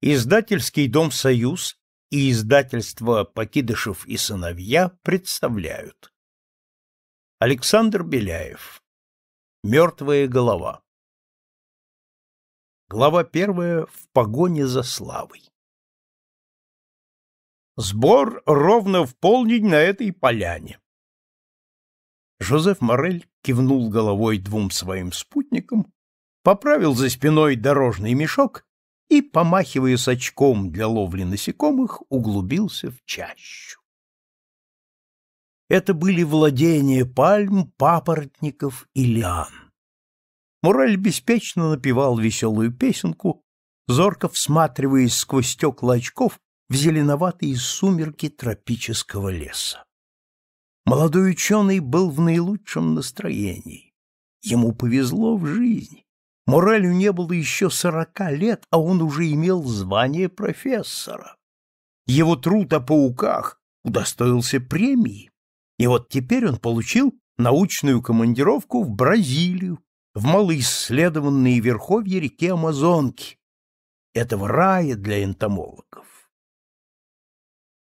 Издательский дом «Союз» и издательство «Покидышев и сыновья» представляют. Александр Беляев. Мертвая голова. Глава первая в погоне за славой. Сбор ровно в полдень на этой поляне. Жозеф Морель кивнул головой двум своим спутникам, поправил за спиной дорожный мешок и, помахивая очком для ловли насекомых, углубился в чащу. Это были владения пальм, папоротников и лиан. Мураль беспечно напевал веселую песенку, зорко всматриваясь сквозь стекла очков в зеленоватые сумерки тропического леса. Молодой ученый был в наилучшем настроении. Ему повезло в жизни. Моралью не было еще сорока лет, а он уже имел звание профессора. Его труд о пауках удостоился премии, и вот теперь он получил научную командировку в Бразилию, в малоисследованные верховья реки Амазонки, этого рая для энтомологов.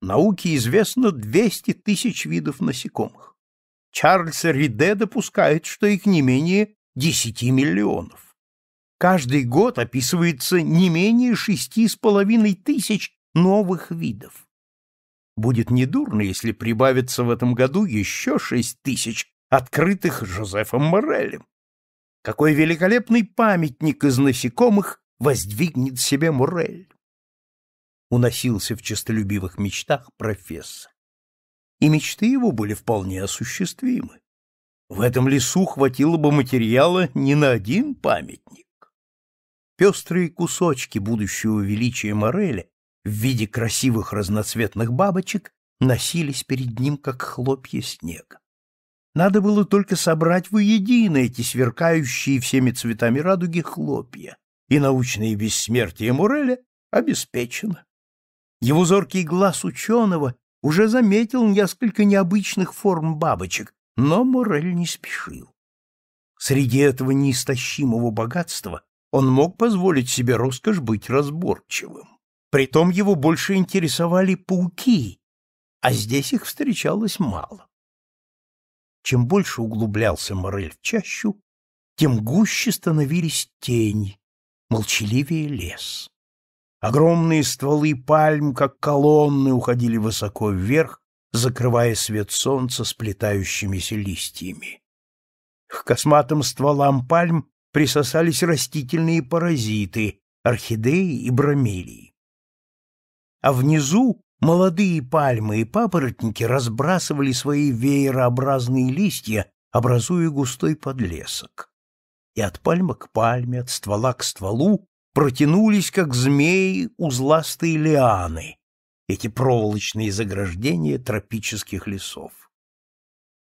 Науке известно 200 тысяч видов насекомых. Чарльз Риде допускает, что их не менее 10 миллионов каждый год описывается не менее шести с половиной тысяч новых видов. Будет недурно, если прибавится в этом году еще шесть тысяч, открытых Жозефом Морелем. Какой великолепный памятник из насекомых воздвигнет себе Морель! Уносился в честолюбивых мечтах профессор. И мечты его были вполне осуществимы. В этом лесу хватило бы материала не на один памятник пестрые кусочки будущего величия Мореля в виде красивых разноцветных бабочек носились перед ним, как хлопья снега. Надо было только собрать воедино эти сверкающие всеми цветами радуги хлопья, и научное бессмертие Муреля обеспечено. Его зоркий глаз ученого уже заметил несколько необычных форм бабочек, но Мурель не спешил. Среди этого неистощимого богатства он мог позволить себе роскошь быть разборчивым. Притом его больше интересовали пауки, а здесь их встречалось мало. Чем больше углублялся Морель в чащу, тем гуще становились тени, молчаливее лес. Огромные стволы пальм, как колонны, уходили высоко вверх, закрывая свет солнца сплетающимися листьями. К косматым стволам пальм присосались растительные паразиты, орхидеи и бромелии. А внизу молодые пальмы и папоротники разбрасывали свои веерообразные листья, образуя густой подлесок. И от пальмы к пальме, от ствола к стволу протянулись, как змеи, узластые лианы, эти проволочные заграждения тропических лесов.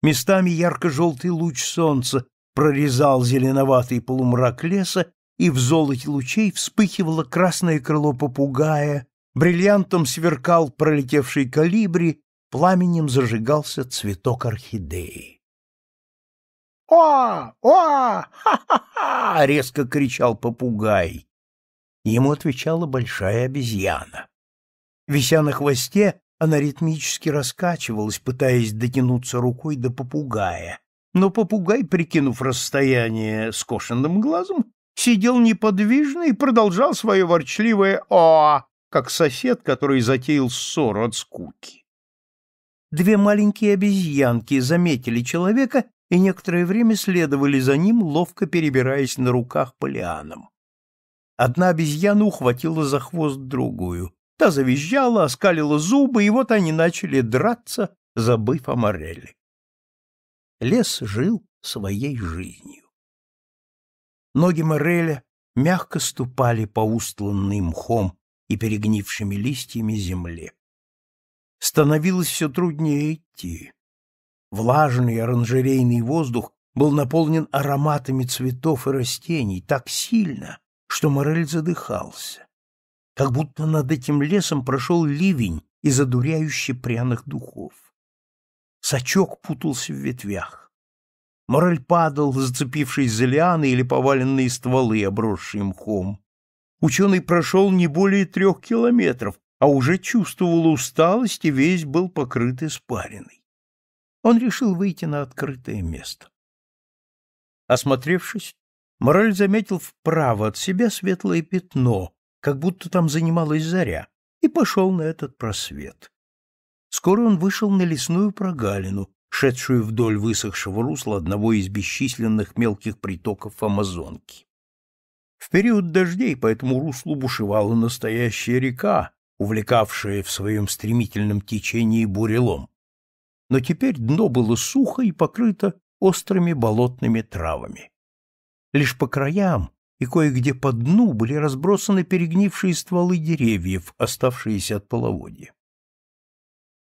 Местами ярко-желтый луч солнца прорезал зеленоватый полумрак леса, и в золоте лучей вспыхивало красное крыло попугая, бриллиантом сверкал пролетевший калибри, пламенем зажигался цветок орхидеи. «О! О! Ха-ха-ха!» — резко кричал попугай. Ему отвечала большая обезьяна. Вися на хвосте, она ритмически раскачивалась, пытаясь дотянуться рукой до попугая но попугай, прикинув расстояние скошенным глазом, сидел неподвижно и продолжал свое ворчливое «О!», «А!», как сосед, который затеял ссору от скуки. Две маленькие обезьянки заметили человека и некоторое время следовали за ним, ловко перебираясь на руках по лианам. Одна обезьяна ухватила за хвост другую. Та завизжала, оскалила зубы, и вот они начали драться, забыв о Морелли. Лес жил своей жизнью. Ноги Мореля мягко ступали по устланной мхом и перегнившими листьями земле. Становилось все труднее идти. Влажный оранжерейный воздух был наполнен ароматами цветов и растений так сильно, что Морель задыхался. Как будто над этим лесом прошел ливень из одуряющих пряных духов. Сачок путался в ветвях. Морель падал, зацепившись за лианы или поваленные стволы, обросшие мхом. Ученый прошел не более трех километров, а уже чувствовал усталость и весь был покрыт испариной. Он решил выйти на открытое место. Осмотревшись, Мораль заметил вправо от себя светлое пятно, как будто там занималась заря, и пошел на этот просвет. Скоро он вышел на лесную прогалину, шедшую вдоль высохшего русла одного из бесчисленных мелких притоков Амазонки. В период дождей по этому руслу бушевала настоящая река, увлекавшая в своем стремительном течении бурелом. Но теперь дно было сухо и покрыто острыми болотными травами. Лишь по краям и кое-где по дну были разбросаны перегнившие стволы деревьев, оставшиеся от половодья.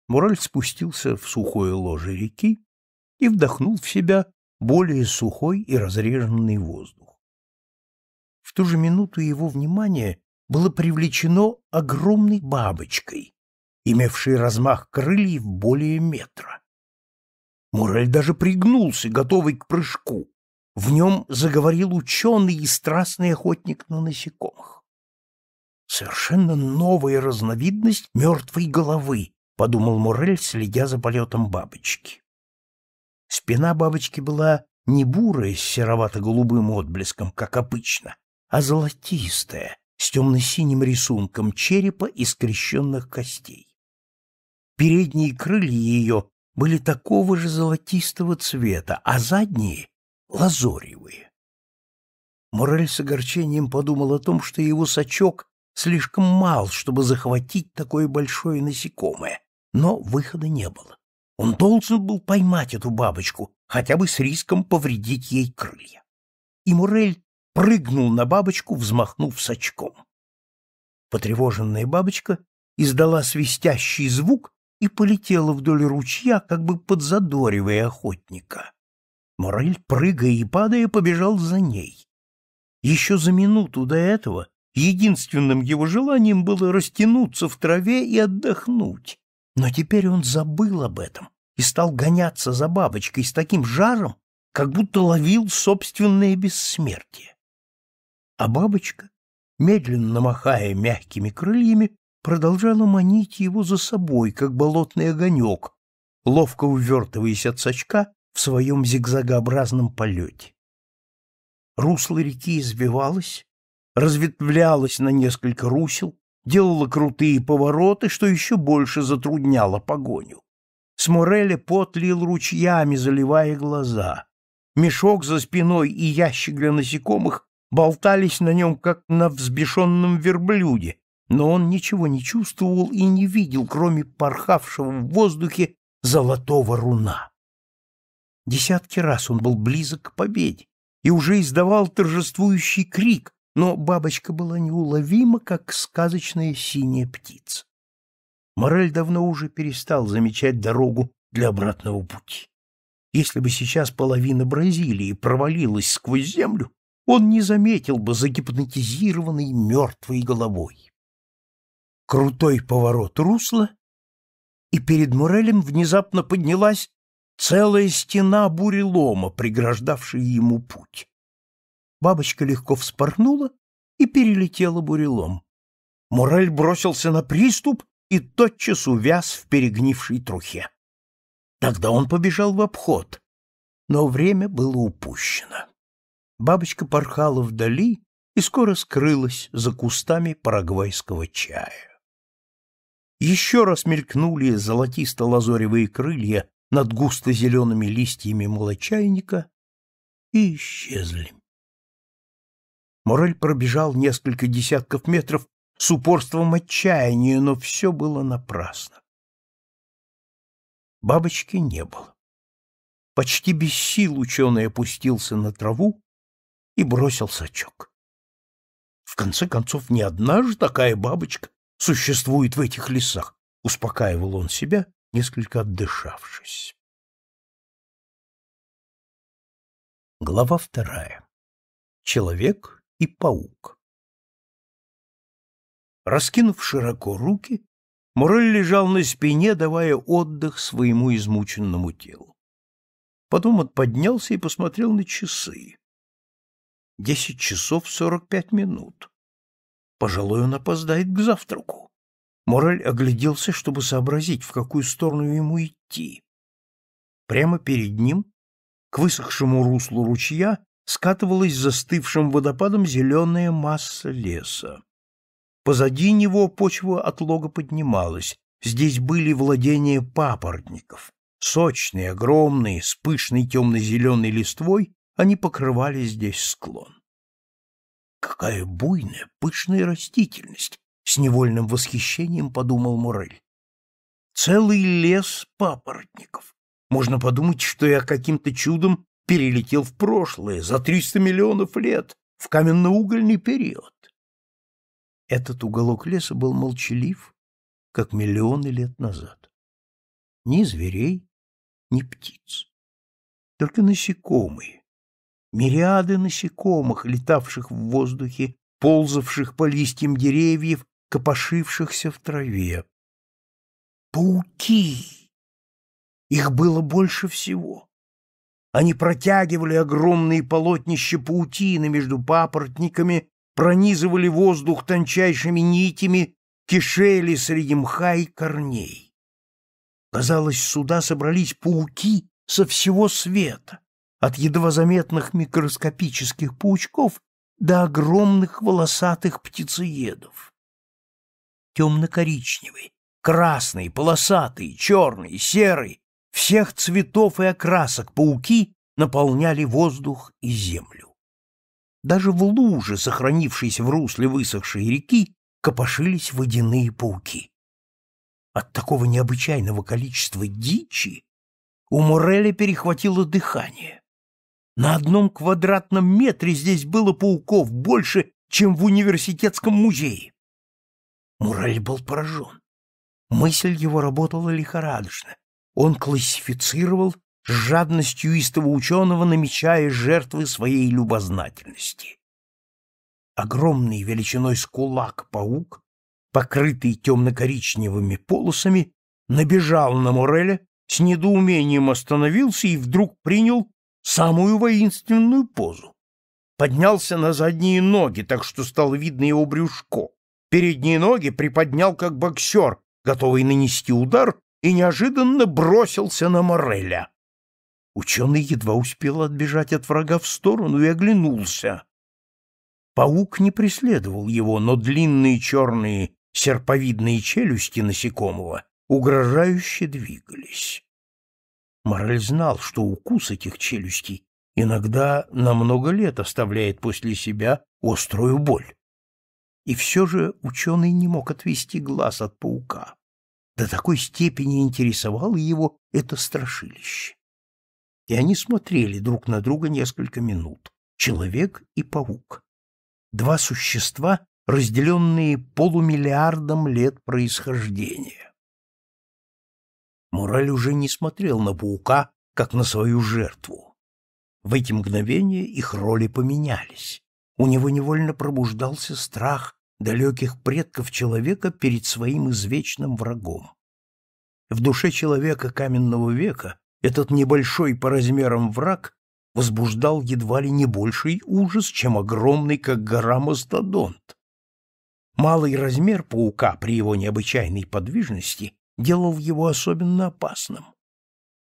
Мураль спустился в сухое ложе реки и вдохнул в себя более сухой и разреженный воздух. В ту же минуту его внимание было привлечено огромной бабочкой, имевшей размах крыльев более метра. Мураль даже пригнулся, готовый к прыжку. В нем заговорил ученый и страстный охотник на насекомых. Совершенно новая разновидность мертвой головы, — подумал Мурель, следя за полетом бабочки. Спина бабочки была не бурая с серовато-голубым отблеском, как обычно, а золотистая, с темно-синим рисунком черепа и скрещенных костей. Передние крылья ее были такого же золотистого цвета, а задние — лазоревые. Морель с огорчением подумал о том, что его сачок слишком мал, чтобы захватить такое большое насекомое, но выхода не было. Он должен был поймать эту бабочку, хотя бы с риском повредить ей крылья. И Мурель прыгнул на бабочку, взмахнув сачком. Потревоженная бабочка издала свистящий звук и полетела вдоль ручья, как бы подзадоривая охотника. Морель, прыгая и падая, побежал за ней. Еще за минуту до этого единственным его желанием было растянуться в траве и отдохнуть, но теперь он забыл об этом и стал гоняться за бабочкой с таким жаром, как будто ловил собственное бессмертие. А бабочка, медленно махая мягкими крыльями, продолжала манить его за собой, как болотный огонек, ловко увертываясь от сачка в своем зигзагообразном полете. Русло реки извивалось, разветвлялось на несколько русел, делала крутые повороты, что еще больше затрудняло погоню. С Мореля пот лил ручьями, заливая глаза. Мешок за спиной и ящик для насекомых болтались на нем, как на взбешенном верблюде, но он ничего не чувствовал и не видел, кроме порхавшего в воздухе золотого руна. Десятки раз он был близок к победе и уже издавал торжествующий крик, но бабочка была неуловима, как сказочная синяя птица. Морель давно уже перестал замечать дорогу для обратного пути. Если бы сейчас половина Бразилии провалилась сквозь землю, он не заметил бы загипнотизированной мертвой головой. Крутой поворот русла, и перед Морелем внезапно поднялась целая стена бурелома, преграждавшая ему путь. Бабочка легко вспорхнула и перелетела бурелом. Мурель бросился на приступ и тотчас увяз в перегнившей трухе. Тогда он побежал в обход, но время было упущено. Бабочка порхала вдали и скоро скрылась за кустами парагвайского чая. Еще раз мелькнули золотисто-лазоревые крылья над густо-зелеными листьями молочайника и исчезли. Морель пробежал несколько десятков метров с упорством отчаяния, но все было напрасно. Бабочки не было. Почти без сил ученый опустился на траву и бросил сачок. В конце концов, не одна же такая бабочка существует в этих лесах, успокаивал он себя, несколько отдышавшись. Глава вторая. Человек и паук. Раскинув широко руки, Мурель лежал на спине, давая отдых своему измученному телу. Потом он поднялся и посмотрел на часы. Десять часов сорок пять минут. Пожалуй, он опоздает к завтраку. Морель огляделся, чтобы сообразить, в какую сторону ему идти. Прямо перед ним, к высохшему руслу ручья, скатывалась застывшим водопадом зеленая масса леса. Позади него почва от лога поднималась. Здесь были владения папоротников. Сочные, огромные, с пышной темно-зеленой листвой они покрывали здесь склон. «Какая буйная, пышная растительность!» — с невольным восхищением подумал Мурель. «Целый лес папоротников. Можно подумать, что я каким-то чудом перелетел в прошлое за 300 миллионов лет, в каменноугольный период. Этот уголок леса был молчалив, как миллионы лет назад. Ни зверей, ни птиц. Только насекомые. Мириады насекомых, летавших в воздухе, ползавших по листьям деревьев, копошившихся в траве. Пауки! Их было больше всего. Они протягивали огромные полотнища паутины между папоротниками, пронизывали воздух тончайшими нитями, кишели среди мха и корней. Казалось, сюда собрались пауки со всего света, от едва заметных микроскопических паучков до огромных волосатых птицеедов. Темно-коричневый, красный, полосатый, черный, серый, всех цветов и окрасок пауки наполняли воздух и землю. Даже в луже, сохранившейся в русле высохшей реки, копошились водяные пауки. От такого необычайного количества дичи у Морели перехватило дыхание. На одном квадратном метре здесь было пауков больше, чем в университетском музее. Мурель был поражен. Мысль его работала лихорадочно. Он классифицировал с жадностью истого ученого, намечая жертвы своей любознательности. Огромный величиной с кулак паук, покрытый темно-коричневыми полосами, набежал на Мореля, с недоумением остановился и вдруг принял самую воинственную позу. Поднялся на задние ноги, так что стало видно его брюшко. Передние ноги приподнял как боксер, готовый нанести удар, и неожиданно бросился на Мореля. Ученый едва успел отбежать от врага в сторону и оглянулся. Паук не преследовал его, но длинные черные серповидные челюсти насекомого угрожающе двигались. Морель знал, что укус этих челюстей иногда на много лет оставляет после себя острую боль. И все же ученый не мог отвести глаз от паука. До такой степени интересовало его это страшилище. И они смотрели друг на друга несколько минут. Человек и паук. Два существа, разделенные полумиллиардом лет происхождения. Мораль уже не смотрел на паука, как на свою жертву. В эти мгновения их роли поменялись. У него невольно пробуждался страх далеких предков человека перед своим извечным врагом. В душе человека каменного века этот небольшой по размерам враг возбуждал едва ли не больший ужас, чем огромный, как гора мастодонт. Малый размер паука при его необычайной подвижности делал его особенно опасным.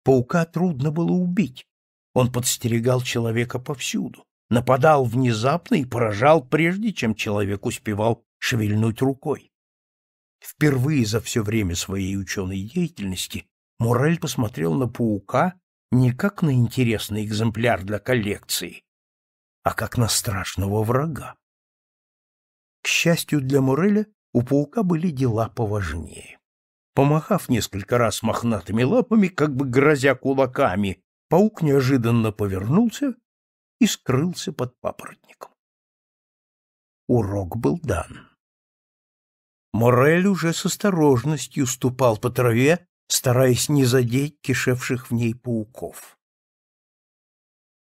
Паука трудно было убить, он подстерегал человека повсюду нападал внезапно и поражал, прежде чем человек успевал шевельнуть рукой. Впервые за все время своей ученой деятельности Мурель посмотрел на паука не как на интересный экземпляр для коллекции, а как на страшного врага. К счастью для Муреля, у паука были дела поважнее. Помахав несколько раз мохнатыми лапами, как бы грозя кулаками, паук неожиданно повернулся и скрылся под папоротником. Урок был дан. Морель уже с осторожностью ступал по траве, стараясь не задеть кишевших в ней пауков.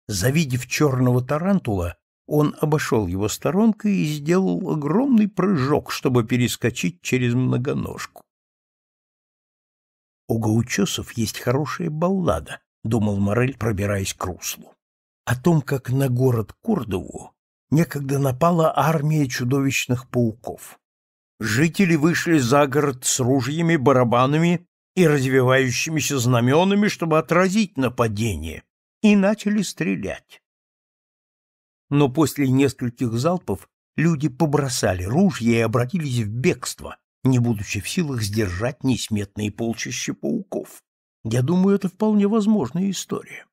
Завидев черного тарантула, он обошел его сторонкой и сделал огромный прыжок, чтобы перескочить через многоножку. «У гаучесов есть хорошая баллада», — думал Морель, пробираясь к руслу о том, как на город Курдову некогда напала армия чудовищных пауков. Жители вышли за город с ружьями, барабанами и развивающимися знаменами, чтобы отразить нападение, и начали стрелять. Но после нескольких залпов люди побросали ружья и обратились в бегство, не будучи в силах сдержать несметные полчища пауков. Я думаю, это вполне возможная история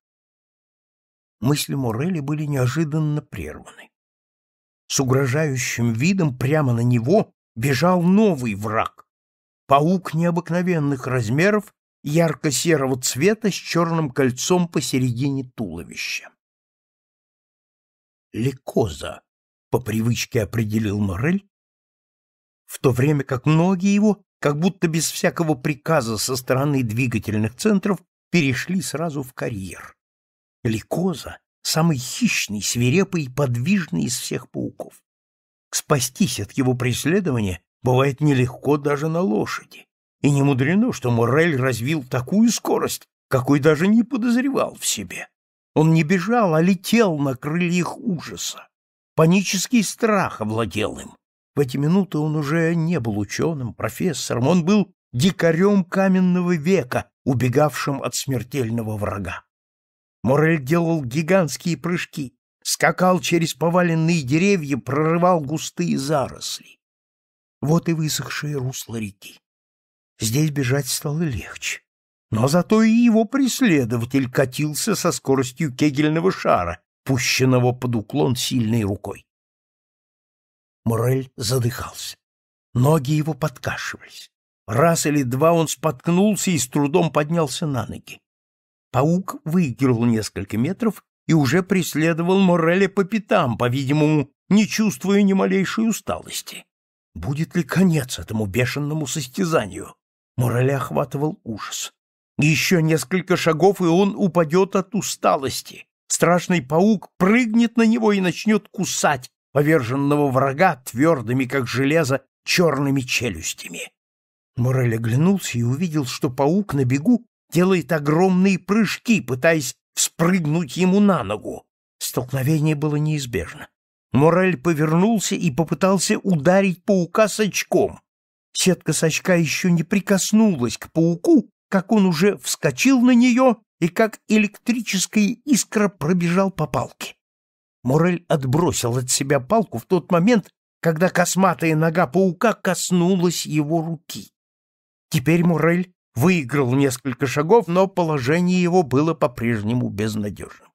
мысли Морели были неожиданно прерваны. С угрожающим видом прямо на него бежал новый враг. Паук необыкновенных размеров, ярко-серого цвета с черным кольцом посередине туловища. Лекоза, по привычке определил Морель, в то время как ноги его, как будто без всякого приказа со стороны двигательных центров, перешли сразу в карьер. Ликоза — самый хищный, свирепый и подвижный из всех пауков. Спастись от его преследования бывает нелегко даже на лошади. И не мудрено, что Морель развил такую скорость, какой даже не подозревал в себе. Он не бежал, а летел на крыльях ужаса. Панический страх овладел им. В эти минуты он уже не был ученым, профессором, он был дикарем каменного века, убегавшим от смертельного врага. Морель делал гигантские прыжки, скакал через поваленные деревья, прорывал густые заросли. Вот и высохшие русла реки. Здесь бежать стало легче. Но зато и его преследователь катился со скоростью кегельного шара, пущенного под уклон сильной рукой. Морель задыхался. Ноги его подкашивались. Раз или два он споткнулся и с трудом поднялся на ноги. Паук выиграл несколько метров и уже преследовал Мореля по пятам, по-видимому, не чувствуя ни малейшей усталости. Будет ли конец этому бешеному состязанию? Мореля охватывал ужас. Еще несколько шагов, и он упадет от усталости. Страшный паук прыгнет на него и начнет кусать поверженного врага твердыми, как железо, черными челюстями. Морель оглянулся и увидел, что паук на бегу делает огромные прыжки, пытаясь вспрыгнуть ему на ногу. Столкновение было неизбежно. Морель повернулся и попытался ударить паука сачком. Сетка сачка еще не прикоснулась к пауку, как он уже вскочил на нее и как электрическая искра пробежал по палке. Морель отбросил от себя палку в тот момент, когда косматая нога паука коснулась его руки. Теперь Морель выиграл несколько шагов, но положение его было по-прежнему безнадежным.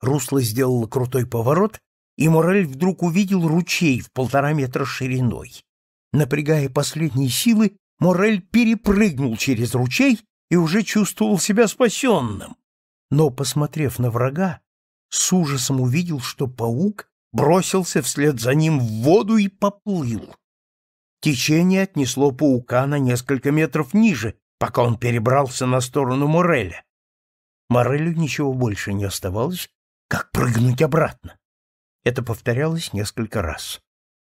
Русло сделало крутой поворот, и Морель вдруг увидел ручей в полтора метра шириной. Напрягая последние силы, Морель перепрыгнул через ручей и уже чувствовал себя спасенным. Но, посмотрев на врага, с ужасом увидел, что паук бросился вслед за ним в воду и поплыл. Течение отнесло паука на несколько метров ниже, пока он перебрался на сторону Мореля. Морелю ничего больше не оставалось, как прыгнуть обратно. Это повторялось несколько раз.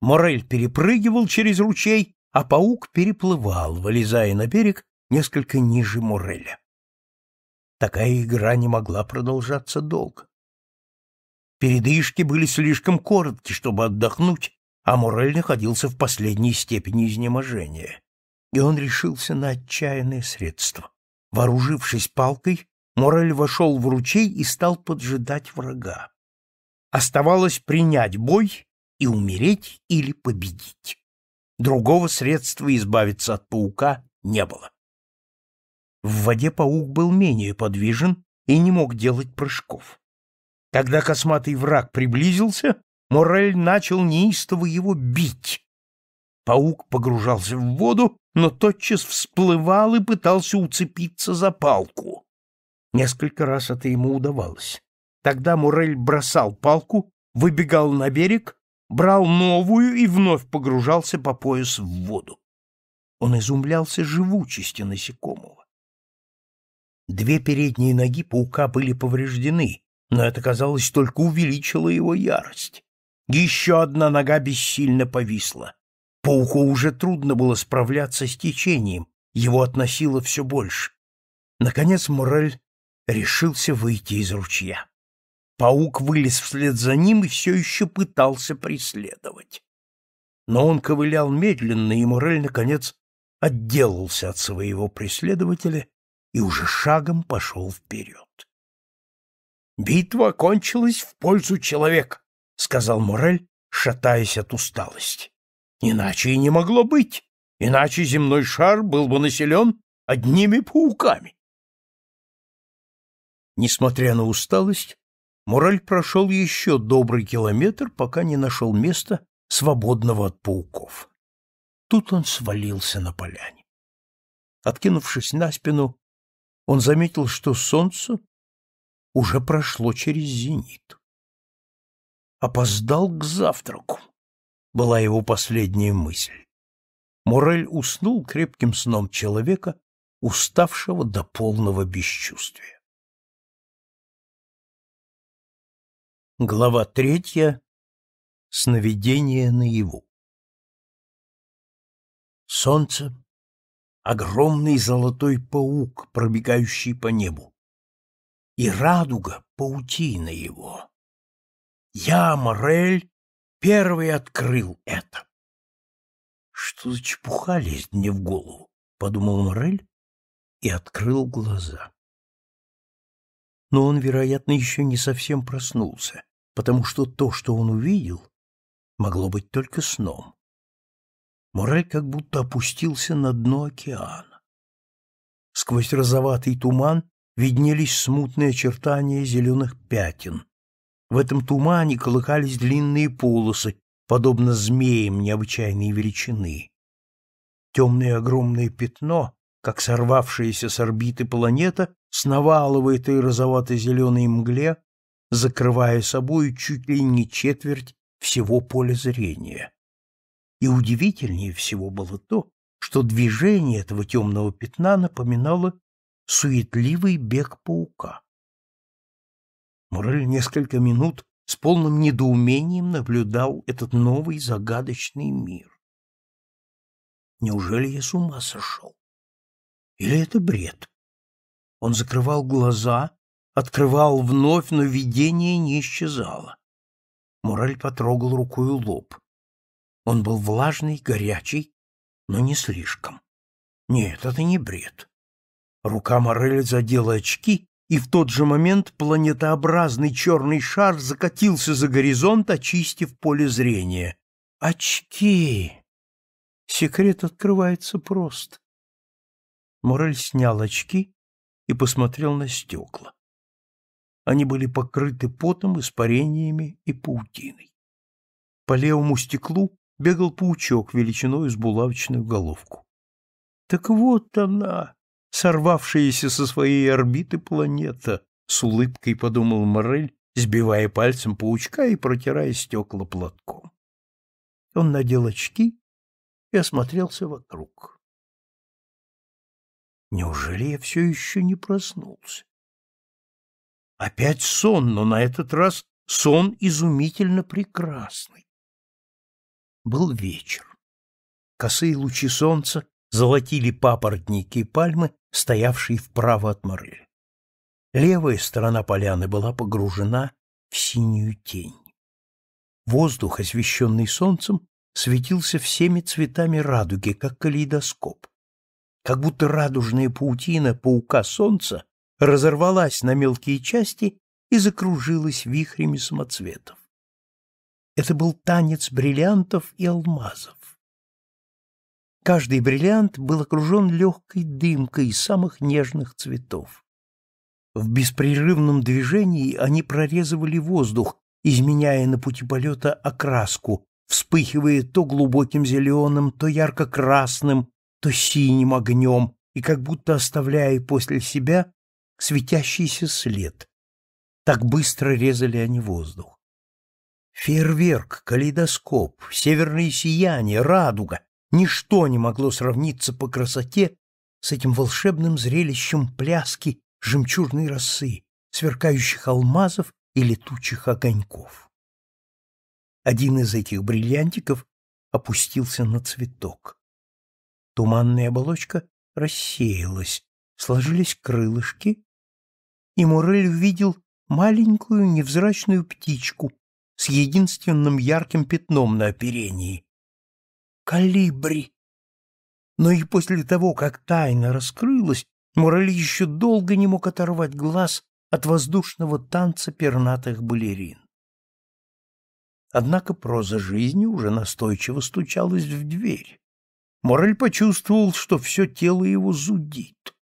Морель перепрыгивал через ручей, а паук переплывал, вылезая на берег несколько ниже Муреля. Такая игра не могла продолжаться долго. Передышки были слишком коротки, чтобы отдохнуть а Мурель находился в последней степени изнеможения. И он решился на отчаянное средство. Вооружившись палкой, Морель вошел в ручей и стал поджидать врага. Оставалось принять бой и умереть или победить. Другого средства избавиться от паука не было. В воде паук был менее подвижен и не мог делать прыжков. Когда косматый враг приблизился, Морель начал неистово его бить. Паук погружался в воду, но тотчас всплывал и пытался уцепиться за палку. Несколько раз это ему удавалось. Тогда Мурель бросал палку, выбегал на берег, брал новую и вновь погружался по пояс в воду. Он изумлялся живучести насекомого. Две передние ноги паука были повреждены, но это, казалось, только увеличило его ярость. Еще одна нога бессильно повисла. Пауку уже трудно было справляться с течением, его относило все больше. Наконец Морель решился выйти из ручья. Паук вылез вслед за ним и все еще пытался преследовать. Но он ковылял медленно, и Морель, наконец, отделался от своего преследователя и уже шагом пошел вперед. Битва окончилась в пользу человека. — сказал Морель, шатаясь от усталости. «Иначе и не могло быть, иначе земной шар был бы населен одними пауками». Несмотря на усталость, Морель прошел еще добрый километр, пока не нашел места, свободного от пауков. Тут он свалился на поляне. Откинувшись на спину, он заметил, что солнце уже прошло через зенит опоздал к завтраку, была его последняя мысль. Морель уснул крепким сном человека, уставшего до полного бесчувствия. Глава третья. Сновидение наяву. Солнце — огромный золотой паук, пробегающий по небу, и радуга — паутина его. Я, Морель, первый открыл это. Что за чепуха лезет мне в голову? — подумал Морель и открыл глаза. Но он, вероятно, еще не совсем проснулся, потому что то, что он увидел, могло быть только сном. Морель как будто опустился на дно океана. Сквозь розоватый туман виднелись смутные очертания зеленых пятен, в этом тумане колыхались длинные полосы, подобно змеям необычайной величины. Темное огромное пятно, как сорвавшаяся с орбиты планета, сновало в этой розовато-зеленой мгле, закрывая собой чуть ли не четверть всего поля зрения. И удивительнее всего было то, что движение этого темного пятна напоминало суетливый бег паука. Мурель несколько минут с полным недоумением наблюдал этот новый загадочный мир. Неужели я с ума сошел? Или это бред? Он закрывал глаза, открывал вновь, но видение не исчезало. Мурель потрогал рукой лоб. Он был влажный, горячий, но не слишком. Нет, это не бред. Рука Мореля задела очки, и в тот же момент планетообразный черный шар закатился за горизонт, очистив поле зрения. «Очки!» Секрет открывается прост. Морель снял очки и посмотрел на стекла. Они были покрыты потом, испарениями и паутиной. По левому стеклу бегал паучок величиной с булавочную головку. «Так вот она!» сорвавшаяся со своей орбиты планета, с улыбкой подумал Морель, сбивая пальцем паучка и протирая стекла платком. Он надел очки и осмотрелся вокруг. Неужели я все еще не проснулся? Опять сон, но на этот раз сон изумительно прекрасный. Был вечер. Косые лучи солнца золотили папоротники и пальмы, стоявший вправо от морели. Левая сторона поляны была погружена в синюю тень. Воздух, освещенный солнцем, светился всеми цветами радуги, как калейдоскоп. Как будто радужная паутина паука солнца разорвалась на мелкие части и закружилась вихрями самоцветов. Это был танец бриллиантов и алмазов. Каждый бриллиант был окружен легкой дымкой из самых нежных цветов. В беспрерывном движении они прорезывали воздух, изменяя на пути полета окраску, вспыхивая то глубоким зеленым, то ярко-красным, то синим огнем и как будто оставляя после себя светящийся след. Так быстро резали они воздух. Фейерверк, калейдоскоп, северное сияние, радуга Ничто не могло сравниться по красоте с этим волшебным зрелищем пляски жемчужной росы, сверкающих алмазов и летучих огоньков. Один из этих бриллиантиков опустился на цветок. Туманная оболочка рассеялась, сложились крылышки, и Мурель увидел маленькую невзрачную птичку с единственным ярким пятном на оперении, калибри. Но и после того, как тайна раскрылась, Мурали еще долго не мог оторвать глаз от воздушного танца пернатых балерин. Однако проза жизни уже настойчиво стучалась в дверь. Мораль почувствовал, что все тело его зудит.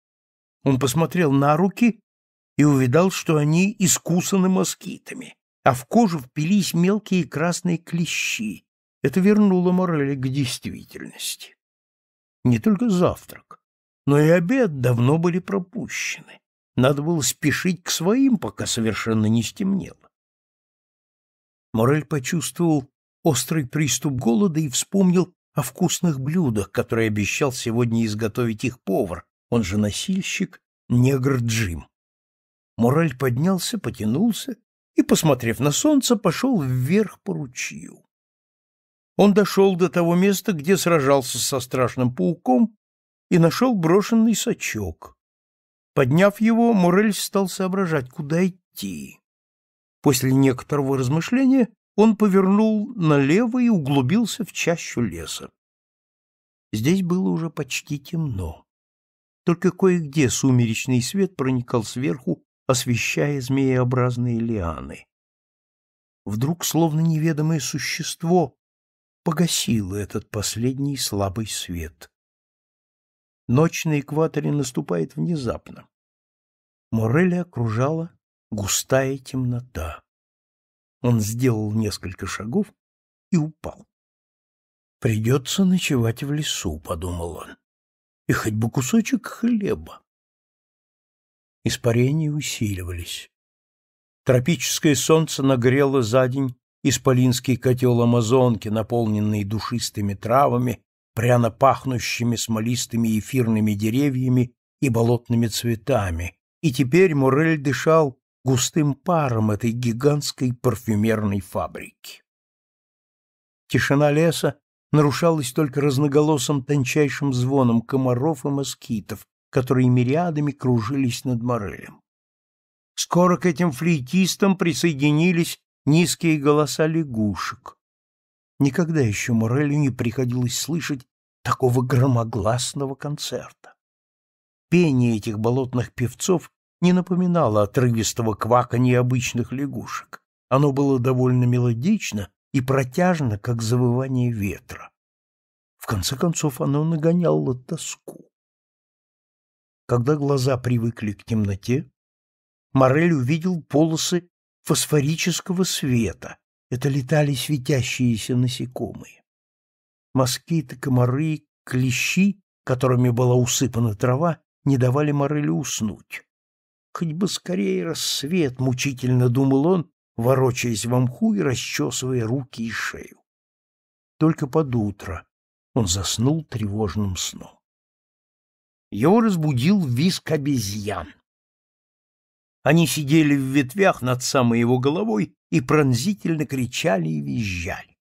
Он посмотрел на руки и увидал, что они искусаны москитами, а в кожу впились мелкие красные клещи, это вернуло Морреля к действительности. Не только завтрак, но и обед давно были пропущены. Надо было спешить к своим, пока совершенно не стемнело. Морель почувствовал острый приступ голода и вспомнил о вкусных блюдах, которые обещал сегодня изготовить их повар, он же носильщик, негр Джим. Морель поднялся, потянулся и, посмотрев на солнце, пошел вверх по ручью он дошел до того места, где сражался со страшным пауком, и нашел брошенный сачок. Подняв его, Мурель стал соображать, куда идти. После некоторого размышления он повернул налево и углубился в чащу леса. Здесь было уже почти темно. Только кое-где сумеречный свет проникал сверху, освещая змееобразные лианы. Вдруг, словно неведомое существо, Погасил этот последний слабый свет. Ночь на экваторе наступает внезапно. Мореля окружала густая темнота. Он сделал несколько шагов и упал. «Придется ночевать в лесу», — подумал он, — «и хоть бы кусочек хлеба». Испарения усиливались. Тропическое солнце нагрело за день исполинский котел амазонки, наполненный душистыми травами, пряно пахнущими смолистыми эфирными деревьями и болотными цветами, и теперь Мурель дышал густым паром этой гигантской парфюмерной фабрики. Тишина леса нарушалась только разноголосым тончайшим звоном комаров и москитов, которые мириадами кружились над Морелем. Скоро к этим флейтистам присоединились низкие голоса лягушек. Никогда еще Морелю не приходилось слышать такого громогласного концерта. Пение этих болотных певцов не напоминало отрывистого квака необычных лягушек. Оно было довольно мелодично и протяжно, как завывание ветра. В конце концов, оно нагоняло тоску. Когда глаза привыкли к темноте, Морель увидел полосы фосфорического света. Это летали светящиеся насекомые. Москиты, комары, клещи, которыми была усыпана трава, не давали Морелю уснуть. Хоть бы скорее рассвет, мучительно думал он, ворочаясь в мху и расчесывая руки и шею. Только под утро он заснул тревожным сном. Его разбудил виск обезьян. Они сидели в ветвях над самой его головой и пронзительно кричали и визжали.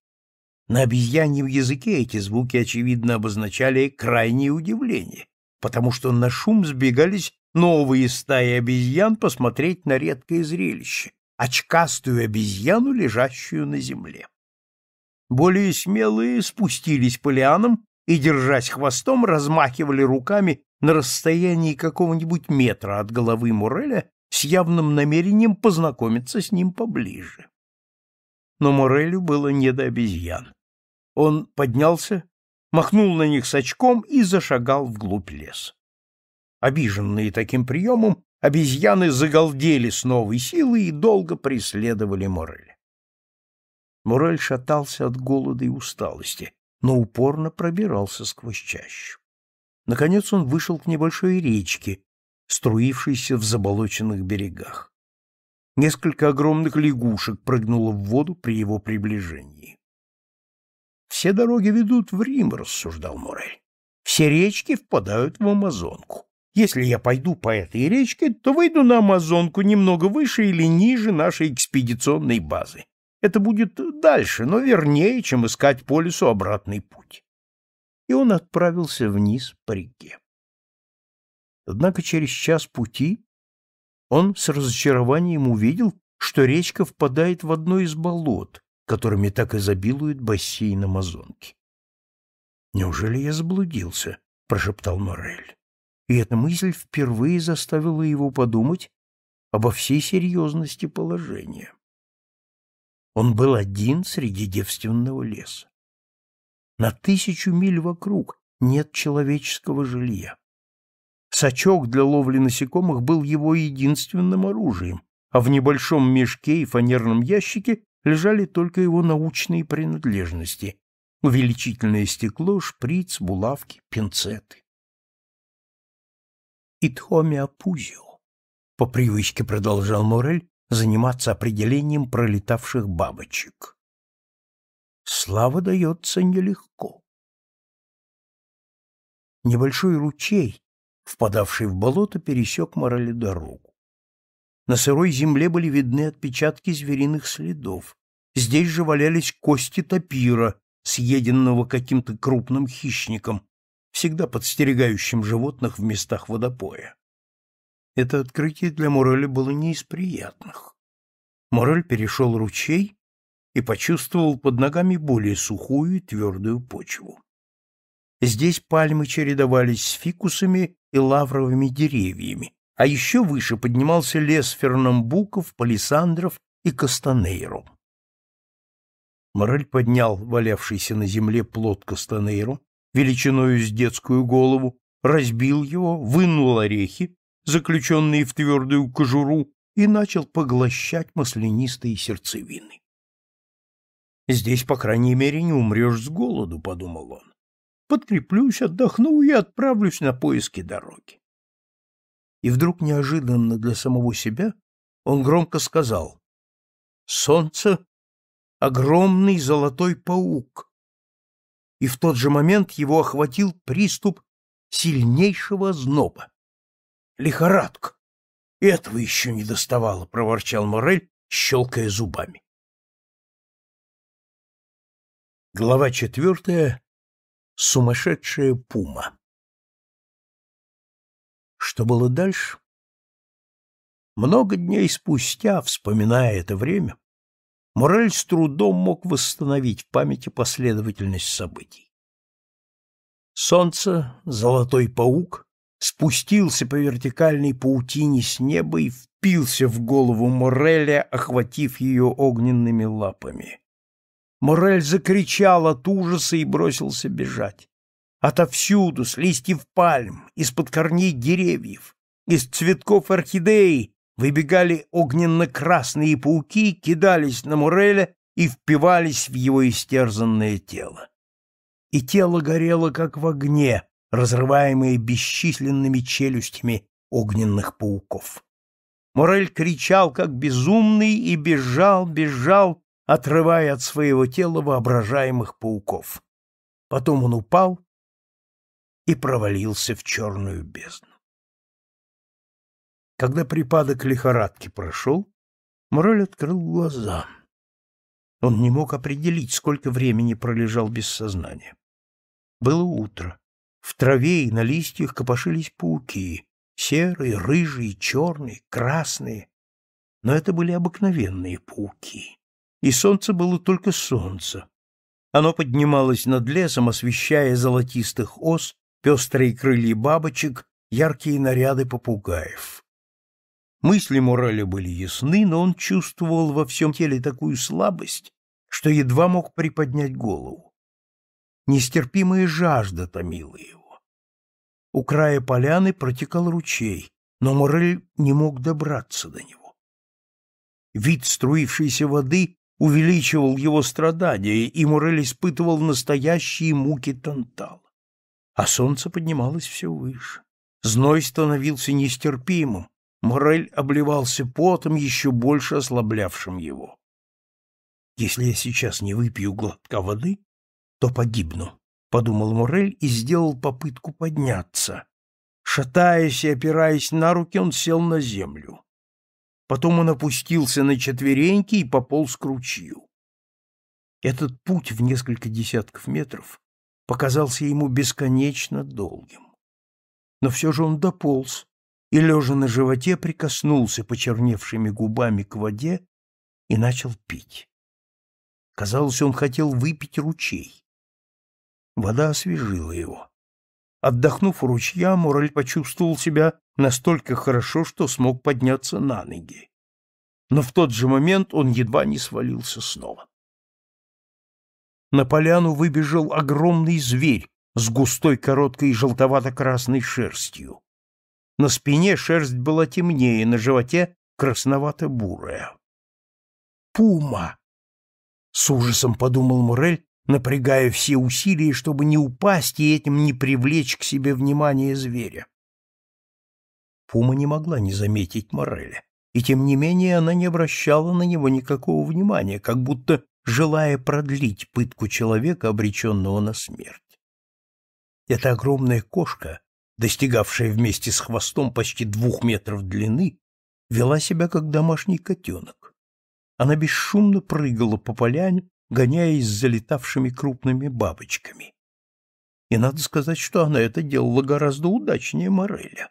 На обезьяньем языке эти звуки, очевидно, обозначали крайнее удивление, потому что на шум сбегались новые стаи обезьян посмотреть на редкое зрелище — очкастую обезьяну, лежащую на земле. Более смелые спустились по лианам и, держась хвостом, размахивали руками на расстоянии какого-нибудь метра от головы Муреля с явным намерением познакомиться с ним поближе. Но Морелю было не до обезьян. Он поднялся, махнул на них с очком и зашагал вглубь леса. Обиженные таким приемом, обезьяны загалдели с новой силой и долго преследовали Мореля. Морель шатался от голода и усталости, но упорно пробирался сквозь чащу. Наконец он вышел к небольшой речке, струившийся в заболоченных берегах. Несколько огромных лягушек прыгнуло в воду при его приближении. «Все дороги ведут в Рим», — рассуждал Морель. «Все речки впадают в Амазонку. Если я пойду по этой речке, то выйду на Амазонку немного выше или ниже нашей экспедиционной базы. Это будет дальше, но вернее, чем искать по лесу обратный путь». И он отправился вниз по реке. Однако через час пути он с разочарованием увидел, что речка впадает в одно из болот, которыми так изобилуют бассейн Амазонки. «Неужели я заблудился?» — прошептал Морель. И эта мысль впервые заставила его подумать обо всей серьезности положения. Он был один среди девственного леса. На тысячу миль вокруг нет человеческого жилья. Сачок для ловли насекомых был его единственным оружием, а в небольшом мешке и фанерном ящике лежали только его научные принадлежности — увеличительное стекло, шприц, булавки, пинцеты. «Итхоми апузио», — по привычке продолжал Морель заниматься определением пролетавших бабочек. «Слава дается нелегко». Небольшой ручей, впадавший в болото, пересек морали дорогу. На сырой земле были видны отпечатки звериных следов. Здесь же валялись кости топира, съеденного каким-то крупным хищником, всегда подстерегающим животных в местах водопоя. Это открытие для Муреля было не из приятных. Мурель перешел ручей и почувствовал под ногами более сухую и твердую почву. Здесь пальмы чередовались с фикусами и лавровыми деревьями, а еще выше поднимался лес фернамбуков, палисандров и кастанейру. Морель поднял валявшийся на земле плод кастанейру, величиною с детскую голову, разбил его, вынул орехи, заключенные в твердую кожуру, и начал поглощать маслянистые сердцевины. «Здесь, по крайней мере, не умрешь с голоду», — подумал он подкреплюсь, отдохну и отправлюсь на поиски дороги. И вдруг неожиданно для самого себя он громко сказал «Солнце — огромный золотой паук!» И в тот же момент его охватил приступ сильнейшего зноба. «Лихорадка! Этого еще не доставало!» — проворчал Морель, щелкая зубами. Глава четвертая Сумасшедшая пума. Что было дальше? Много дней спустя, вспоминая это время, Морель с трудом мог восстановить в памяти последовательность событий. Солнце, золотой паук, спустился по вертикальной паутине с неба и впился в голову Мореля, охватив ее огненными лапами. Морель закричал от ужаса и бросился бежать. Отовсюду, с листьев пальм, из-под корней деревьев, из цветков орхидеи выбегали огненно-красные пауки, кидались на Муреля и впивались в его истерзанное тело. И тело горело, как в огне, разрываемое бесчисленными челюстями огненных пауков. Морель кричал, как безумный, и бежал, бежал, отрывая от своего тела воображаемых пауков. Потом он упал и провалился в черную бездну. Когда припадок лихорадки прошел, Мораль открыл глаза. Он не мог определить, сколько времени пролежал без сознания. Было утро. В траве и на листьях копошились пауки. Серые, рыжие, черные, красные. Но это были обыкновенные пауки и солнце было только солнце. Оно поднималось над лесом, освещая золотистых ос, пестрые крылья бабочек, яркие наряды попугаев. Мысли Мураля были ясны, но он чувствовал во всем теле такую слабость, что едва мог приподнять голову. Нестерпимая жажда томила его. У края поляны протекал ручей, но Морель не мог добраться до него. Вид струившейся воды увеличивал его страдания, и Мурель испытывал настоящие муки Тантала. А солнце поднималось все выше. Зной становился нестерпимым. Мурель обливался потом, еще больше ослаблявшим его. «Если я сейчас не выпью глотка воды, то погибну», — подумал Мурель и сделал попытку подняться. Шатаясь и опираясь на руки, он сел на землю. Потом он опустился на четвереньки и пополз к ручью. Этот путь в несколько десятков метров показался ему бесконечно долгим. Но все же он дополз и, лежа на животе, прикоснулся почерневшими губами к воде и начал пить. Казалось, он хотел выпить ручей. Вода освежила его. Отдохнув у ручья, Мораль почувствовал себя настолько хорошо, что смог подняться на ноги. Но в тот же момент он едва не свалился снова. На поляну выбежал огромный зверь с густой короткой желтовато-красной шерстью. На спине шерсть была темнее, на животе красновато-бурая. «Пума!» — с ужасом подумал Мурель напрягая все усилия, чтобы не упасть и этим не привлечь к себе внимание зверя. Пума не могла не заметить Мореля, и тем не менее она не обращала на него никакого внимания, как будто желая продлить пытку человека, обреченного на смерть. Эта огромная кошка, достигавшая вместе с хвостом почти двух метров длины, вела себя как домашний котенок. Она бесшумно прыгала по поляне, гоняясь за летавшими крупными бабочками. И надо сказать, что она это делала гораздо удачнее Мореля.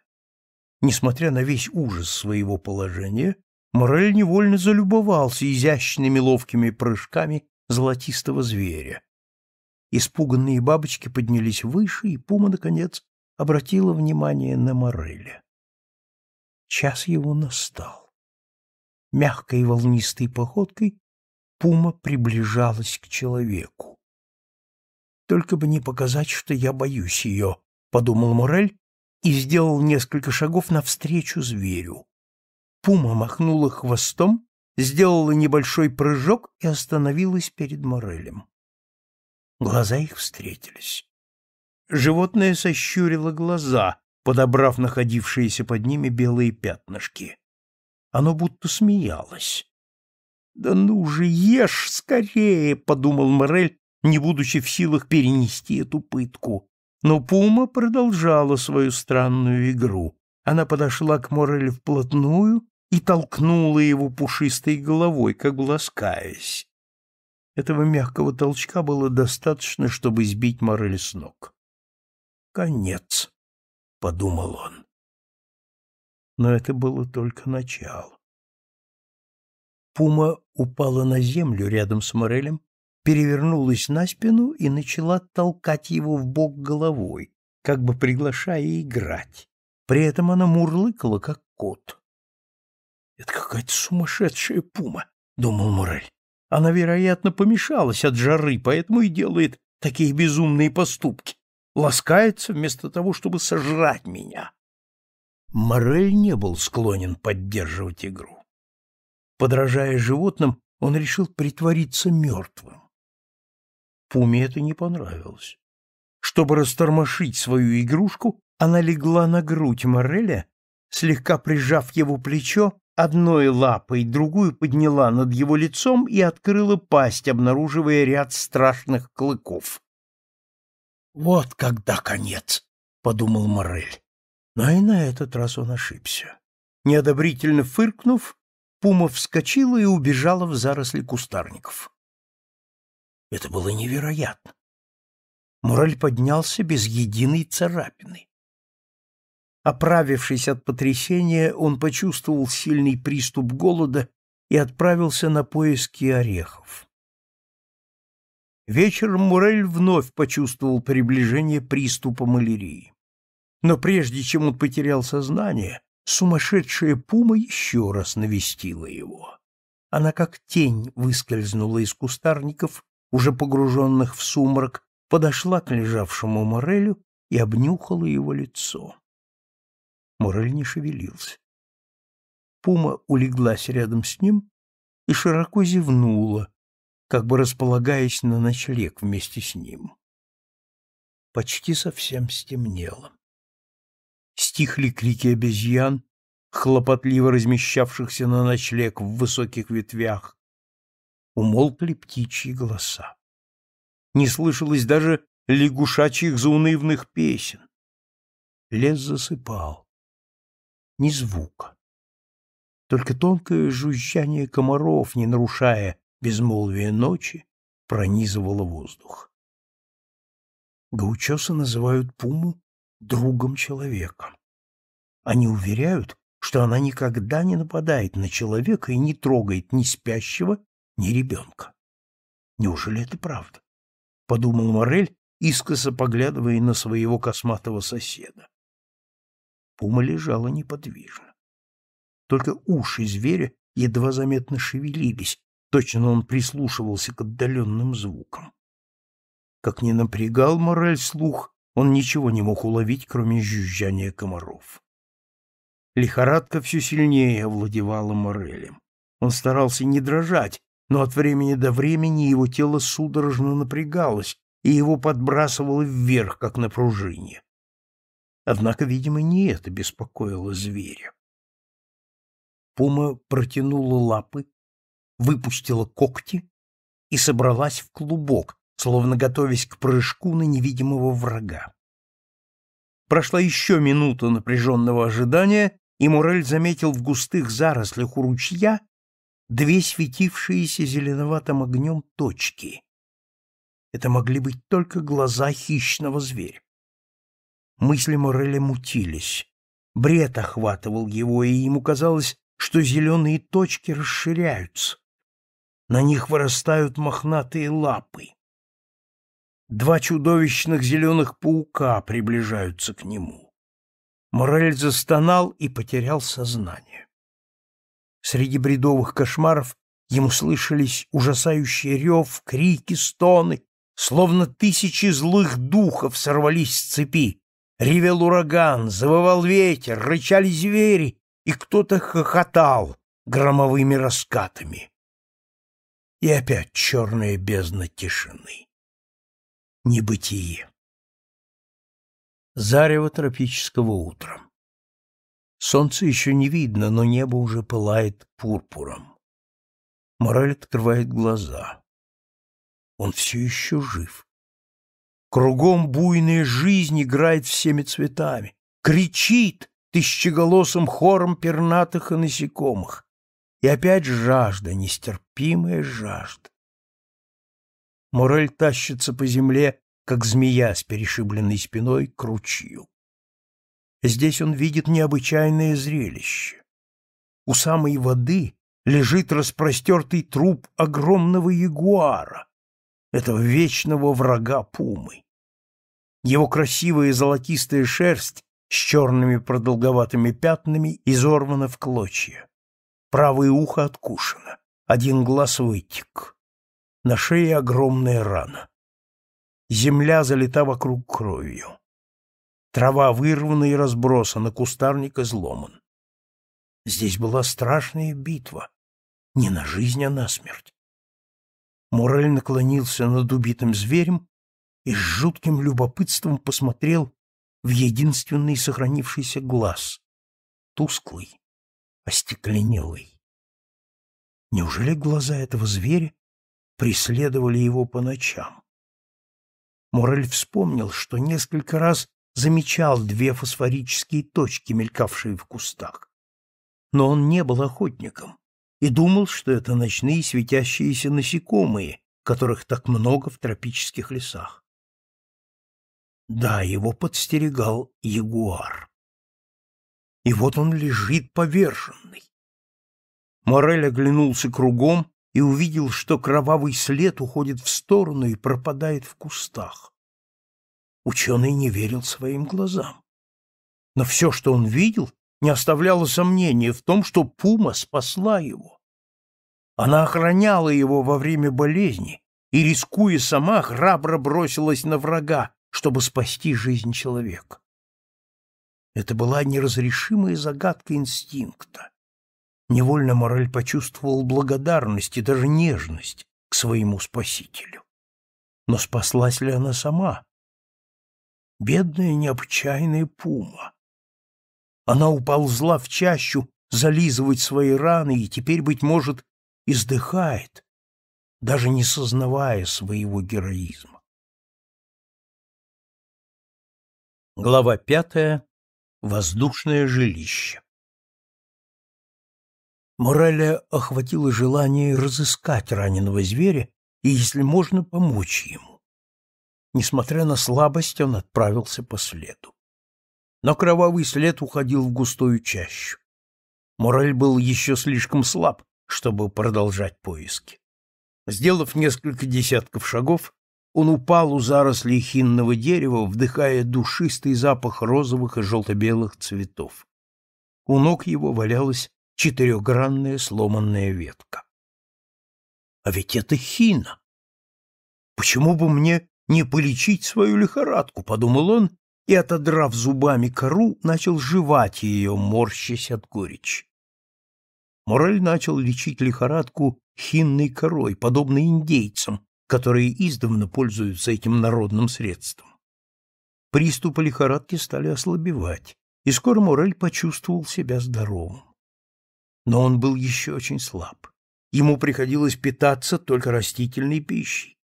Несмотря на весь ужас своего положения, Морель невольно залюбовался изящными ловкими прыжками золотистого зверя. Испуганные бабочки поднялись выше, и пума, наконец, обратила внимание на Мореля. Час его настал. Мягкой волнистой походкой пума приближалась к человеку. «Только бы не показать, что я боюсь ее», — подумал Мурель и сделал несколько шагов навстречу зверю. Пума махнула хвостом, сделала небольшой прыжок и остановилась перед Морелем. Глаза их встретились. Животное сощурило глаза, подобрав находившиеся под ними белые пятнышки. Оно будто смеялось. «Да ну же, ешь скорее!» — подумал Морель, не будучи в силах перенести эту пытку. Но Пума продолжала свою странную игру. Она подошла к Морелю вплотную и толкнула его пушистой головой, как бы ласкаясь. Этого мягкого толчка было достаточно, чтобы сбить Морель с ног. «Конец», — подумал он. Но это было только начало. Пума упала на землю рядом с Морелем, перевернулась на спину и начала толкать его в бок головой, как бы приглашая играть. При этом она мурлыкала, как кот. «Это какая-то сумасшедшая пума», — думал Морель. «Она, вероятно, помешалась от жары, поэтому и делает такие безумные поступки. Ласкается вместо того, чтобы сожрать меня». Морель не был склонен поддерживать игру. Подражая животным, он решил притвориться мертвым. Пуме это не понравилось. Чтобы растормошить свою игрушку, она легла на грудь Мореля, слегка прижав его плечо, одной лапой другую подняла над его лицом и открыла пасть, обнаруживая ряд страшных клыков. «Вот когда конец!» — подумал Морель. Но и на этот раз он ошибся. Неодобрительно фыркнув, пума вскочила и убежала в заросли кустарников. Это было невероятно. Мураль поднялся без единой царапины. Оправившись от потрясения, он почувствовал сильный приступ голода и отправился на поиски орехов. Вечером Мурель вновь почувствовал приближение приступа малярии. Но прежде чем он потерял сознание, сумасшедшая пума еще раз навестила его. Она как тень выскользнула из кустарников, уже погруженных в сумрак, подошла к лежавшему Морелю и обнюхала его лицо. Морель не шевелился. Пума улеглась рядом с ним и широко зевнула, как бы располагаясь на ночлег вместе с ним. Почти совсем стемнело. Стихли крики обезьян, хлопотливо размещавшихся на ночлег в высоких ветвях. Умолкли птичьи голоса. Не слышалось даже лягушачьих заунывных песен. Лес засыпал. Ни звука. Только тонкое жужжание комаров, не нарушая безмолвие ночи, пронизывало воздух. Гаучоса называют пуму другом человека. Они уверяют, что она никогда не нападает на человека и не трогает ни спящего, ни ребенка. Неужели это правда? Подумал Морель, искоса поглядывая на своего косматого соседа. Пума лежала неподвижно. Только уши зверя едва заметно шевелились, точно он прислушивался к отдаленным звукам. Как ни напрягал Морель слух, он ничего не мог уловить, кроме жужжания комаров. Лихорадка все сильнее овладевала Морелем. Он старался не дрожать, но от времени до времени его тело судорожно напрягалось, и его подбрасывало вверх, как на пружине. Однако, видимо, не это беспокоило зверя. Пума протянула лапы, выпустила когти и собралась в клубок, словно готовясь к прыжку на невидимого врага. Прошла еще минута напряженного ожидания, и Мурель заметил в густых зарослях у ручья две светившиеся зеленоватым огнем точки. Это могли быть только глаза хищного зверя. Мысли Мореля мутились. Бред охватывал его, и ему казалось, что зеленые точки расширяются. На них вырастают мохнатые лапы. Два чудовищных зеленых паука приближаются к нему. Морель застонал и потерял сознание. Среди бредовых кошмаров ему слышались ужасающий рев, крики, стоны, словно тысячи злых духов сорвались с цепи. Ревел ураган, завывал ветер, рычали звери, и кто-то хохотал громовыми раскатами. И опять черная бездна тишины небытие. Зарево тропического утра. Солнце еще не видно, но небо уже пылает пурпуром. Мораль открывает глаза. Он все еще жив. Кругом буйная жизнь играет всеми цветами, кричит тысячеголосым хором пернатых и насекомых. И опять жажда, нестерпимая жажда. Морель тащится по земле, как змея с перешибленной спиной к ручью. Здесь он видит необычайное зрелище. У самой воды лежит распростертый труп огромного ягуара, этого вечного врага пумы. Его красивая золотистая шерсть с черными продолговатыми пятнами изорвана в клочья. Правое ухо откушено, один глаз вытек на шее огромная рана. Земля залита вокруг кровью. Трава вырвана и разбросана, кустарник изломан. Здесь была страшная битва. Не на жизнь, а на смерть. Морель наклонился над убитым зверем и с жутким любопытством посмотрел в единственный сохранившийся глаз, тусклый, остекленелый. Неужели глаза этого зверя преследовали его по ночам. Морель вспомнил, что несколько раз замечал две фосфорические точки, мелькавшие в кустах. Но он не был охотником и думал, что это ночные светящиеся насекомые, которых так много в тропических лесах. Да, его подстерегал ягуар. И вот он лежит поверженный. Морель оглянулся кругом и увидел, что кровавый след уходит в сторону и пропадает в кустах. Ученый не верил своим глазам. Но все, что он видел, не оставляло сомнения в том, что пума спасла его. Она охраняла его во время болезни и, рискуя сама, храбро бросилась на врага, чтобы спасти жизнь человека. Это была неразрешимая загадка инстинкта невольно Морель почувствовал благодарность и даже нежность к своему спасителю. Но спаслась ли она сама? Бедная необчайная пума. Она уползла в чащу зализывать свои раны и теперь, быть может, издыхает, даже не сознавая своего героизма. Глава пятая. Воздушное жилище. Мореля охватило желание разыскать раненого зверя и, если можно, помочь ему. Несмотря на слабость, он отправился по следу. Но кровавый след уходил в густую чащу. Морель был еще слишком слаб, чтобы продолжать поиски. Сделав несколько десятков шагов, он упал у зарослей хинного дерева, вдыхая душистый запах розовых и желто-белых цветов. У ног его валялась четырехгранная сломанная ветка. А ведь это хина. Почему бы мне не полечить свою лихорадку, подумал он, и, отодрав зубами кору, начал жевать ее, морщась от горечи. Морель начал лечить лихорадку хинной корой, подобно индейцам, которые издавна пользуются этим народным средством. Приступы лихорадки стали ослабевать, и скоро Морель почувствовал себя здоровым но он был еще очень слаб. Ему приходилось питаться только растительной пищей.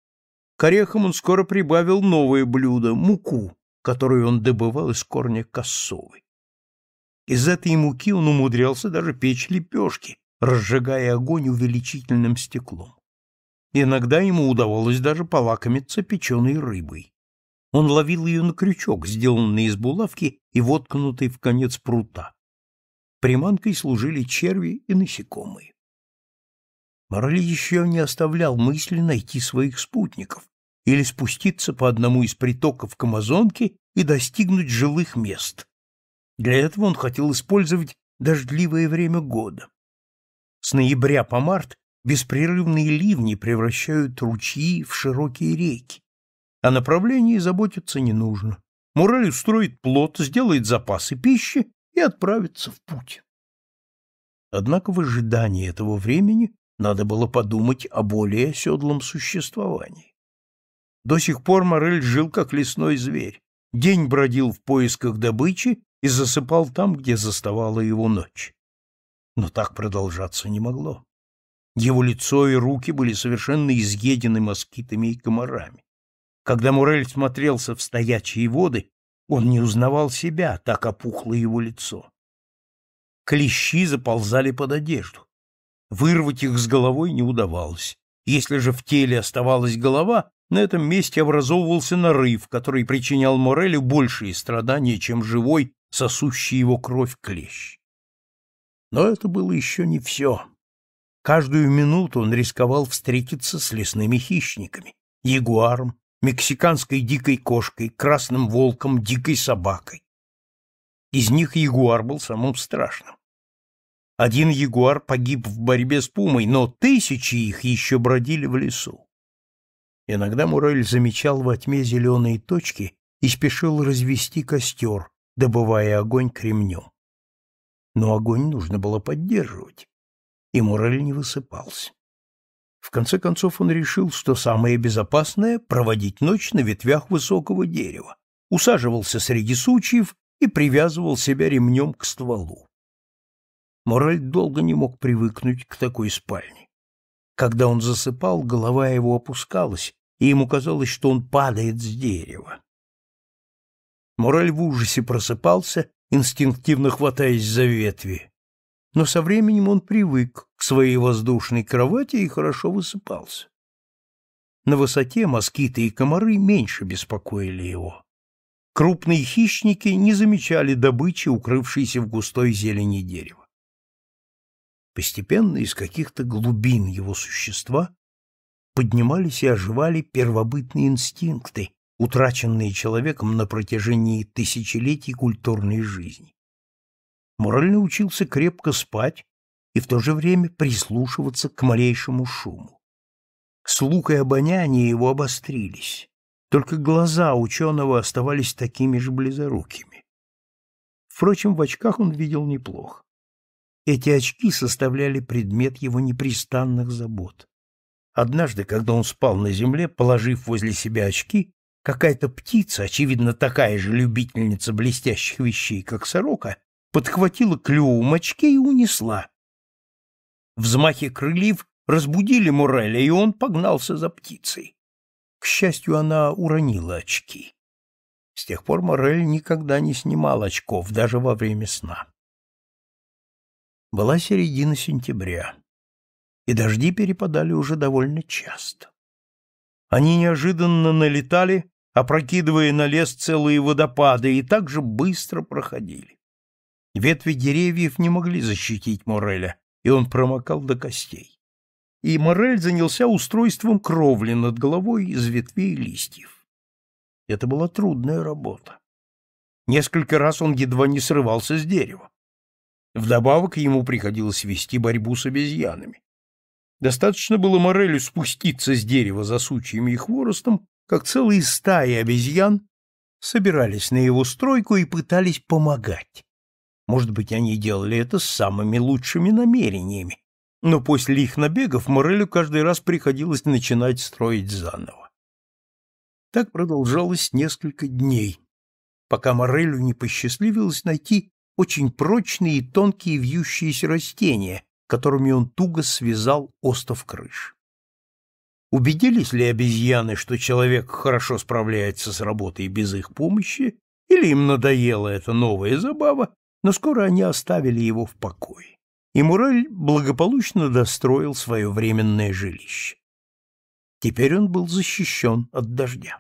К орехам он скоро прибавил новое блюдо — муку, которую он добывал из корня косовы. Из этой муки он умудрялся даже печь лепешки, разжигая огонь увеличительным стеклом. Иногда ему удавалось даже полакомиться печеной рыбой. Он ловил ее на крючок, сделанный из булавки и воткнутый в конец прута. Приманкой служили черви и насекомые. Морали еще не оставлял мысли найти своих спутников или спуститься по одному из притоков к Амазонке и достигнуть жилых мест. Для этого он хотел использовать дождливое время года. С ноября по март беспрерывные ливни превращают ручьи в широкие реки. О направлении заботиться не нужно. Мураль устроит плот, сделает запасы пищи и отправиться в путь. Однако в ожидании этого времени надо было подумать о более оседлом существовании. До сих пор Морель жил как лесной зверь, день бродил в поисках добычи и засыпал там, где заставала его ночь. Но так продолжаться не могло. Его лицо и руки были совершенно изъедены москитами и комарами. Когда Мурель смотрелся в стоячие воды, он не узнавал себя, так опухло его лицо. Клещи заползали под одежду. Вырвать их с головой не удавалось. Если же в теле оставалась голова, на этом месте образовывался нарыв, который причинял Морелю большие страдания, чем живой, сосущий его кровь клещ. Но это было еще не все. Каждую минуту он рисковал встретиться с лесными хищниками, ягуаром, мексиканской дикой кошкой, красным волком, дикой собакой. Из них ягуар был самым страшным. Один ягуар погиб в борьбе с пумой, но тысячи их еще бродили в лесу. Иногда Мурель замечал во тьме зеленые точки и спешил развести костер, добывая огонь кремнем. Но огонь нужно было поддерживать, и Мурель не высыпался. В конце концов он решил, что самое безопасное — проводить ночь на ветвях высокого дерева, усаживался среди сучьев и привязывал себя ремнем к стволу. Мораль долго не мог привыкнуть к такой спальне. Когда он засыпал, голова его опускалась, и ему казалось, что он падает с дерева. Мораль в ужасе просыпался, инстинктивно хватаясь за ветви но со временем он привык к своей воздушной кровати и хорошо высыпался. На высоте москиты и комары меньше беспокоили его. Крупные хищники не замечали добычи, укрывшейся в густой зелени дерева. Постепенно из каких-то глубин его существа поднимались и оживали первобытные инстинкты, утраченные человеком на протяжении тысячелетий культурной жизни морально учился крепко спать и в то же время прислушиваться к малейшему шуму. Слух и обоняние его обострились, только глаза ученого оставались такими же близорукими. Впрочем, в очках он видел неплохо. Эти очки составляли предмет его непрестанных забот. Однажды, когда он спал на земле, положив возле себя очки, какая-то птица, очевидно такая же любительница блестящих вещей, как сорока, подхватила клюв очки и унесла. Взмахи крыльев разбудили Муреля, и он погнался за птицей. К счастью, она уронила очки. С тех пор Морель никогда не снимал очков, даже во время сна. Была середина сентября, и дожди перепадали уже довольно часто. Они неожиданно налетали, опрокидывая на лес целые водопады, и так же быстро проходили. Ветви деревьев не могли защитить Мореля, и он промокал до костей. И Морель занялся устройством кровли над головой из ветвей и листьев. Это была трудная работа. Несколько раз он едва не срывался с дерева. Вдобавок ему приходилось вести борьбу с обезьянами. Достаточно было Морелю спуститься с дерева за сучьями и хворостом, как целые стаи обезьян собирались на его стройку и пытались помогать. Может быть, они делали это с самыми лучшими намерениями, но после их набегов Морелю каждый раз приходилось начинать строить заново. Так продолжалось несколько дней, пока Морелю не посчастливилось найти очень прочные и тонкие вьющиеся растения, которыми он туго связал остов крыш. Убедились ли обезьяны, что человек хорошо справляется с работой без их помощи, или им надоела эта новая забава, но скоро они оставили его в покое, и Мурель благополучно достроил свое временное жилище. Теперь он был защищен от дождя.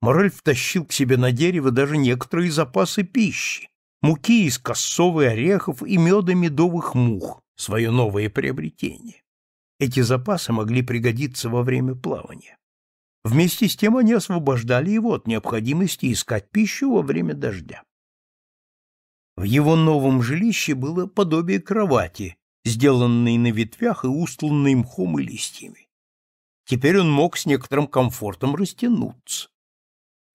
Морель втащил к себе на дерево даже некоторые запасы пищи, муки из кассовы орехов и меда медовых мух, свое новое приобретение. Эти запасы могли пригодиться во время плавания. Вместе с тем они освобождали его от необходимости искать пищу во время дождя. В его новом жилище было подобие кровати, сделанной на ветвях и устланной мхом и листьями. Теперь он мог с некоторым комфортом растянуться.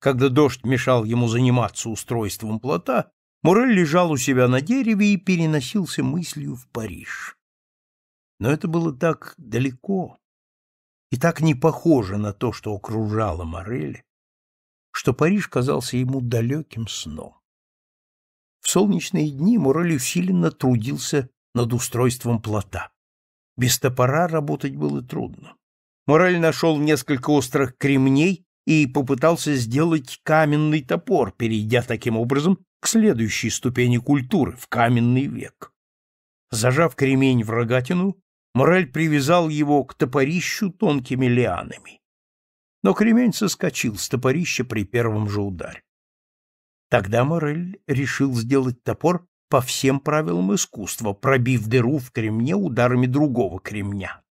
Когда дождь мешал ему заниматься устройством плота, Мурель лежал у себя на дереве и переносился мыслью в Париж. Но это было так далеко и так не похоже на то, что окружало Мореля, что Париж казался ему далеким сном солнечные дни Мурель усиленно трудился над устройством плота. Без топора работать было трудно. Мурель нашел несколько острых кремней и попытался сделать каменный топор, перейдя таким образом к следующей ступени культуры, в каменный век. Зажав кремень в рогатину, Морель привязал его к топорищу тонкими лианами. Но кремень соскочил с топорища при первом же ударе. Тогда Морель решил сделать топор по всем правилам искусства, пробив дыру в кремне ударами другого кремня.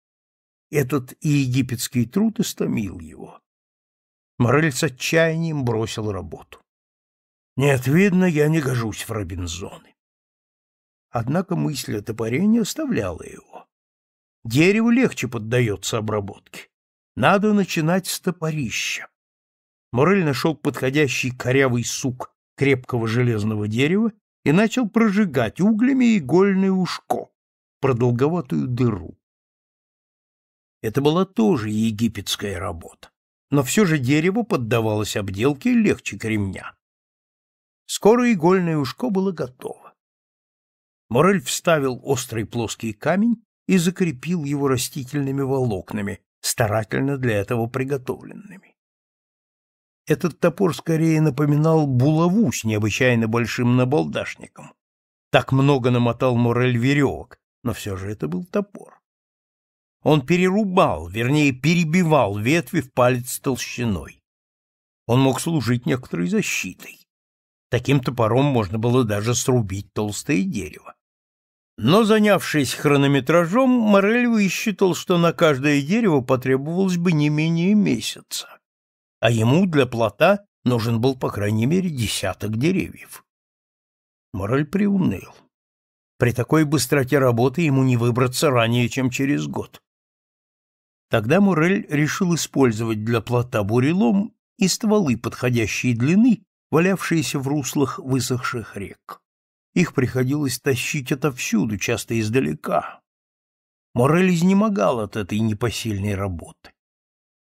Этот и египетский труд истомил его. Морель с отчаянием бросил работу. «Нет, видно, я не гожусь в Робинзоны». Однако мысль о топоре не оставляла его. Дерево легче поддается обработке. Надо начинать с топорища. Морель нашел подходящий корявый сук крепкого железного дерева и начал прожигать углями игольное ушко, продолговатую дыру. Это была тоже египетская работа, но все же дерево поддавалось обделке легче кремня. Скоро игольное ушко было готово. Морель вставил острый плоский камень и закрепил его растительными волокнами, старательно для этого приготовленными. Этот топор скорее напоминал булаву с необычайно большим набалдашником. Так много намотал Морель веревок, но все же это был топор. Он перерубал, вернее, перебивал ветви в палец толщиной. Он мог служить некоторой защитой. Таким топором можно было даже срубить толстое дерево. Но, занявшись хронометражом, Морель высчитал, что на каждое дерево потребовалось бы не менее месяца а ему для плота нужен был, по крайней мере, десяток деревьев. Мораль приуныл. При такой быстроте работы ему не выбраться ранее, чем через год. Тогда Мурель решил использовать для плота бурелом и стволы подходящей длины, валявшиеся в руслах высохших рек. Их приходилось тащить отовсюду, часто издалека. Морель изнемогал от этой непосильной работы.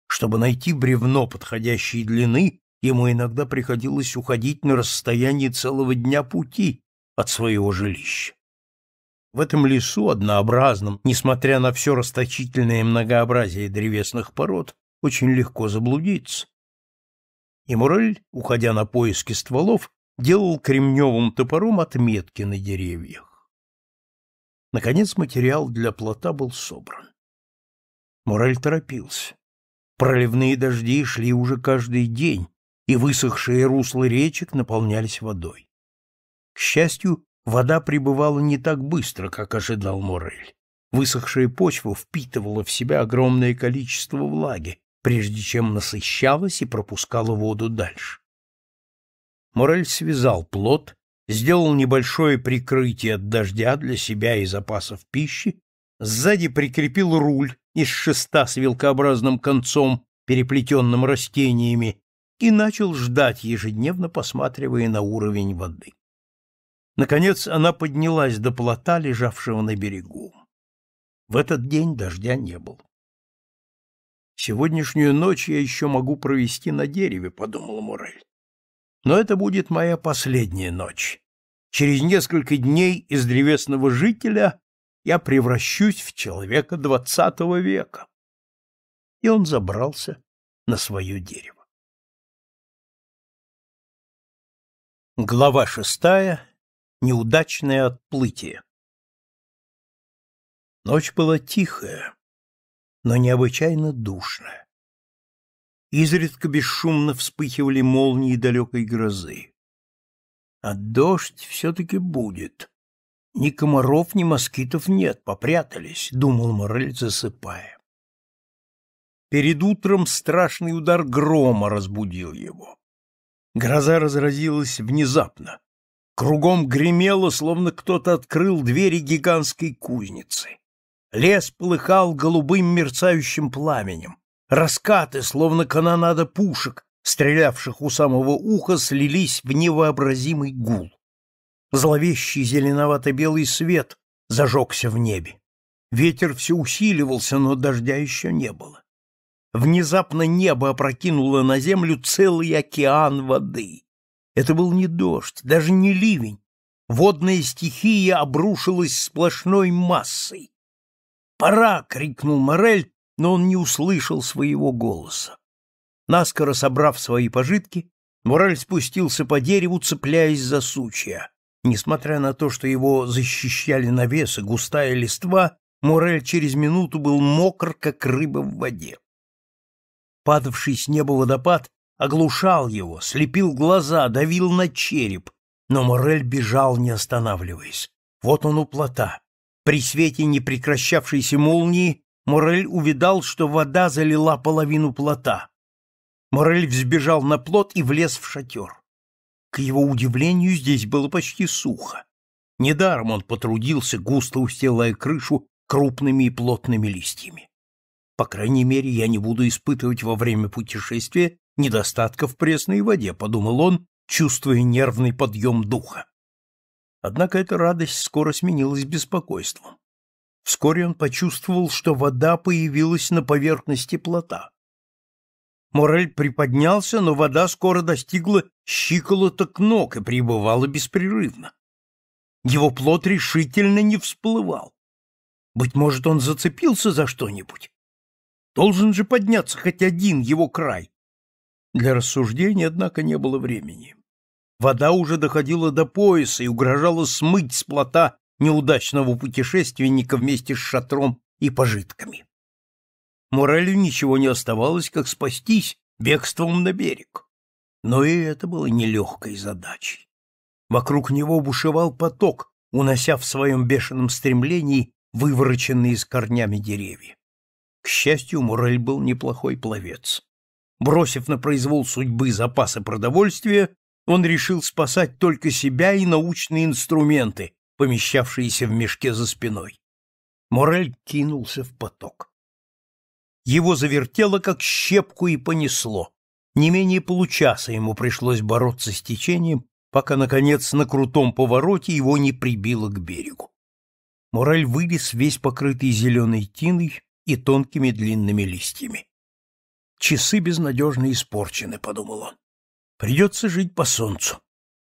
Чтобы найти бревно подходящей длины, ему иногда приходилось уходить на расстояние целого дня пути от своего жилища. В этом лесу, однообразном, несмотря на все расточительное многообразие древесных пород, очень легко заблудиться. И Мурель, уходя на поиски стволов, делал кремневым топором отметки на деревьях. Наконец материал для плота был собран. Мурель торопился. Проливные дожди шли уже каждый день, и высохшие русла речек наполнялись водой. К счастью, вода прибывала не так быстро, как ожидал Морель. Высохшая почва впитывала в себя огромное количество влаги, прежде чем насыщалась и пропускала воду дальше. Морель связал плот, сделал небольшое прикрытие от дождя для себя и запасов пищи, сзади прикрепил руль, из шеста с вилкообразным концом, переплетенным растениями, и начал ждать, ежедневно посматривая на уровень воды. Наконец она поднялась до плота, лежавшего на берегу. В этот день дождя не было. «Сегодняшнюю ночь я еще могу провести на дереве», — подумала Мурель. «Но это будет моя последняя ночь. Через несколько дней из древесного жителя я превращусь в человека двадцатого века. И он забрался на свое дерево. Глава шестая. Неудачное отплытие. Ночь была тихая, но необычайно душная. Изредка бесшумно вспыхивали молнии далекой грозы. А дождь все-таки будет, ни комаров, ни москитов нет, попрятались, думал Морель, засыпая. Перед утром страшный удар грома разбудил его. Гроза разразилась внезапно. Кругом гремело, словно кто-то открыл двери гигантской кузницы. Лес полыхал голубым мерцающим пламенем. Раскаты, словно канонада пушек, стрелявших у самого уха, слились в невообразимый гул. Зловещий зеленовато-белый свет зажегся в небе. Ветер все усиливался, но дождя еще не было. Внезапно небо опрокинуло на землю целый океан воды. Это был не дождь, даже не ливень. Водная стихия обрушилась сплошной массой. «Пора!» — крикнул Морель, но он не услышал своего голоса. Наскоро собрав свои пожитки, Морель спустился по дереву, цепляясь за сучья. Несмотря на то, что его защищали навесы, густая листва, Морель через минуту был мокр, как рыба в воде. Падавший с неба водопад оглушал его, слепил глаза, давил на череп, но Морель бежал, не останавливаясь. Вот он у плота. При свете непрекращавшейся молнии Морель увидал, что вода залила половину плота. Морель взбежал на плот и влез в шатер. К его удивлению, здесь было почти сухо. Недаром он потрудился, густо устилая крышу крупными и плотными листьями. По крайней мере, я не буду испытывать во время путешествия недостатка в пресной воде, подумал он, чувствуя нервный подъем духа. Однако эта радость скоро сменилась беспокойством. Вскоре он почувствовал, что вода появилась на поверхности плота. Морель приподнялся, но вода скоро достигла щиколоток ног и пребывала беспрерывно. Его плот решительно не всплывал. Быть может, он зацепился за что-нибудь? Должен же подняться хоть один его край. Для рассуждений, однако, не было времени. Вода уже доходила до пояса и угрожала смыть с плота неудачного путешественника вместе с шатром и пожитками. Морелю ничего не оставалось, как спастись бегством на берег. Но и это было нелегкой задачей. Вокруг него бушевал поток, унося в своем бешеном стремлении вывороченные с корнями деревья. К счастью, Мурель был неплохой пловец. Бросив на произвол судьбы запасы продовольствия, он решил спасать только себя и научные инструменты, помещавшиеся в мешке за спиной. Морель кинулся в поток его завертело, как щепку, и понесло. Не менее получаса ему пришлось бороться с течением, пока, наконец, на крутом повороте его не прибило к берегу. Мораль вылез весь покрытый зеленой тиной и тонкими длинными листьями. «Часы безнадежно испорчены», — подумал он. «Придется жить по солнцу.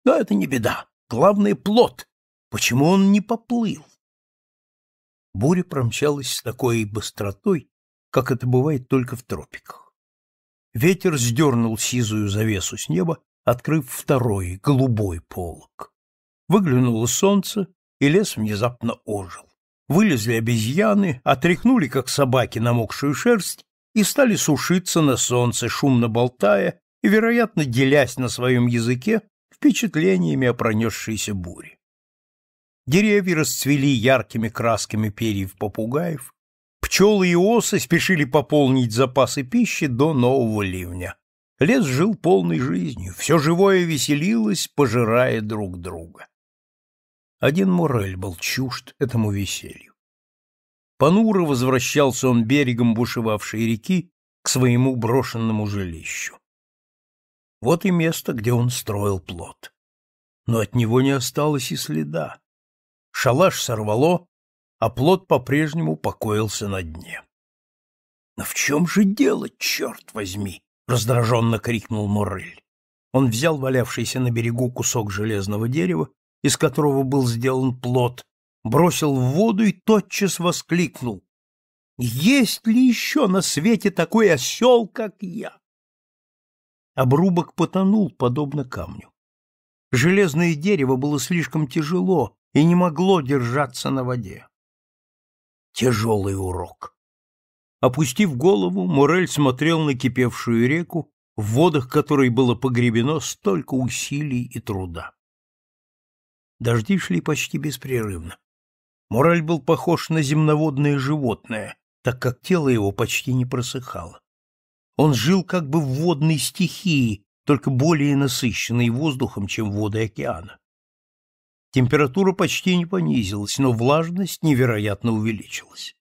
Но это не беда. Главное — плод. Почему он не поплыл?» Буря промчалась с такой быстротой, как это бывает только в тропиках. Ветер сдернул сизую завесу с неба, открыв второй, голубой полог. Выглянуло солнце, и лес внезапно ожил. Вылезли обезьяны, отряхнули, как собаки, намокшую шерсть и стали сушиться на солнце, шумно болтая и, вероятно, делясь на своем языке впечатлениями о пронесшейся буре. Деревья расцвели яркими красками перьев попугаев, Пчелы и осы спешили пополнить запасы пищи до нового ливня. Лес жил полной жизнью, все живое веселилось, пожирая друг друга. Один Морель был чужд этому веселью. Понуро возвращался он берегом бушевавшей реки к своему брошенному жилищу. Вот и место, где он строил плот, Но от него не осталось и следа. Шалаш сорвало, а плод по-прежнему покоился на дне. «Но в чем же дело, черт возьми?» — раздраженно крикнул Моррель. Он взял валявшийся на берегу кусок железного дерева, из которого был сделан плод, бросил в воду и тотчас воскликнул. «Есть ли еще на свете такой осел, как я?» Обрубок потонул, подобно камню. Железное дерево было слишком тяжело и не могло держаться на воде тяжелый урок. Опустив голову, Морель смотрел на кипевшую реку, в водах которой было погребено столько усилий и труда. Дожди шли почти беспрерывно. Мораль был похож на земноводное животное, так как тело его почти не просыхало. Он жил как бы в водной стихии, только более насыщенной воздухом, чем воды океана. Температура почти не понизилась, но влажность невероятно увеличилась.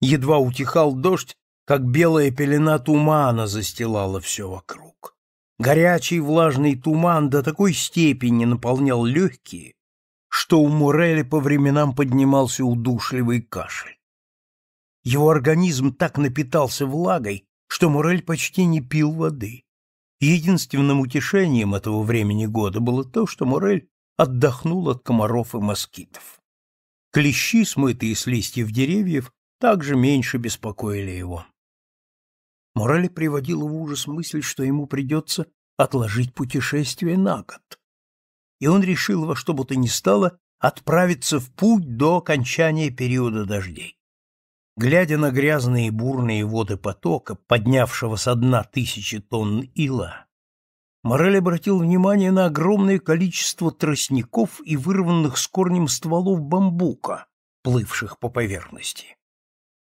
Едва утихал дождь, как белая пелена тумана застилала все вокруг. Горячий влажный туман до такой степени наполнял легкие, что у Муреля по временам поднимался удушливый кашель. Его организм так напитался влагой, что Мурель почти не пил воды. Единственным утешением этого времени года было то, что Мурель отдохнул от комаров и москитов. Клещи, смытые с листьев деревьев, также меньше беспокоили его. Морали приводила в ужас мысль, что ему придется отложить путешествие на год. И он решил во что бы то ни стало отправиться в путь до окончания периода дождей. Глядя на грязные бурные воды потока, поднявшего со дна тысячи тонн ила, Морель обратил внимание на огромное количество тростников и вырванных с корнем стволов бамбука, плывших по поверхности.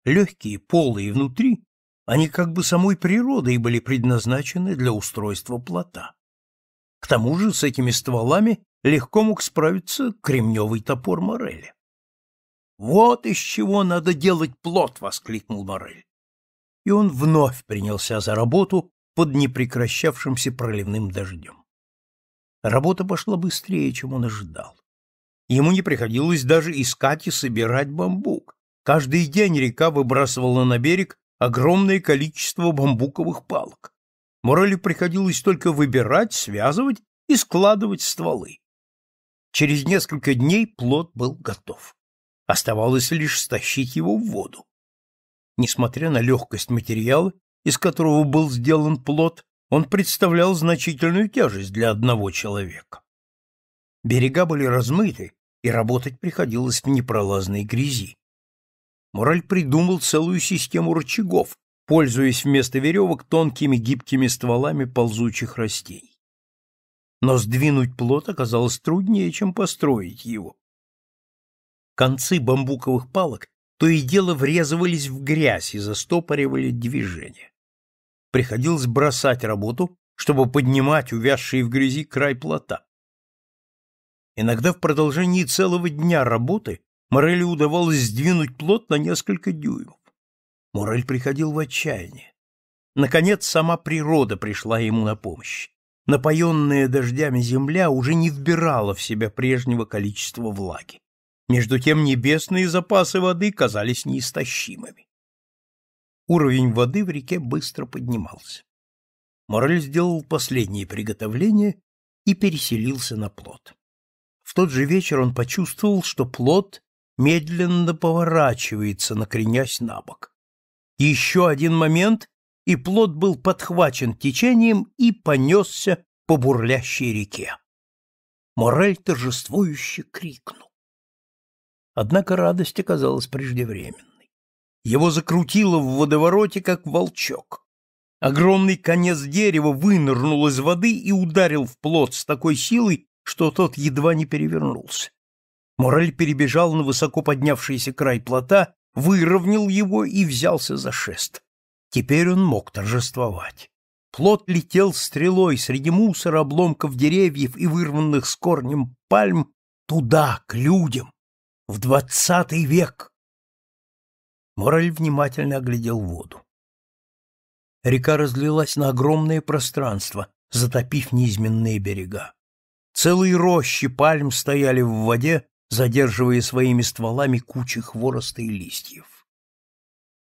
Легкие, полые внутри, они как бы самой природой были предназначены для устройства плота. К тому же с этими стволами легко мог справиться кремневый топор Мореля. «Вот из чего надо делать плот, воскликнул Морель. И он вновь принялся за работу, под непрекращавшимся проливным дождем. Работа пошла быстрее, чем он ожидал. Ему не приходилось даже искать и собирать бамбук. Каждый день река выбрасывала на берег огромное количество бамбуковых палок. Морали приходилось только выбирать, связывать и складывать стволы. Через несколько дней плод был готов. Оставалось лишь стащить его в воду. Несмотря на легкость материала, из которого был сделан плот, он представлял значительную тяжесть для одного человека. Берега были размыты, и работать приходилось в непролазной грязи. Мораль придумал целую систему рычагов, пользуясь вместо веревок тонкими гибкими стволами ползучих растений. Но сдвинуть плот оказалось труднее, чем построить его. Концы бамбуковых палок то и дело врезывались в грязь и застопоривали движение приходилось бросать работу, чтобы поднимать увязший в грязи край плота. Иногда в продолжении целого дня работы Морелю удавалось сдвинуть плот на несколько дюймов. Морель приходил в отчаяние. Наконец, сама природа пришла ему на помощь. Напоенная дождями земля уже не вбирала в себя прежнего количества влаги. Между тем небесные запасы воды казались неистощимыми. Уровень воды в реке быстро поднимался. Морель сделал последние приготовления и переселился на плот. В тот же вечер он почувствовал, что плот медленно поворачивается, накренясь на бок. Еще один момент, и плот был подхвачен течением и понесся по бурлящей реке. Морель торжествующе крикнул. Однако радость оказалась преждевременной. Его закрутило в водовороте, как волчок. Огромный конец дерева вынырнул из воды и ударил в плот с такой силой, что тот едва не перевернулся. Мораль перебежал на высоко поднявшийся край плота, выровнял его и взялся за шест. Теперь он мог торжествовать. Плот летел стрелой среди мусора, обломков деревьев и вырванных с корнем пальм туда, к людям, в двадцатый век. Морель внимательно оглядел воду. Река разлилась на огромное пространство, затопив низменные берега. Целые рощи пальм стояли в воде, задерживая своими стволами кучи хвороста и листьев.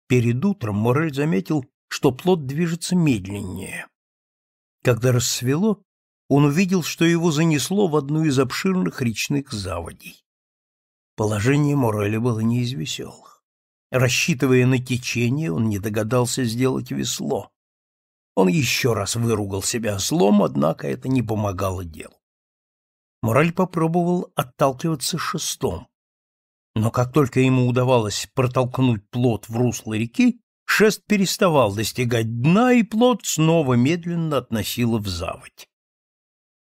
Перед утром Морель заметил, что плод движется медленнее. Когда рассвело, он увидел, что его занесло в одну из обширных речных заводей. Положение Мореля было не из веселых. Рассчитывая на течение, он не догадался сделать весло. Он еще раз выругал себя злом, однако это не помогало делу. Мораль попробовал отталкиваться шестом, но как только ему удавалось протолкнуть плот в русло реки, шест переставал достигать дна, и плот снова медленно относило в заводь.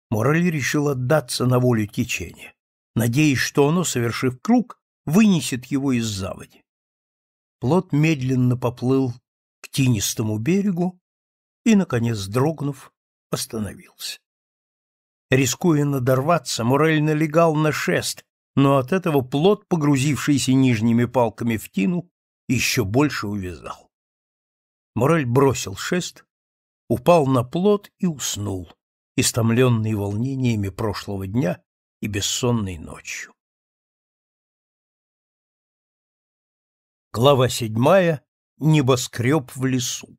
Мораль решил отдаться на волю течения, надеясь, что оно, совершив круг, вынесет его из заводи. Плот медленно поплыл к тинистому берегу и, наконец, дрогнув, остановился. Рискуя надорваться, Мурель налегал на шест, но от этого плот, погрузившийся нижними палками в тину, еще больше увязал. Мурель бросил шест, упал на плот и уснул, истомленный волнениями прошлого дня и бессонной ночью. Глава седьмая. Небоскреб в лесу.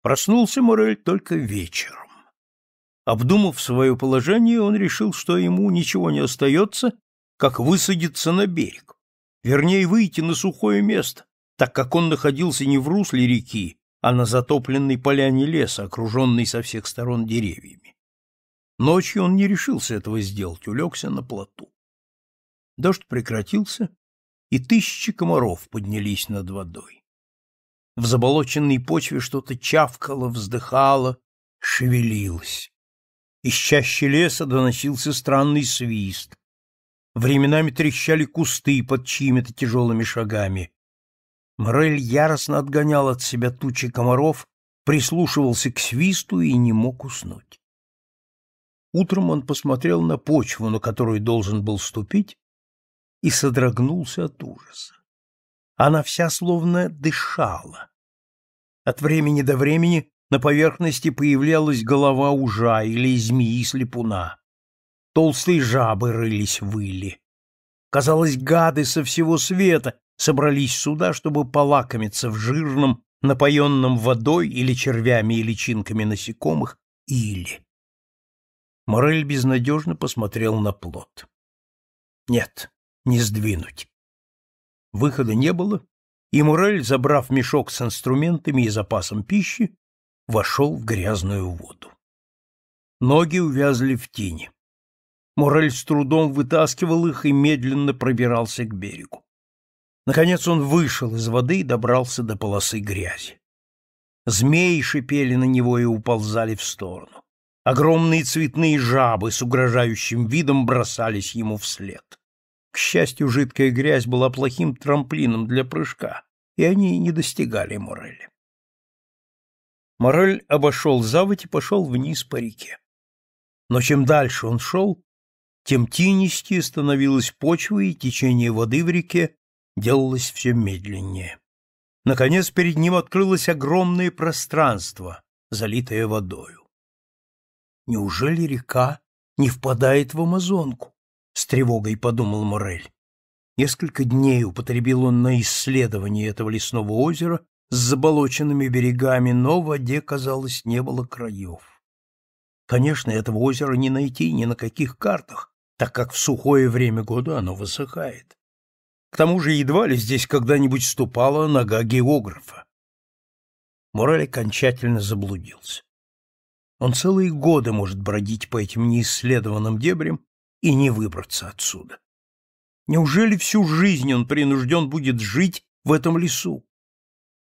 Проснулся Морель только вечером. Обдумав свое положение, он решил, что ему ничего не остается, как высадиться на берег, вернее, выйти на сухое место, так как он находился не в русле реки, а на затопленной поляне леса, окруженной со всех сторон деревьями. Ночью он не решился этого сделать, улегся на плоту. Дождь прекратился, и тысячи комаров поднялись над водой. В заболоченной почве что-то чавкало, вздыхало, шевелилось. Из чащи леса доносился странный свист. Временами трещали кусты под чьими-то тяжелыми шагами. Морель яростно отгонял от себя тучи комаров, прислушивался к свисту и не мог уснуть. Утром он посмотрел на почву, на которую должен был ступить, и содрогнулся от ужаса. Она вся словно дышала. От времени до времени на поверхности появлялась голова ужа или змеи-слепуна. Толстые жабы рылись в иле. Казалось, гады со всего света собрались сюда, чтобы полакомиться в жирном, напоенном водой или червями и личинками насекомых, или... Морель безнадежно посмотрел на плод. Нет, не сдвинуть. Выхода не было, и Мурель, забрав мешок с инструментами и запасом пищи, вошел в грязную воду. Ноги увязли в тени. Мурель с трудом вытаскивал их и медленно пробирался к берегу. Наконец он вышел из воды и добрался до полосы грязи. Змеи шипели на него и уползали в сторону. Огромные цветные жабы с угрожающим видом бросались ему вслед счастью, жидкая грязь была плохим трамплином для прыжка, и они не достигали Морели. Морель обошел заводь и пошел вниз по реке. Но чем дальше он шел, тем тинистее становилась почва, и течение воды в реке делалось все медленнее. Наконец перед ним открылось огромное пространство, залитое водою. Неужели река не впадает в Амазонку? с тревогой подумал Морель. Несколько дней употребил он на исследование этого лесного озера с заболоченными берегами, но в воде, казалось, не было краев. Конечно, этого озера не найти ни на каких картах, так как в сухое время года оно высыхает. К тому же едва ли здесь когда-нибудь ступала нога географа. Морель окончательно заблудился. Он целые годы может бродить по этим неисследованным дебрям и не выбраться отсюда. Неужели всю жизнь он принужден будет жить в этом лесу?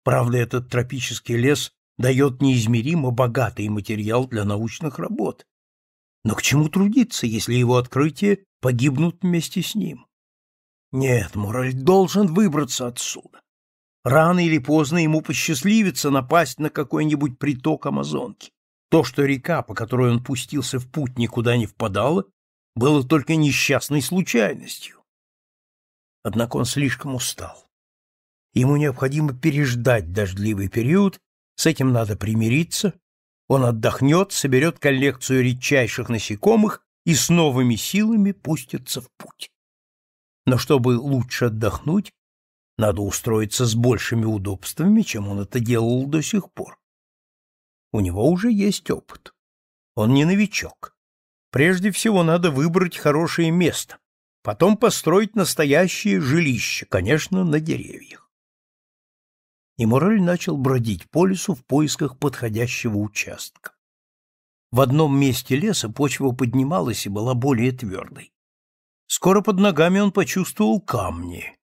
Правда, этот тропический лес дает неизмеримо богатый материал для научных работ. Но к чему трудиться, если его открытия погибнут вместе с ним? Нет, Мораль должен выбраться отсюда. Рано или поздно ему посчастливится напасть на какой-нибудь приток Амазонки. То, что река, по которой он пустился в путь, никуда не впадала, было только несчастной случайностью. Однако он слишком устал. Ему необходимо переждать дождливый период, с этим надо примириться. Он отдохнет, соберет коллекцию редчайших насекомых и с новыми силами пустится в путь. Но чтобы лучше отдохнуть, надо устроиться с большими удобствами, чем он это делал до сих пор. У него уже есть опыт. Он не новичок. Прежде всего надо выбрать хорошее место, потом построить настоящее жилище, конечно, на деревьях. И Морель начал бродить по лесу в поисках подходящего участка. В одном месте леса почва поднималась и была более твердой. Скоро под ногами он почувствовал камни.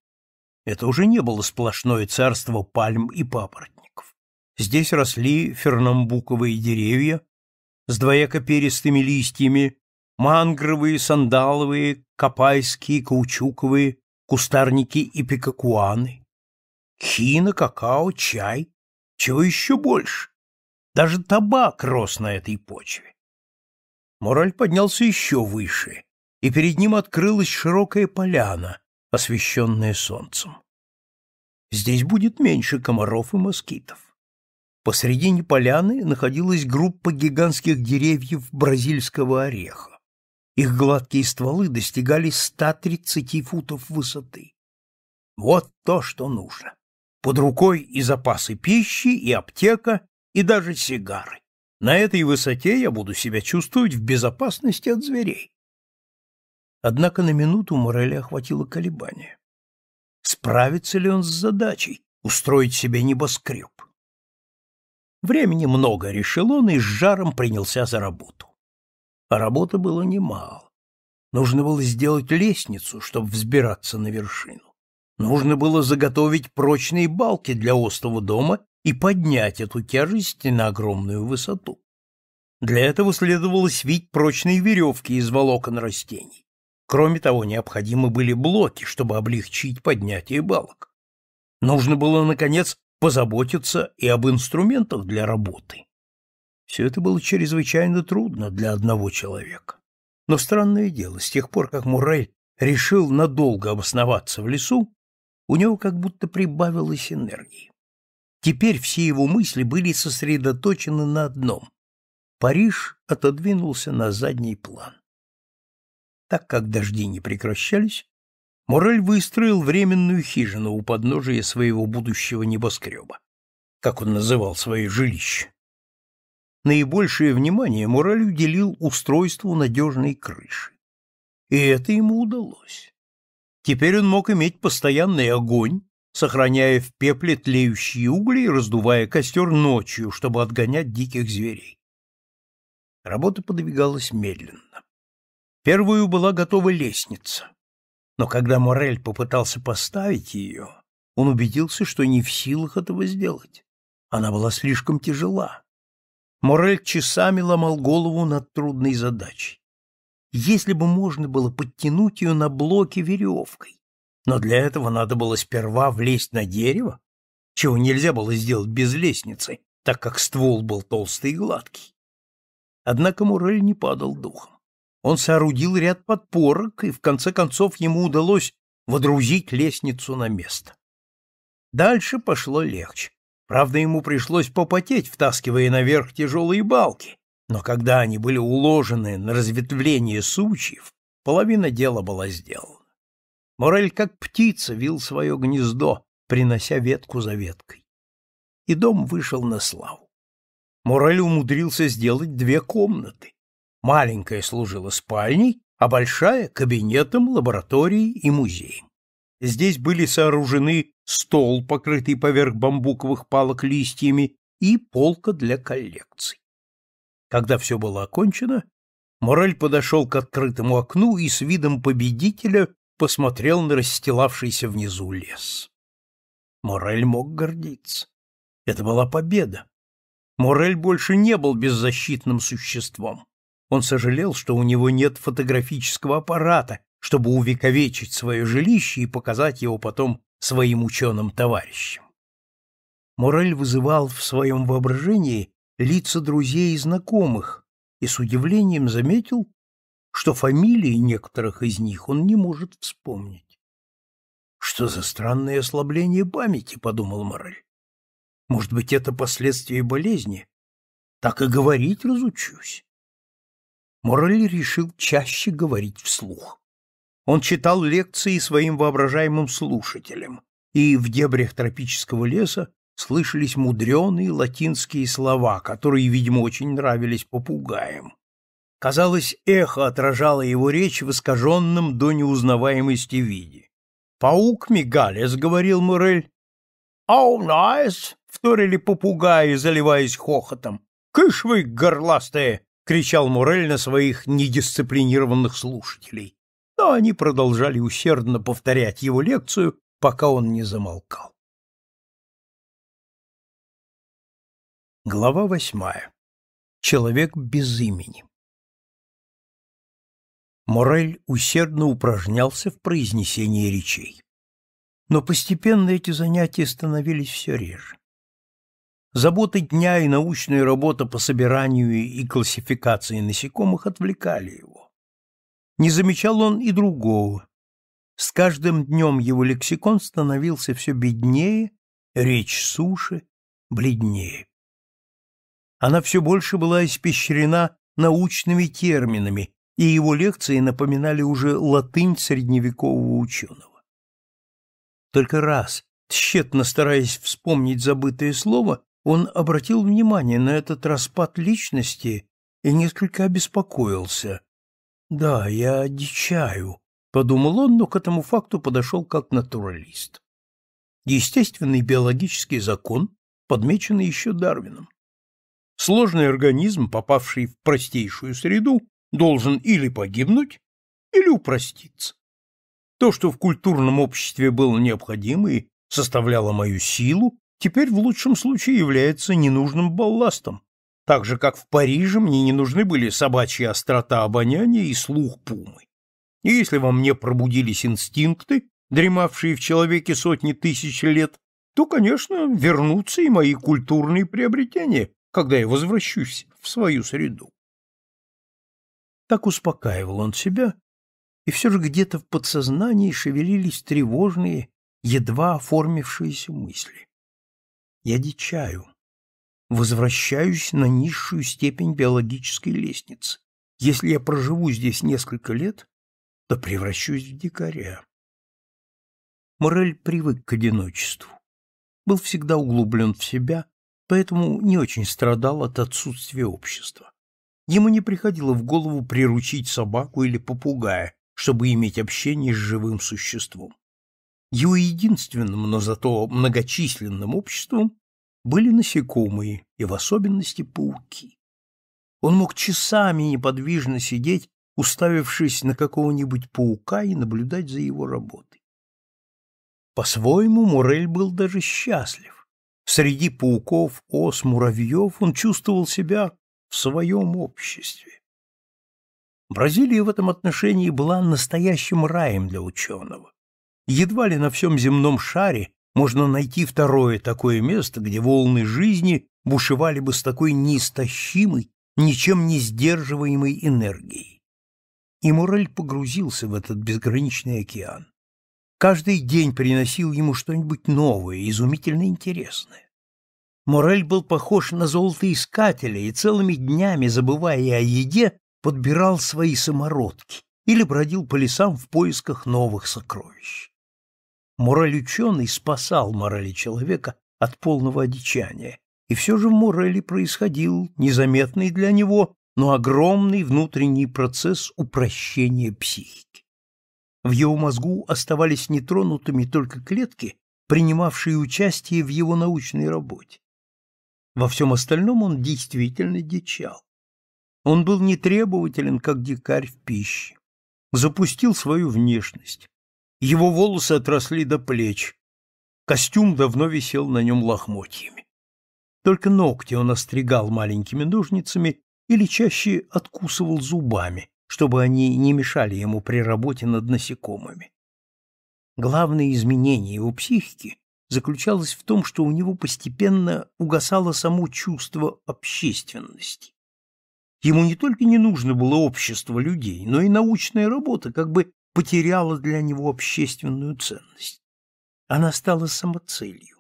Это уже не было сплошное царство пальм и папоротников. Здесь росли фернамбуковые деревья с двоякоперистыми листьями, мангровые, сандаловые, копайские, каучуковые, кустарники и пикакуаны, хина, какао, чай, чего еще больше. Даже табак рос на этой почве. Мораль поднялся еще выше, и перед ним открылась широкая поляна, освещенная солнцем. Здесь будет меньше комаров и москитов. Посредине поляны находилась группа гигантских деревьев бразильского ореха. Их гладкие стволы достигали 130 футов высоты. Вот то, что нужно. Под рукой и запасы пищи, и аптека, и даже сигары. На этой высоте я буду себя чувствовать в безопасности от зверей. Однако на минуту Мореля охватило колебание. Справится ли он с задачей устроить себе небоскреб? Времени много, решил он и с жаром принялся за работу а работы было немало. Нужно было сделать лестницу, чтобы взбираться на вершину. Нужно было заготовить прочные балки для остого дома и поднять эту тяжесть на огромную высоту. Для этого следовало свить прочные веревки из волокон растений. Кроме того, необходимы были блоки, чтобы облегчить поднятие балок. Нужно было, наконец, позаботиться и об инструментах для работы. Все это было чрезвычайно трудно для одного человека. Но странное дело, с тех пор, как Муррель решил надолго обосноваться в лесу, у него как будто прибавилось энергии. Теперь все его мысли были сосредоточены на одном. Париж отодвинулся на задний план. Так как дожди не прекращались, Морель выстроил временную хижину у подножия своего будущего небоскреба, как он называл свое жилище, наибольшее внимание Мораль уделил устройству надежной крыши. И это ему удалось. Теперь он мог иметь постоянный огонь, сохраняя в пепле тлеющие угли и раздувая костер ночью, чтобы отгонять диких зверей. Работа подвигалась медленно. Первую была готова лестница, но когда Морель попытался поставить ее, он убедился, что не в силах этого сделать. Она была слишком тяжела. Морель часами ломал голову над трудной задачей. Если бы можно было подтянуть ее на блоке веревкой, но для этого надо было сперва влезть на дерево, чего нельзя было сделать без лестницы, так как ствол был толстый и гладкий. Однако Морель не падал духом. Он соорудил ряд подпорок, и в конце концов ему удалось водрузить лестницу на место. Дальше пошло легче. Правда, ему пришлось попотеть, втаскивая наверх тяжелые балки, но когда они были уложены на разветвление сучьев, половина дела была сделана. Морель, как птица, вил свое гнездо, принося ветку за веткой. И дом вышел на славу. Морель умудрился сделать две комнаты. Маленькая служила спальней, а большая — кабинетом, лабораторией и музеем. Здесь были сооружены стол, покрытый поверх бамбуковых палок листьями, и полка для коллекций. Когда все было окончено, Морель подошел к открытому окну и с видом победителя посмотрел на расстилавшийся внизу лес. Морель мог гордиться. Это была победа. Морель больше не был беззащитным существом. Он сожалел, что у него нет фотографического аппарата, чтобы увековечить свое жилище и показать его потом своим ученым товарищам. Морель вызывал в своем воображении лица друзей и знакомых и с удивлением заметил, что фамилии некоторых из них он не может вспомнить. «Что за странное ослабление памяти?» — подумал Морель. «Может быть, это последствия болезни? Так и говорить разучусь». Морель решил чаще говорить вслух. Он читал лекции своим воображаемым слушателям, и в дебрях тропического леса слышались мудреные латинские слова, которые, видимо, очень нравились попугаям. Казалось, эхо отражало его речь в искаженном до неузнаваемости виде. «Паук Мигалес», — говорил Мурель. «Ау, найс!» — вторили попугаи, заливаясь хохотом. «Кыш вы, горластые!» — кричал Мурель на своих недисциплинированных слушателей но они продолжали усердно повторять его лекцию, пока он не замолкал. Глава восьмая. Человек без имени. Морель усердно упражнялся в произнесении речей. Но постепенно эти занятия становились все реже. Заботы дня и научная работа по собиранию и классификации насекомых отвлекали его. Не замечал он и другого. С каждым днем его лексикон становился все беднее, речь суше, бледнее. Она все больше была испещрена научными терминами, и его лекции напоминали уже латынь средневекового ученого. Только раз, тщетно стараясь вспомнить забытое слово, он обратил внимание на этот распад личности и несколько обеспокоился. «Да, я дичаю», — подумал он, но к этому факту подошел как натуралист. Естественный биологический закон, подмеченный еще Дарвином. Сложный организм, попавший в простейшую среду, должен или погибнуть, или упроститься. То, что в культурном обществе было необходимо и составляло мою силу, теперь в лучшем случае является ненужным балластом, так же, как в Париже мне не нужны были собачья острота обоняния и слух пумы. И если во мне пробудились инстинкты, дремавшие в человеке сотни тысяч лет, то, конечно, вернутся и мои культурные приобретения, когда я возвращусь в свою среду. Так успокаивал он себя, и все же где-то в подсознании шевелились тревожные, едва оформившиеся мысли. Я дичаю, возвращаюсь на низшую степень биологической лестницы. Если я проживу здесь несколько лет, то превращусь в дикаря. Морель привык к одиночеству. Был всегда углублен в себя, поэтому не очень страдал от отсутствия общества. Ему не приходило в голову приручить собаку или попугая, чтобы иметь общение с живым существом. Его единственным, но зато многочисленным обществом были насекомые и в особенности пауки. Он мог часами неподвижно сидеть, уставившись на какого-нибудь паука и наблюдать за его работой. По-своему Мурель был даже счастлив. Среди пауков, ос, муравьев он чувствовал себя в своем обществе. Бразилия в этом отношении была настоящим раем для ученого. Едва ли на всем земном шаре можно найти второе такое место, где волны жизни бушевали бы с такой неистощимой, ничем не сдерживаемой энергией. И Мурель погрузился в этот безграничный океан. Каждый день приносил ему что-нибудь новое, изумительно интересное. Мурель был похож на золотоискателя и целыми днями, забывая о еде, подбирал свои самородки или бродил по лесам в поисках новых сокровищ. Мораль ученый спасал морали человека от полного одичания, и все же в морали происходил незаметный для него, но огромный внутренний процесс упрощения психики. В его мозгу оставались нетронутыми только клетки, принимавшие участие в его научной работе. Во всем остальном он действительно дичал. Он был нетребователен, как дикарь в пище. Запустил свою внешность, его волосы отросли до плеч. Костюм давно висел на нем лохмотьями. Только ногти он остригал маленькими ножницами или чаще откусывал зубами, чтобы они не мешали ему при работе над насекомыми. Главное изменение его психики заключалось в том, что у него постепенно угасало само чувство общественности. Ему не только не нужно было общество людей, но и научная работа как бы потеряла для него общественную ценность. Она стала самоцелью.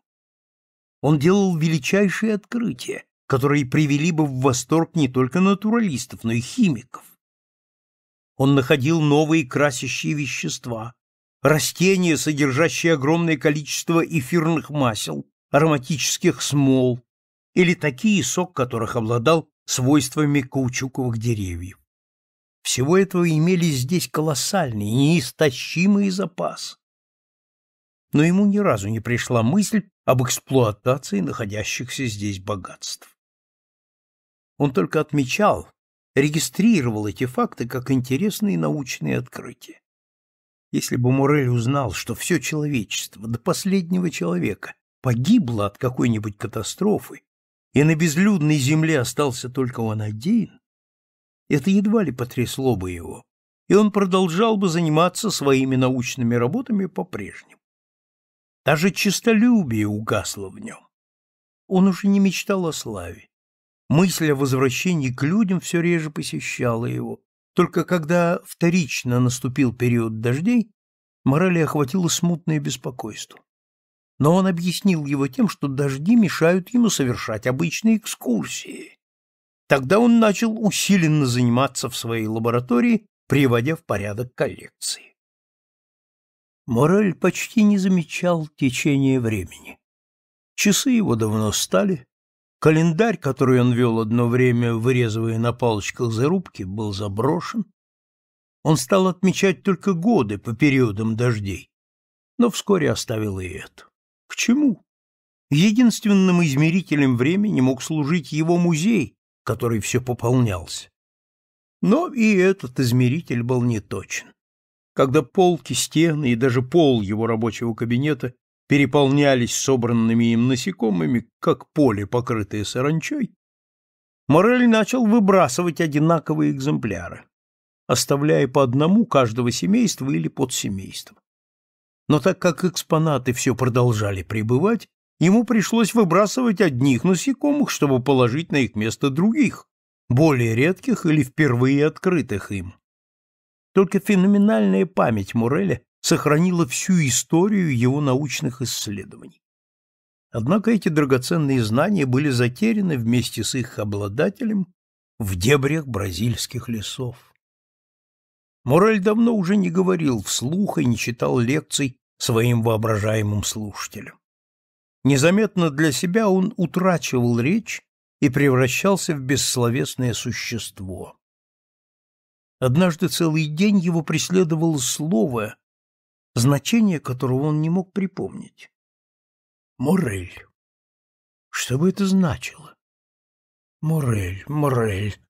Он делал величайшие открытия, которые привели бы в восторг не только натуралистов, но и химиков. Он находил новые красящие вещества, растения, содержащие огромное количество эфирных масел, ароматических смол или такие, сок которых обладал свойствами каучуковых деревьев. Всего этого имели здесь колоссальный, неистощимый запас. Но ему ни разу не пришла мысль об эксплуатации находящихся здесь богатств. Он только отмечал, регистрировал эти факты как интересные научные открытия. Если бы Мурель узнал, что все человечество до последнего человека погибло от какой-нибудь катастрофы, и на безлюдной земле остался только он один, это едва ли потрясло бы его, и он продолжал бы заниматься своими научными работами по-прежнему. Даже честолюбие угасло в нем. Он уже не мечтал о славе. Мысль о возвращении к людям все реже посещала его. Только когда вторично наступил период дождей, Морали охватило смутное беспокойство. Но он объяснил его тем, что дожди мешают ему совершать обычные экскурсии. Тогда он начал усиленно заниматься в своей лаборатории, приводя в порядок коллекции. Морель почти не замечал течение времени. Часы его давно стали, календарь, который он вел одно время, вырезывая на палочках зарубки, был заброшен. Он стал отмечать только годы по периодам дождей, но вскоре оставил и это. К чему? Единственным измерителем времени мог служить его музей, который все пополнялся. Но и этот измеритель был неточен. Когда полки, стены и даже пол его рабочего кабинета переполнялись собранными им насекомыми, как поле, покрытое саранчой, Морель начал выбрасывать одинаковые экземпляры, оставляя по одному каждого семейства или подсемейства. Но так как экспонаты все продолжали пребывать, ему пришлось выбрасывать одних насекомых, чтобы положить на их место других, более редких или впервые открытых им. Только феноменальная память Муреля сохранила всю историю его научных исследований. Однако эти драгоценные знания были затеряны вместе с их обладателем в дебрях бразильских лесов. Морель давно уже не говорил вслух и не читал лекций своим воображаемым слушателям. Незаметно для себя он утрачивал речь и превращался в бессловесное существо. Однажды целый день его преследовало слово, значение которого он не мог припомнить. Морель. Что бы это значило? Морель, Морель.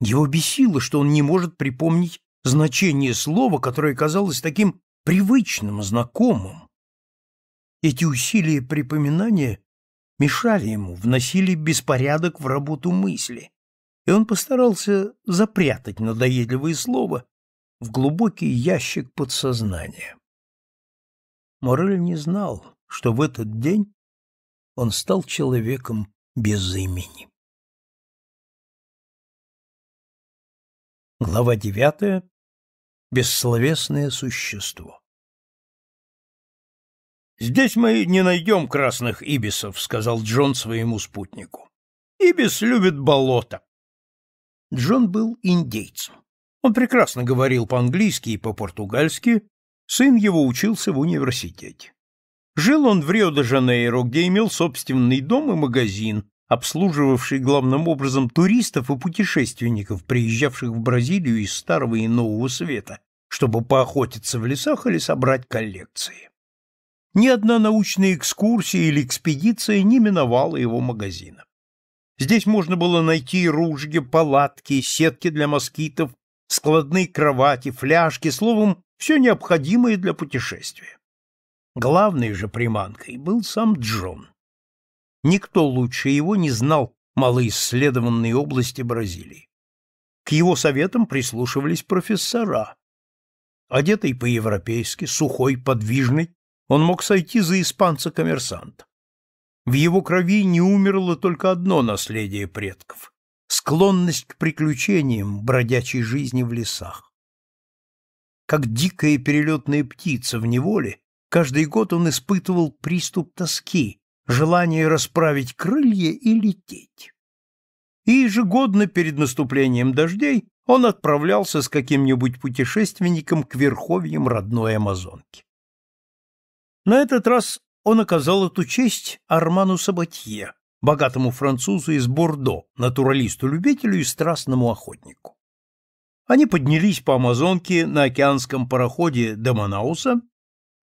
Его бесило, что он не может припомнить значение слова, которое казалось таким привычным, знакомым. Эти усилия припоминания мешали ему, вносили беспорядок в работу мысли, и он постарался запрятать надоедливое слово в глубокий ящик подсознания. Морель не знал, что в этот день он стал человеком без имени. Глава девятая. Бессловесное существо. «Здесь мы не найдем красных ибисов», — сказал Джон своему спутнику. «Ибис любит болото». Джон был индейцем. Он прекрасно говорил по-английски и по-португальски, сын его учился в университете. Жил он в Рио-де-Жанейро, где имел собственный дом и магазин, обслуживавший главным образом туристов и путешественников, приезжавших в Бразилию из Старого и Нового Света, чтобы поохотиться в лесах или собрать коллекции. Ни одна научная экскурсия или экспедиция не миновала его магазина. Здесь можно было найти ружья, палатки, сетки для москитов, складные кровати, фляжки, словом, все необходимое для путешествия. Главной же приманкой был сам Джон. Никто лучше его не знал малоисследованной области Бразилии. К его советам прислушивались профессора. Одетый по-европейски, сухой, подвижный, он мог сойти за испанца-коммерсанта. В его крови не умерло только одно наследие предков — склонность к приключениям бродячей жизни в лесах. Как дикая перелетная птица в неволе, каждый год он испытывал приступ тоски, желание расправить крылья и лететь. И ежегодно перед наступлением дождей он отправлялся с каким-нибудь путешественником к верховьям родной Амазонки. На этот раз он оказал эту честь Арману Сабатье, богатому французу из Бордо, натуралисту-любителю и страстному охотнику. Они поднялись по Амазонке на океанском пароходе до Манауса,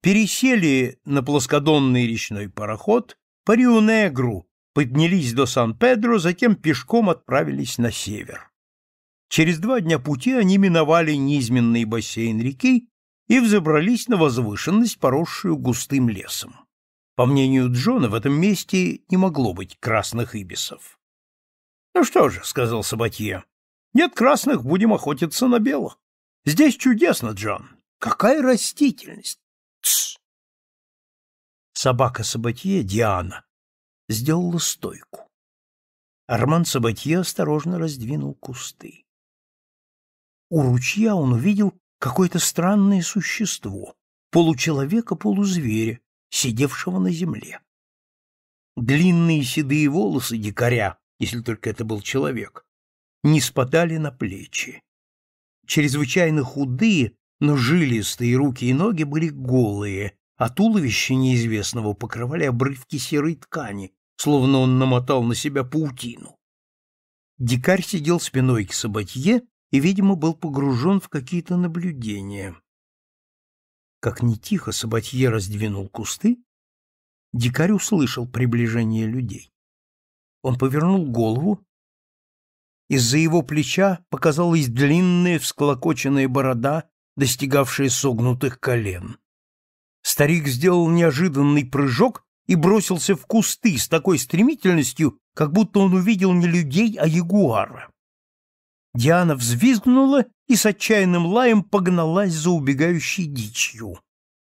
пересели на плоскодонный речной пароход по Рио-Негру, поднялись до Сан-Педро, затем пешком отправились на север. Через два дня пути они миновали низменный бассейн реки и взобрались на возвышенность, поросшую густым лесом. По мнению Джона, в этом месте не могло быть красных ибисов. «Ну что же», — сказал Сабатье, — «нет красных, будем охотиться на белых. Здесь чудесно, Джон. Какая растительность!» Тс! Собака Сабатье, Диана, сделала стойку. Арман Сабатье осторожно раздвинул кусты. У ручья он увидел какое-то странное существо, получеловека-полузверя, сидевшего на земле. Длинные седые волосы дикаря, если только это был человек, не спадали на плечи. Чрезвычайно худые, но жилистые руки и ноги были голые, а туловище неизвестного покрывали обрывки серой ткани, словно он намотал на себя паутину. Дикарь сидел спиной к Сабатье и, видимо, был погружен в какие-то наблюдения. Как не тихо Сабатье раздвинул кусты, дикарь услышал приближение людей. Он повернул голову. Из-за его плеча показалась длинная всклокоченная борода, достигавшая согнутых колен. Старик сделал неожиданный прыжок и бросился в кусты с такой стремительностью, как будто он увидел не людей, а ягуара. Диана взвизгнула и с отчаянным лаем погналась за убегающей дичью.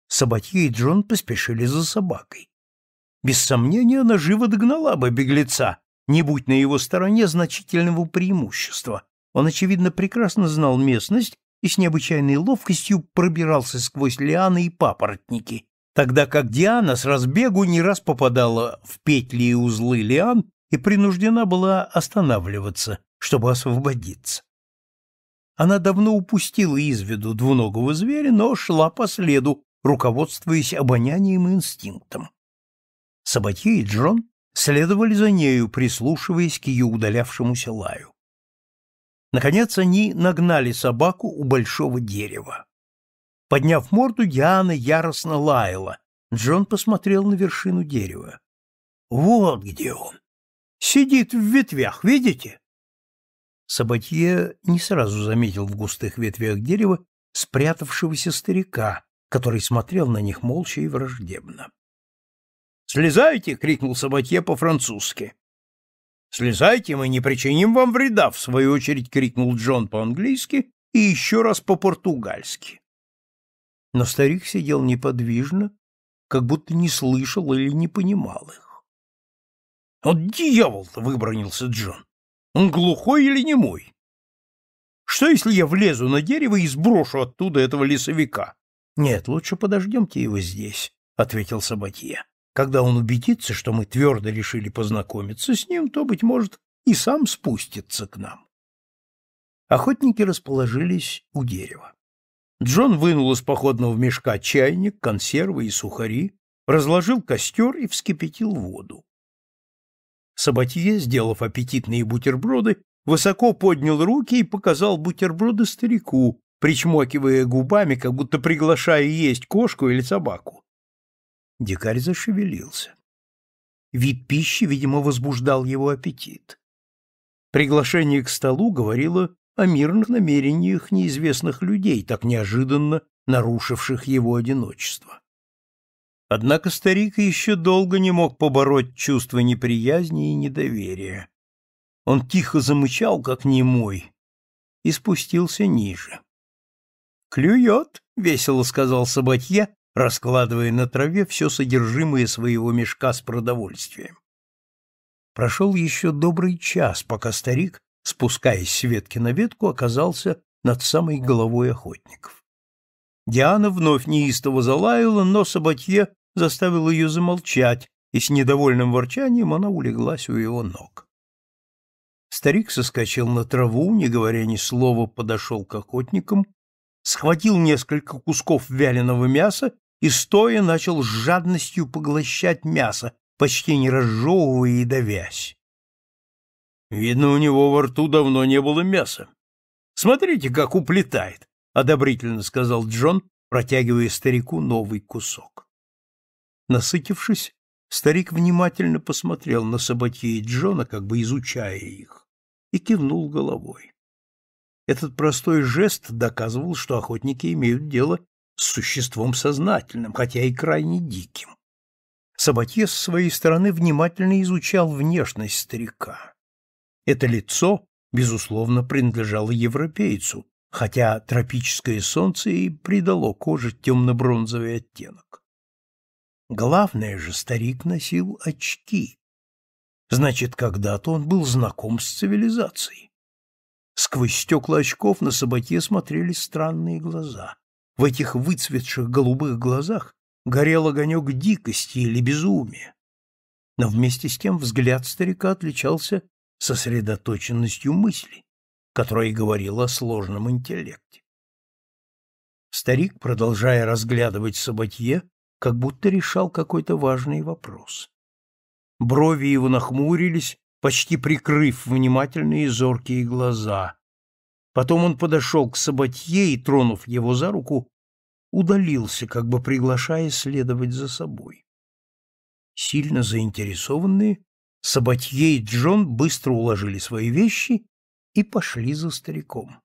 Сабатье и Джон поспешили за собакой. Без сомнения, она живо догнала бы беглеца, не будь на его стороне значительного преимущества. Он, очевидно, прекрасно знал местность и с необычайной ловкостью пробирался сквозь лианы и папоротники, тогда как Диана с разбегу не раз попадала в петли и узлы лиан и принуждена была останавливаться, чтобы освободиться. Она давно упустила из виду двуногого зверя, но шла по следу, руководствуясь обонянием и инстинктом. Сабатье и Джон следовали за нею, прислушиваясь к ее удалявшемуся лаю. Наконец они нагнали собаку у большого дерева. Подняв морду, Диана яростно лаяла. Джон посмотрел на вершину дерева. «Вот где он! Сидит в ветвях, видите? Сабатье не сразу заметил в густых ветвях дерева спрятавшегося старика, который смотрел на них молча и враждебно. «Слезайте!» — крикнул Сабатье по-французски. «Слезайте, мы не причиним вам вреда!» — в свою очередь крикнул Джон по-английски и еще раз по-португальски. Но старик сидел неподвижно, как будто не слышал или не понимал их. «От дьявол-то!» — выбронился Джон. Он глухой или немой? Что, если я влезу на дерево и сброшу оттуда этого лесовика? — Нет, лучше подождемте его здесь, — ответил Сабатье. — Когда он убедится, что мы твердо решили познакомиться с ним, то, быть может, и сам спустится к нам. Охотники расположились у дерева. Джон вынул из походного мешка чайник, консервы и сухари, разложил костер и вскипятил воду. Сабатье, сделав аппетитные бутерброды, высоко поднял руки и показал бутерброды старику, причмокивая губами, как будто приглашая есть кошку или собаку. Дикарь зашевелился. Вид пищи, видимо, возбуждал его аппетит. Приглашение к столу говорило о мирных намерениях неизвестных людей, так неожиданно нарушивших его одиночество. Однако старик еще долго не мог побороть чувство неприязни и недоверия. Он тихо замычал, как немой, и спустился ниже. «Клюет!» — весело сказал Сабатье, раскладывая на траве все содержимое своего мешка с продовольствием. Прошел еще добрый час, пока старик, спускаясь с ветки на ветку, оказался над самой головой охотников. Диана вновь неистово залаяла, но Сабатье заставил ее замолчать, и с недовольным ворчанием она улеглась у его ног. Старик соскочил на траву, не говоря ни слова, подошел к охотникам, схватил несколько кусков вяленого мяса и стоя начал с жадностью поглощать мясо, почти не разжевывая и давясь. Видно, у него во рту давно не было мяса. Смотрите, как уплетает, одобрительно сказал Джон, протягивая старику новый кусок. Насытившись, старик внимательно посмотрел на Сабатье и Джона, как бы изучая их, и кивнул головой. Этот простой жест доказывал, что охотники имеют дело с существом сознательным, хотя и крайне диким. Сабатье с своей стороны внимательно изучал внешность старика. Это лицо, безусловно, принадлежало европейцу, хотя тропическое солнце и придало коже темно-бронзовый оттенок. Главное же, старик носил очки. Значит, когда-то он был знаком с цивилизацией. Сквозь стекла очков на собаке смотрели странные глаза. В этих выцветших голубых глазах горел огонек дикости или безумия. Но вместе с тем взгляд старика отличался сосредоточенностью мысли, которая говорила о сложном интеллекте. Старик, продолжая разглядывать Сабатье, как будто решал какой-то важный вопрос. Брови его нахмурились, почти прикрыв внимательные зоркие глаза. Потом он подошел к Сабатье и, тронув его за руку, удалился, как бы приглашая следовать за собой. Сильно заинтересованные, Сабатье и Джон быстро уложили свои вещи и пошли за стариком.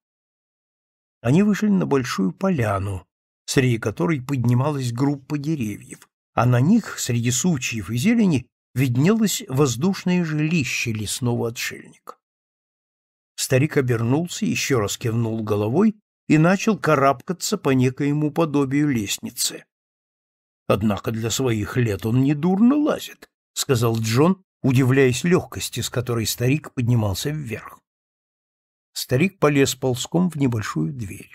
Они вышли на большую поляну, среди которой поднималась группа деревьев, а на них, среди сучьев и зелени, виднелось воздушное жилище лесного отшельника. Старик обернулся, еще раз кивнул головой и начал карабкаться по некоему подобию лестницы. «Однако для своих лет он недурно лазит», — сказал Джон, удивляясь легкости, с которой старик поднимался вверх. Старик полез ползком в небольшую дверь.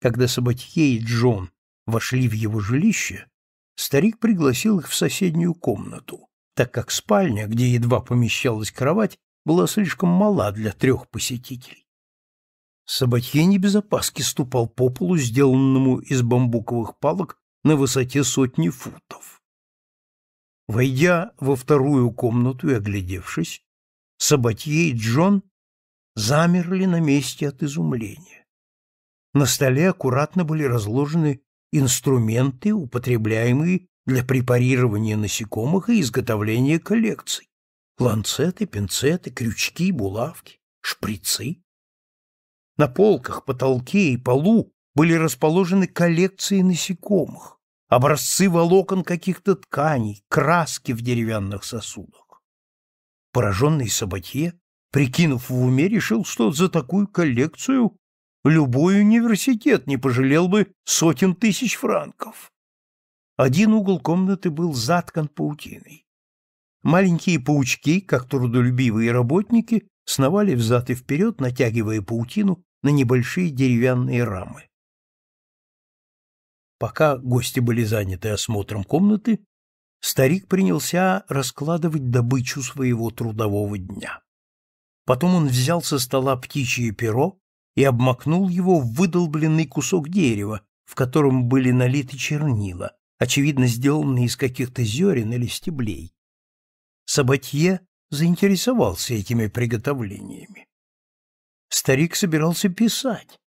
Когда Сабатье и Джон вошли в его жилище, старик пригласил их в соседнюю комнату, так как спальня, где едва помещалась кровать, была слишком мала для трех посетителей. Сабатье не без опаски ступал по полу, сделанному из бамбуковых палок на высоте сотни футов. Войдя во вторую комнату и оглядевшись, Сабатье и Джон замерли на месте от изумления. На столе аккуратно были разложены инструменты, употребляемые для препарирования насекомых и изготовления коллекций. Ланцеты, пинцеты, крючки, булавки, шприцы. На полках, потолке и полу были расположены коллекции насекомых, образцы волокон каких-то тканей, краски в деревянных сосудах. Пораженный Сабатье, прикинув в уме, решил, что за такую коллекцию Любой университет не пожалел бы сотен тысяч франков. Один угол комнаты был заткан паутиной. Маленькие паучки, как трудолюбивые работники, сновали взад и вперед, натягивая паутину на небольшие деревянные рамы. Пока гости были заняты осмотром комнаты, старик принялся раскладывать добычу своего трудового дня. Потом он взял со стола птичье перо и обмакнул его в выдолбленный кусок дерева, в котором были налиты чернила, очевидно сделанные из каких-то зерен или стеблей. Сабатье заинтересовался этими приготовлениями. Старик собирался писать,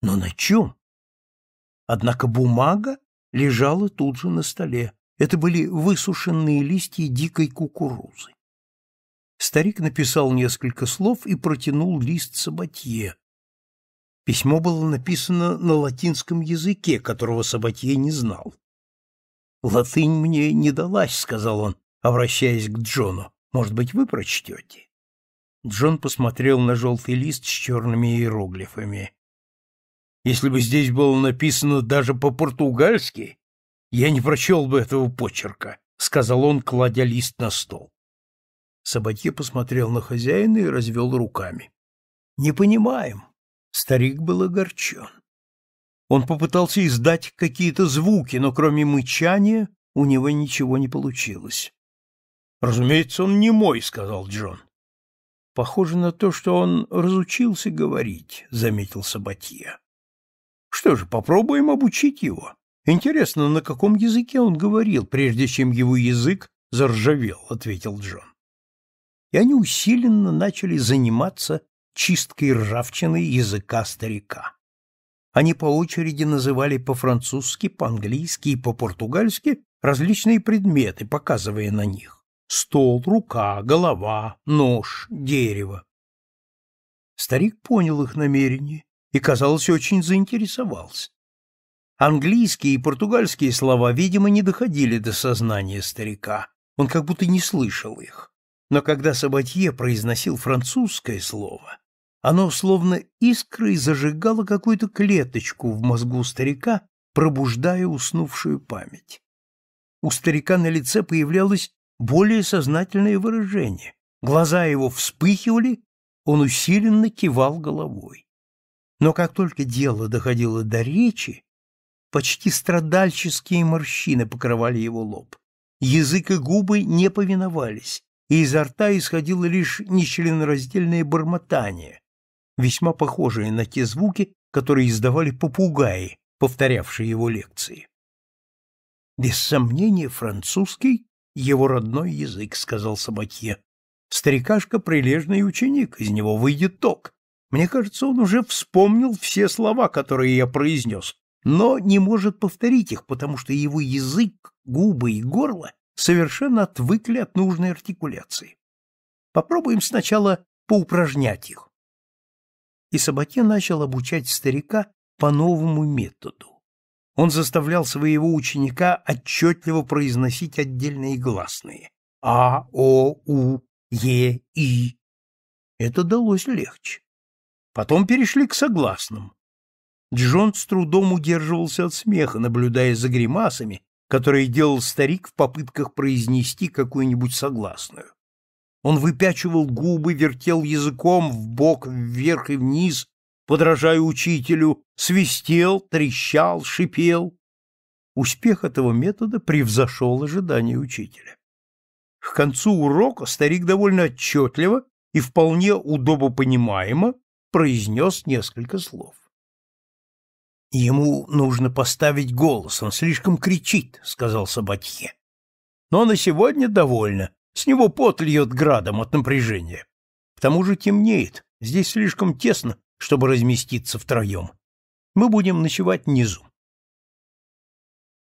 но на чем? Однако бумага лежала тут же на столе. Это были высушенные листья дикой кукурузы. Старик написал несколько слов и протянул лист Сабатье, Письмо было написано на латинском языке, которого Сабатье не знал. «Латынь мне не далась», — сказал он, обращаясь к Джону. «Может быть, вы прочтете?» Джон посмотрел на желтый лист с черными иероглифами. «Если бы здесь было написано даже по-португальски, я не прочел бы этого почерка», — сказал он, кладя лист на стол. Сабатье посмотрел на хозяина и развел руками. «Не понимаем», Старик был огорчен. Он попытался издать какие-то звуки, но кроме мычания у него ничего не получилось. «Разумеется, он не мой», — сказал Джон. «Похоже на то, что он разучился говорить», — заметил Сабатье. «Что же, попробуем обучить его. Интересно, на каком языке он говорил, прежде чем его язык заржавел», — ответил Джон. И они усиленно начали заниматься чисткой ржавчины языка старика. Они по очереди называли по-французски, по-английски и по-португальски различные предметы, показывая на них. Стол, рука, голова, нож, дерево. Старик понял их намерение и, казалось, очень заинтересовался. Английские и португальские слова, видимо, не доходили до сознания старика, он как будто не слышал их. Но когда Сабатье произносил французское слово, оно словно искрой зажигало какую-то клеточку в мозгу старика, пробуждая уснувшую память. У старика на лице появлялось более сознательное выражение. Глаза его вспыхивали, он усиленно кивал головой. Но как только дело доходило до речи, почти страдальческие морщины покрывали его лоб. Язык и губы не повиновались, и изо рта исходило лишь нечленораздельное бормотание, весьма похожие на те звуки, которые издавали попугаи, повторявшие его лекции. «Без сомнения, французский — его родной язык», — сказал Сабатье. «Старикашка — прилежный ученик, из него выйдет ток. Мне кажется, он уже вспомнил все слова, которые я произнес, но не может повторить их, потому что его язык, губы и горло совершенно отвыкли от нужной артикуляции. Попробуем сначала поупражнять их и Собаке начал обучать старика по новому методу. Он заставлял своего ученика отчетливо произносить отдельные гласные «а», «о», «у», «е», «и». Это далось легче. Потом перешли к согласным. Джон с трудом удерживался от смеха, наблюдая за гримасами, которые делал старик в попытках произнести какую-нибудь согласную. Он выпячивал губы, вертел языком в бок, вверх и вниз, подражая учителю, свистел, трещал, шипел. Успех этого метода превзошел ожидания учителя. К концу урока старик довольно отчетливо и вполне удобопонимаемо произнес несколько слов. «Ему нужно поставить голос, он слишком кричит», — сказал Сабатье. «Но на сегодня довольно. С него пот льет градом от напряжения. К тому же темнеет, здесь слишком тесно, чтобы разместиться втроем. Мы будем ночевать внизу.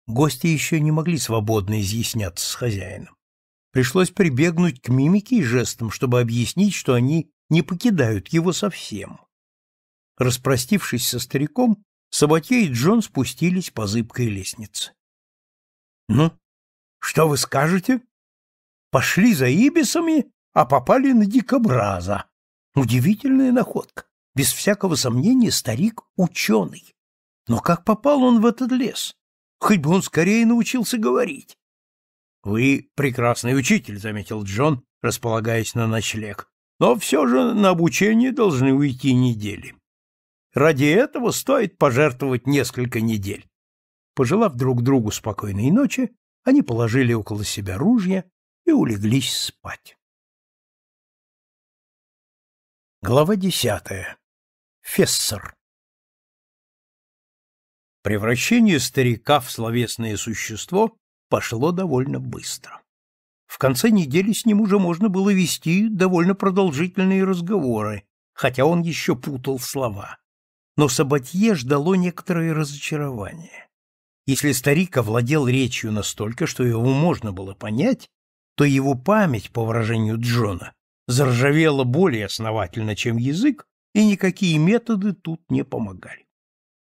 Гости еще не могли свободно изъясняться с хозяином. Пришлось прибегнуть к мимике и жестам, чтобы объяснить, что они не покидают его совсем. Распростившись со стариком, Саботье и Джон спустились по зыбкой лестнице. — Ну, что вы скажете? Пошли за ибисами, а попали на дикобраза. Удивительная находка. Без всякого сомнения, старик ученый. Но как попал он в этот лес? Хоть бы он скорее научился говорить. — Вы прекрасный учитель, — заметил Джон, располагаясь на ночлег. — Но все же на обучение должны уйти недели. Ради этого стоит пожертвовать несколько недель. Пожелав друг другу спокойной ночи, они положили около себя ружья и улеглись спать. Глава десятая. Фессор. Превращение старика в словесное существо пошло довольно быстро. В конце недели с ним уже можно было вести довольно продолжительные разговоры, хотя он еще путал слова. Но Сабатье ждало некоторое разочарование. Если старик овладел речью настолько, что его можно было понять, то его память, по выражению Джона, заржавела более основательно, чем язык, и никакие методы тут не помогали.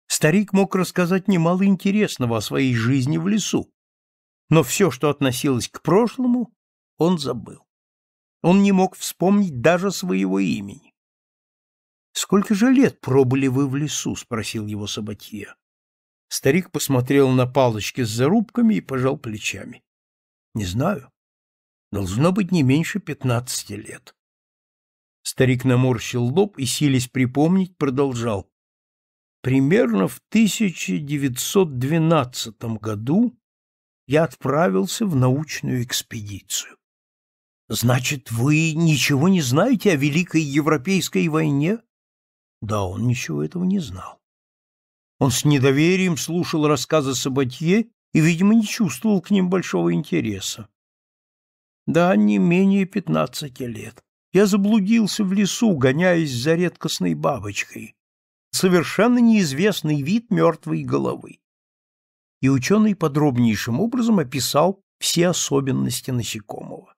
Старик мог рассказать немало интересного о своей жизни в лесу, но все, что относилось к прошлому, он забыл. Он не мог вспомнить даже своего имени. «Сколько же лет пробыли вы в лесу?» — спросил его Сабатье. Старик посмотрел на палочки с зарубками и пожал плечами. «Не знаю должно быть не меньше пятнадцати лет. Старик наморщил лоб и, сились припомнить, продолжал. Примерно в 1912 году я отправился в научную экспедицию. Значит, вы ничего не знаете о Великой Европейской войне? Да, он ничего этого не знал. Он с недоверием слушал рассказы Сабатье и, видимо, не чувствовал к ним большого интереса. Да, не менее пятнадцати лет. Я заблудился в лесу, гоняясь за редкостной бабочкой. Совершенно неизвестный вид мертвой головы. И ученый подробнейшим образом описал все особенности насекомого.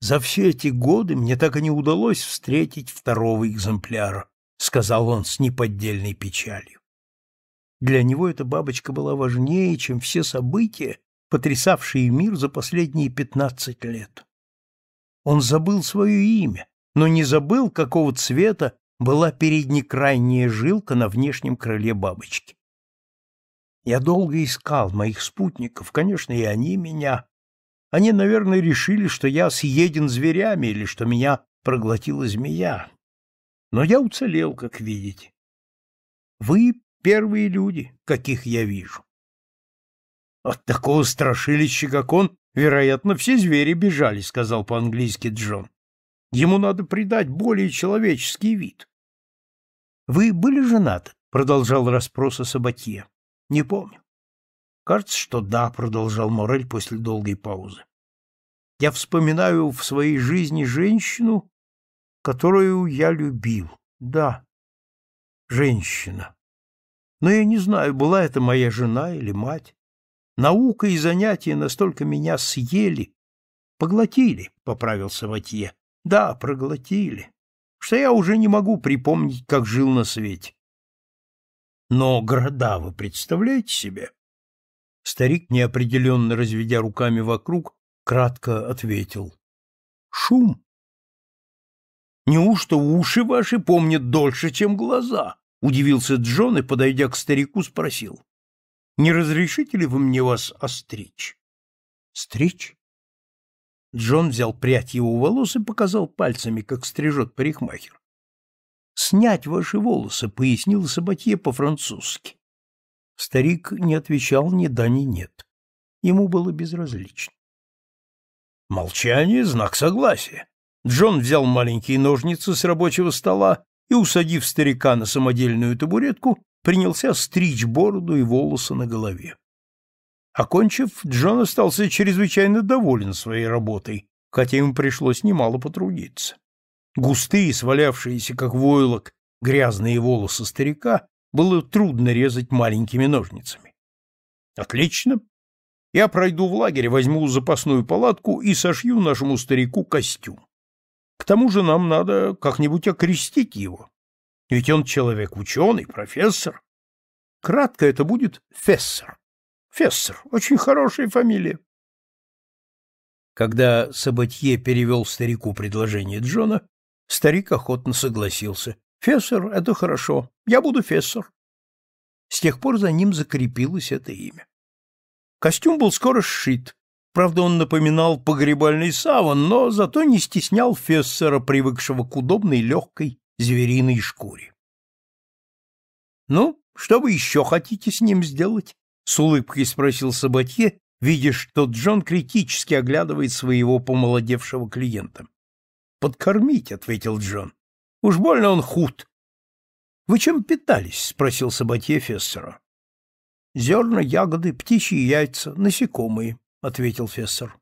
«За все эти годы мне так и не удалось встретить второго экземпляра», — сказал он с неподдельной печалью. Для него эта бабочка была важнее, чем все события, потрясавшие мир за последние пятнадцать лет. Он забыл свое имя, но не забыл, какого цвета была переднекрайняя жилка на внешнем крыле бабочки. Я долго искал моих спутников, конечно, и они меня. Они, наверное, решили, что я съеден зверями или что меня проглотила змея. Но я уцелел, как видите. Вы первые люди, каких я вижу. От такого страшилища, как он, вероятно, все звери бежали, сказал по-английски Джон. Ему надо придать более человеческий вид. Вы были женаты? продолжал расспрос о Собаке. Не помню. Кажется, что да, продолжал Морель после долгой паузы. Я вспоминаю в своей жизни женщину, которую я любил. Да, женщина. Но я не знаю, была это моя жена или мать. Наука и занятия настолько меня съели, поглотили, — поправился Саватье. — Да, проглотили, что я уже не могу припомнить, как жил на свете. — Но города вы представляете себе? Старик, неопределенно разведя руками вокруг, кратко ответил. — Шум. — Неужто уши ваши помнят дольше, чем глаза? — удивился Джон и, подойдя к старику, спросил. Не разрешите ли вы мне вас остричь? Стричь? Джон взял прядь его волос и показал пальцами, как стрижет парикмахер. «Снять ваши волосы», — пояснил Сабатье по-французски. Старик не отвечал ни да, ни нет. Ему было безразлично. Молчание — знак согласия. Джон взял маленькие ножницы с рабочего стола и, усадив старика на самодельную табуретку, принялся стричь бороду и волосы на голове. Окончив, Джон остался чрезвычайно доволен своей работой, хотя ему пришлось немало потрудиться. Густые, свалявшиеся, как войлок, грязные волосы старика было трудно резать маленькими ножницами. «Отлично. Я пройду в лагерь, возьму запасную палатку и сошью нашему старику костюм тому же нам надо как-нибудь окрестить его. Ведь он человек ученый, профессор. Кратко это будет Фессер. Фессер — очень хорошая фамилия. Когда Сабатье перевел старику предложение Джона, старик охотно согласился. «Фессер — это хорошо. Я буду Фессер». С тех пор за ним закрепилось это имя. Костюм был скоро сшит, Правда, он напоминал погребальный саван, но зато не стеснял фессера, привыкшего к удобной легкой звериной шкуре. «Ну, что вы еще хотите с ним сделать?» — с улыбкой спросил Сабатье, видя, что Джон критически оглядывает своего помолодевшего клиента. «Подкормить», — ответил Джон. «Уж больно он худ». «Вы чем питались?» — спросил Сабатье Фессера. «Зерна, ягоды, птичьи яйца, насекомые», — ответил Фессер.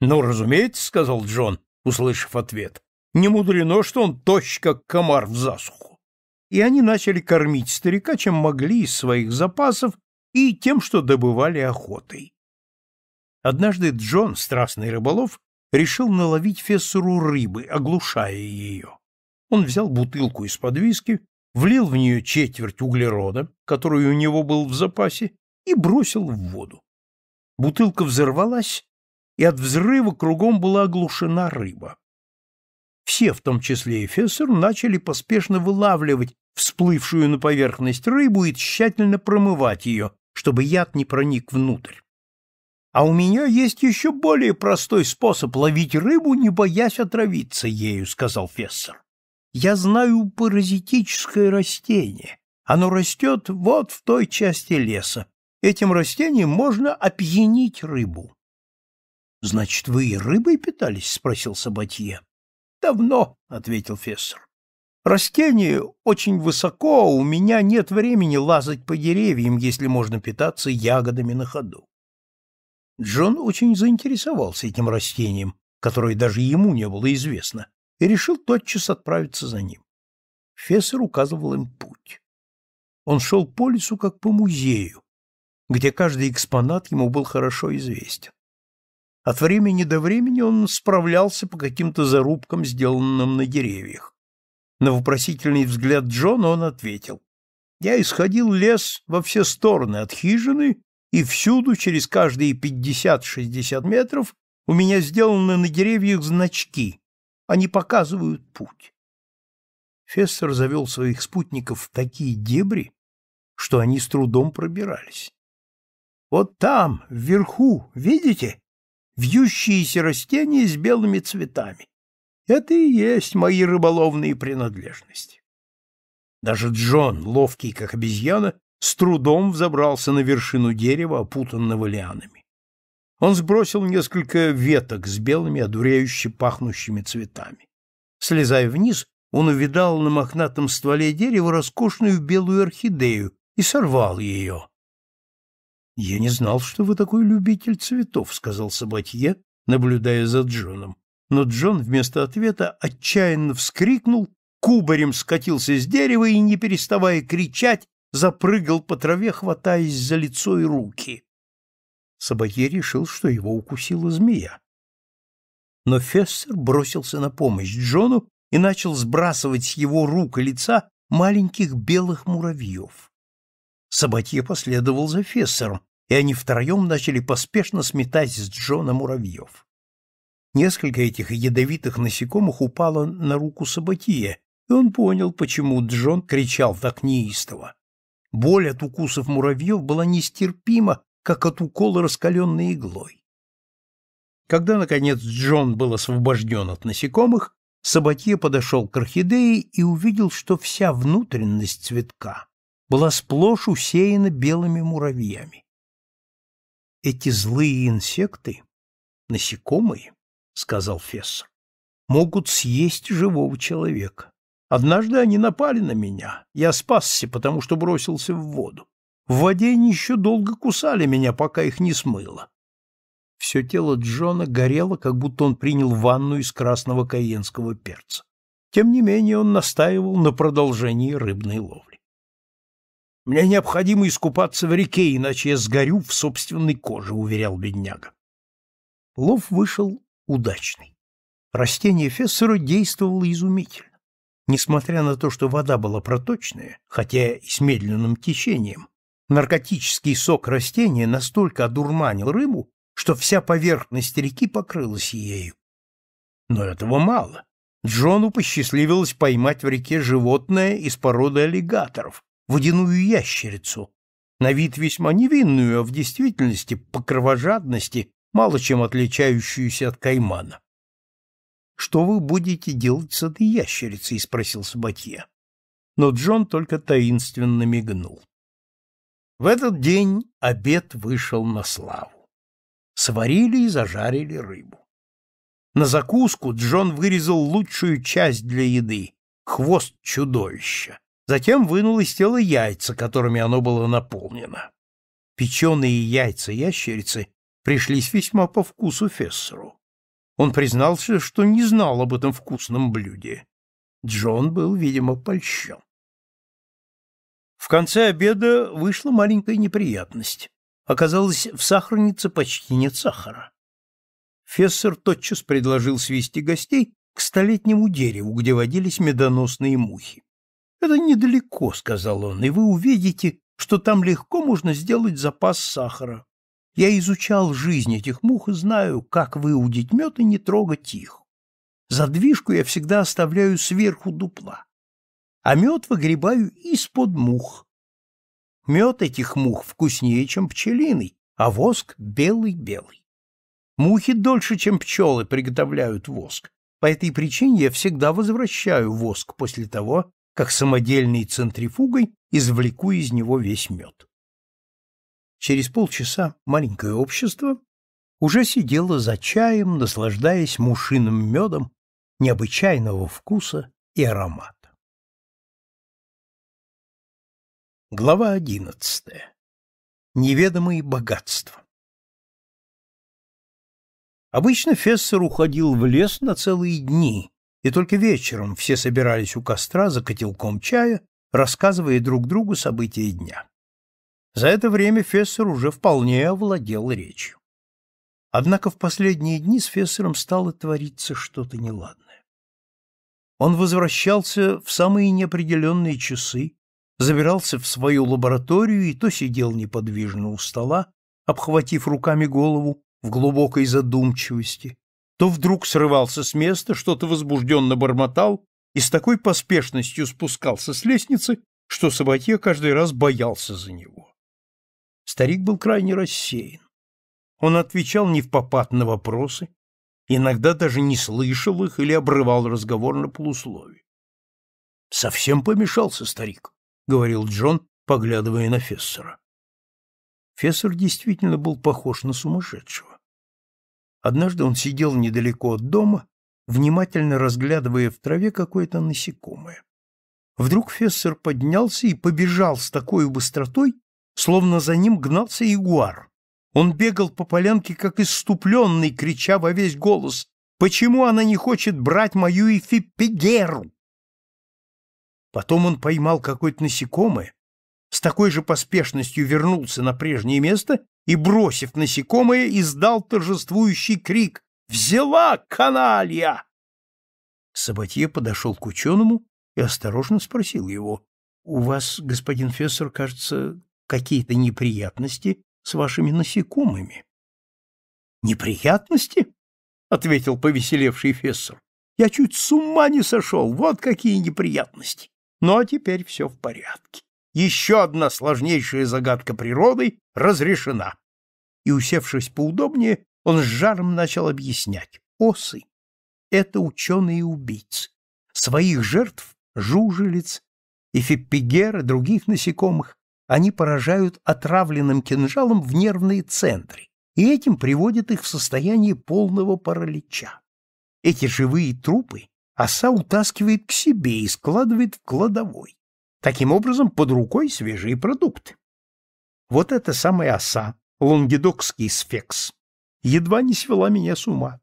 «Ну, разумеется», — сказал Джон, услышав ответ. «Не мудрено, что он тощ, как комар в засуху». И они начали кормить старика, чем могли из своих запасов и тем, что добывали охотой. Однажды Джон, страстный рыболов, решил наловить Фессеру рыбы, оглушая ее. Он взял бутылку из-под виски, влил в нее четверть углерода, который у него был в запасе, и бросил в воду. Бутылка взорвалась, и от взрыва кругом была оглушена рыба. Все, в том числе и Фессер, начали поспешно вылавливать всплывшую на поверхность рыбу и тщательно промывать ее, чтобы яд не проник внутрь. А у меня есть еще более простой способ ловить рыбу, не боясь отравиться ею, — сказал Фессер. Я знаю паразитическое растение. Оно растет вот в той части леса, Этим растением можно опьянить рыбу. — Значит, вы и рыбой питались? — спросил Сабатье. — Давно, — ответил Фессер. — Растение очень высоко, у меня нет времени лазать по деревьям, если можно питаться ягодами на ходу. Джон очень заинтересовался этим растением, которое даже ему не было известно, и решил тотчас отправиться за ним. Фессер указывал им путь. Он шел по лесу, как по музею, где каждый экспонат ему был хорошо известен. От времени до времени он справлялся по каким-то зарубкам, сделанным на деревьях. На вопросительный взгляд Джона он ответил. «Я исходил лес во все стороны от хижины, и всюду, через каждые 50-60 метров, у меня сделаны на деревьях значки. Они показывают путь». Фессер завел своих спутников в такие дебри, что они с трудом пробирались. Вот там, вверху, видите? Вьющиеся растения с белыми цветами. Это и есть мои рыболовные принадлежности. Даже Джон, ловкий как обезьяна, с трудом взобрался на вершину дерева, опутанного лианами. Он сбросил несколько веток с белыми, одуряюще пахнущими цветами. Слезая вниз, он увидал на мохнатом стволе дерева роскошную белую орхидею и сорвал ее. — Я не знал, что вы такой любитель цветов, — сказал Сабатье, наблюдая за Джоном. Но Джон вместо ответа отчаянно вскрикнул, кубарем скатился с дерева и, не переставая кричать, запрыгал по траве, хватаясь за лицо и руки. Сабатье решил, что его укусила змея. Но Фессер бросился на помощь Джону и начал сбрасывать с его рук и лица маленьких белых муравьёв. Сабатье последовал за Фессером, и они втроем начали поспешно сметать с Джона муравьев. Несколько этих ядовитых насекомых упало на руку Сабатье, и он понял, почему Джон кричал так неистово. Боль от укусов муравьев была нестерпима, как от укола раскаленной иглой. Когда, наконец, Джон был освобожден от насекомых, Сабатье подошел к орхидее и увидел, что вся внутренность цветка была сплошь усеяна белыми муравьями. Эти злые инсекты, насекомые, сказал Фессер, могут съесть живого человека. Однажды они напали на меня. Я спасся, потому что бросился в воду. В воде они еще долго кусали меня, пока их не смыло. Все тело Джона горело, как будто он принял ванну из красного каенского перца. Тем не менее он настаивал на продолжении рыбной ловли. «Мне необходимо искупаться в реке, иначе я сгорю в собственной коже», — уверял бедняга. Лов вышел удачный. Растение фессора действовало изумительно. Несмотря на то, что вода была проточная, хотя и с медленным течением, наркотический сок растения настолько одурманил рыбу, что вся поверхность реки покрылась ею. Но этого мало. Джону посчастливилось поймать в реке животное из породы аллигаторов, водяную ящерицу, на вид весьма невинную, а в действительности по кровожадности мало чем отличающуюся от каймана. «Что вы будете делать с этой ящерицей?» — спросил Сабатье. Но Джон только таинственно мигнул. В этот день обед вышел на славу. Сварили и зажарили рыбу. На закуску Джон вырезал лучшую часть для еды — хвост чудовища. Затем вынул из тела яйца, которыми оно было наполнено. Печеные яйца ящерицы пришлись весьма по вкусу Фессеру. Он признался, что не знал об этом вкусном блюде. Джон был, видимо, польщен. В конце обеда вышла маленькая неприятность. Оказалось, в сахарнице почти нет сахара. Фессер тотчас предложил свести гостей к столетнему дереву, где водились медоносные мухи. Это недалеко, сказал он, и вы увидите, что там легко можно сделать запас сахара. Я изучал жизнь этих мух и знаю, как выудить мед и не трогать их. Задвижку я всегда оставляю сверху дупла, а мед выгребаю из-под мух. Мед этих мух вкуснее, чем пчелиный, а воск белый-белый. Мухи дольше, чем пчелы, приготовляют воск. По этой причине я всегда возвращаю воск после того, как самодельной центрифугой извлеку из него весь мед. Через полчаса маленькое общество уже сидело за чаем, наслаждаясь мушиным медом необычайного вкуса и аромата. Глава одиннадцатая. Неведомые богатства. Обычно Фессер уходил в лес на целые дни, и только вечером все собирались у костра за котелком чая, рассказывая друг другу события дня. За это время Фессер уже вполне овладел речью. Однако в последние дни с Фессером стало твориться что-то неладное. Он возвращался в самые неопределенные часы, забирался в свою лабораторию и то сидел неподвижно у стола, обхватив руками голову в глубокой задумчивости, то вдруг срывался с места, что-то возбужденно бормотал и с такой поспешностью спускался с лестницы, что Сабатье каждый раз боялся за него. Старик был крайне рассеян. Он отвечал не в попад на вопросы, иногда даже не слышал их или обрывал разговор на полуслове. «Совсем помешался старик», — говорил Джон, поглядывая на Фессера. Фессер действительно был похож на сумасшедшего. Однажды он сидел недалеко от дома, внимательно разглядывая в траве какое-то насекомое. Вдруг Фессер поднялся и побежал с такой быстротой, словно за ним гнался ягуар. Он бегал по полянке, как иступленный, крича во весь голос «Почему она не хочет брать мою эфипегеру?» Потом он поймал какое-то насекомое, с такой же поспешностью вернулся на прежнее место и, бросив насекомое, издал торжествующий крик «Взяла, каналья!» Саботье подошел к ученому и осторожно спросил его «У вас, господин Фессер, кажется, какие-то неприятности с вашими насекомыми?» «Неприятности?» — ответил повеселевший Фессер. «Я чуть с ума не сошел, вот какие неприятности! Но ну, а теперь все в порядке» еще одна сложнейшая загадка природы разрешена. И, усевшись поудобнее, он с жаром начал объяснять. Осы — это ученые-убийцы. Своих жертв, жужелиц, эфипигер и других насекомых они поражают отравленным кинжалом в нервные центры, и этим приводят их в состояние полного паралича. Эти живые трупы оса утаскивает к себе и складывает в кладовой. Таким образом, под рукой свежие продукты. Вот эта самая оса, лонгедокский сфекс, едва не свела меня с ума.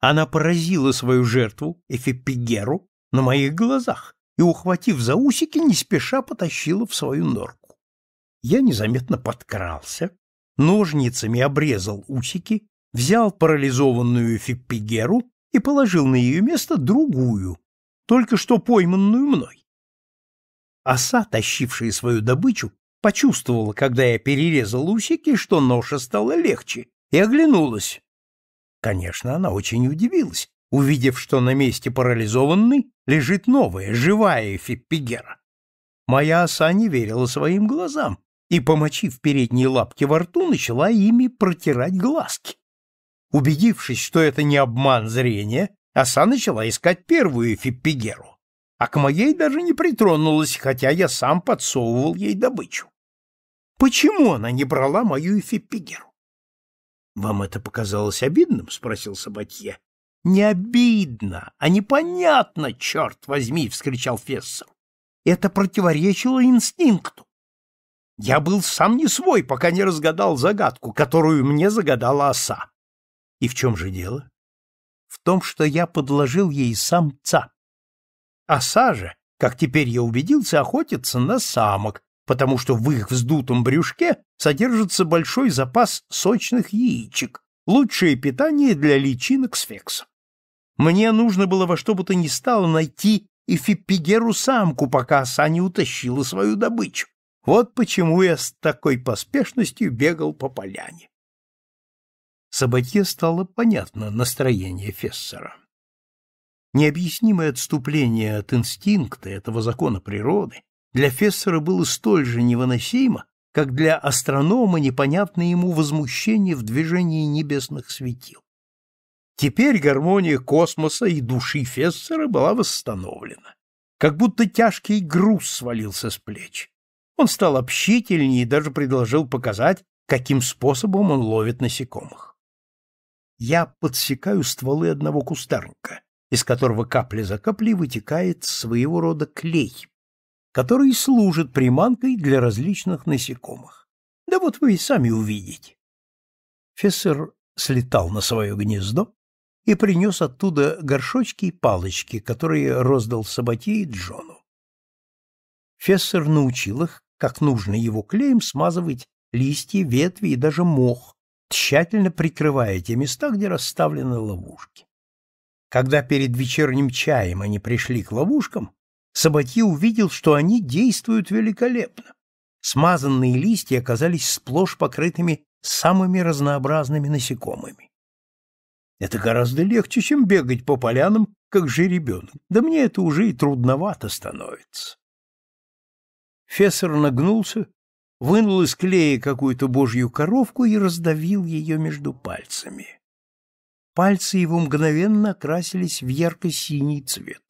Она поразила свою жертву, Эфипигеру, на моих глазах и, ухватив за усики, не спеша потащила в свою норку. Я незаметно подкрался, ножницами обрезал усики, взял парализованную Эфипигеру и положил на ее место другую, только что пойманную мной. Оса, тащившая свою добычу, почувствовала, когда я перерезал усики, что ноша стала легче, и оглянулась. Конечно, она очень удивилась, увидев, что на месте парализованной лежит новая, живая Фиппигера. Моя оса не верила своим глазам и, помочив передние лапки во рту, начала ими протирать глазки. Убедившись, что это не обман зрения, оса начала искать первую Фиппигеру а к моей даже не притронулась, хотя я сам подсовывал ей добычу. Почему она не брала мою эфипигеру? — Вам это показалось обидным? — спросил Сабатье. — Не обидно, а непонятно, черт возьми! — вскричал Фессер. Это противоречило инстинкту. Я был сам не свой, пока не разгадал загадку, которую мне загадала оса. И в чем же дело? В том, что я подложил ей самца. А сажа, как теперь я убедился, охотится на самок, потому что в их вздутом брюшке содержится большой запас сочных яичек, лучшее питание для личинок сфекса. Мне нужно было во что бы то ни стало найти и Фиппигеру самку, пока оса не утащила свою добычу. Вот почему я с такой поспешностью бегал по поляне. Сабатье стало понятно настроение Фессера. Необъяснимое отступление от инстинкта этого закона природы для Фессера было столь же невыносимо, как для астронома непонятное ему возмущение в движении небесных светил. Теперь гармония космоса и души Фессера была восстановлена. Как будто тяжкий груз свалился с плеч. Он стал общительнее и даже предложил показать, каким способом он ловит насекомых. «Я подсекаю стволы одного кустарника», из которого капля за каплей вытекает своего рода клей, который служит приманкой для различных насекомых. Да вот вы и сами увидите. Фессер слетал на свое гнездо и принес оттуда горшочки и палочки, которые роздал Сабати и Джону. Фессер научил их, как нужно его клеем смазывать листья, ветви и даже мох, тщательно прикрывая те места, где расставлены ловушки. Когда перед вечерним чаем они пришли к ловушкам, Сабатье увидел, что они действуют великолепно. Смазанные листья оказались сплошь покрытыми самыми разнообразными насекомыми. Это гораздо легче, чем бегать по полянам, как жеребенок. Да мне это уже и трудновато становится. Фессер нагнулся, вынул из клея какую-то божью коровку и раздавил ее между пальцами. Пальцы его мгновенно окрасились в ярко-синий цвет.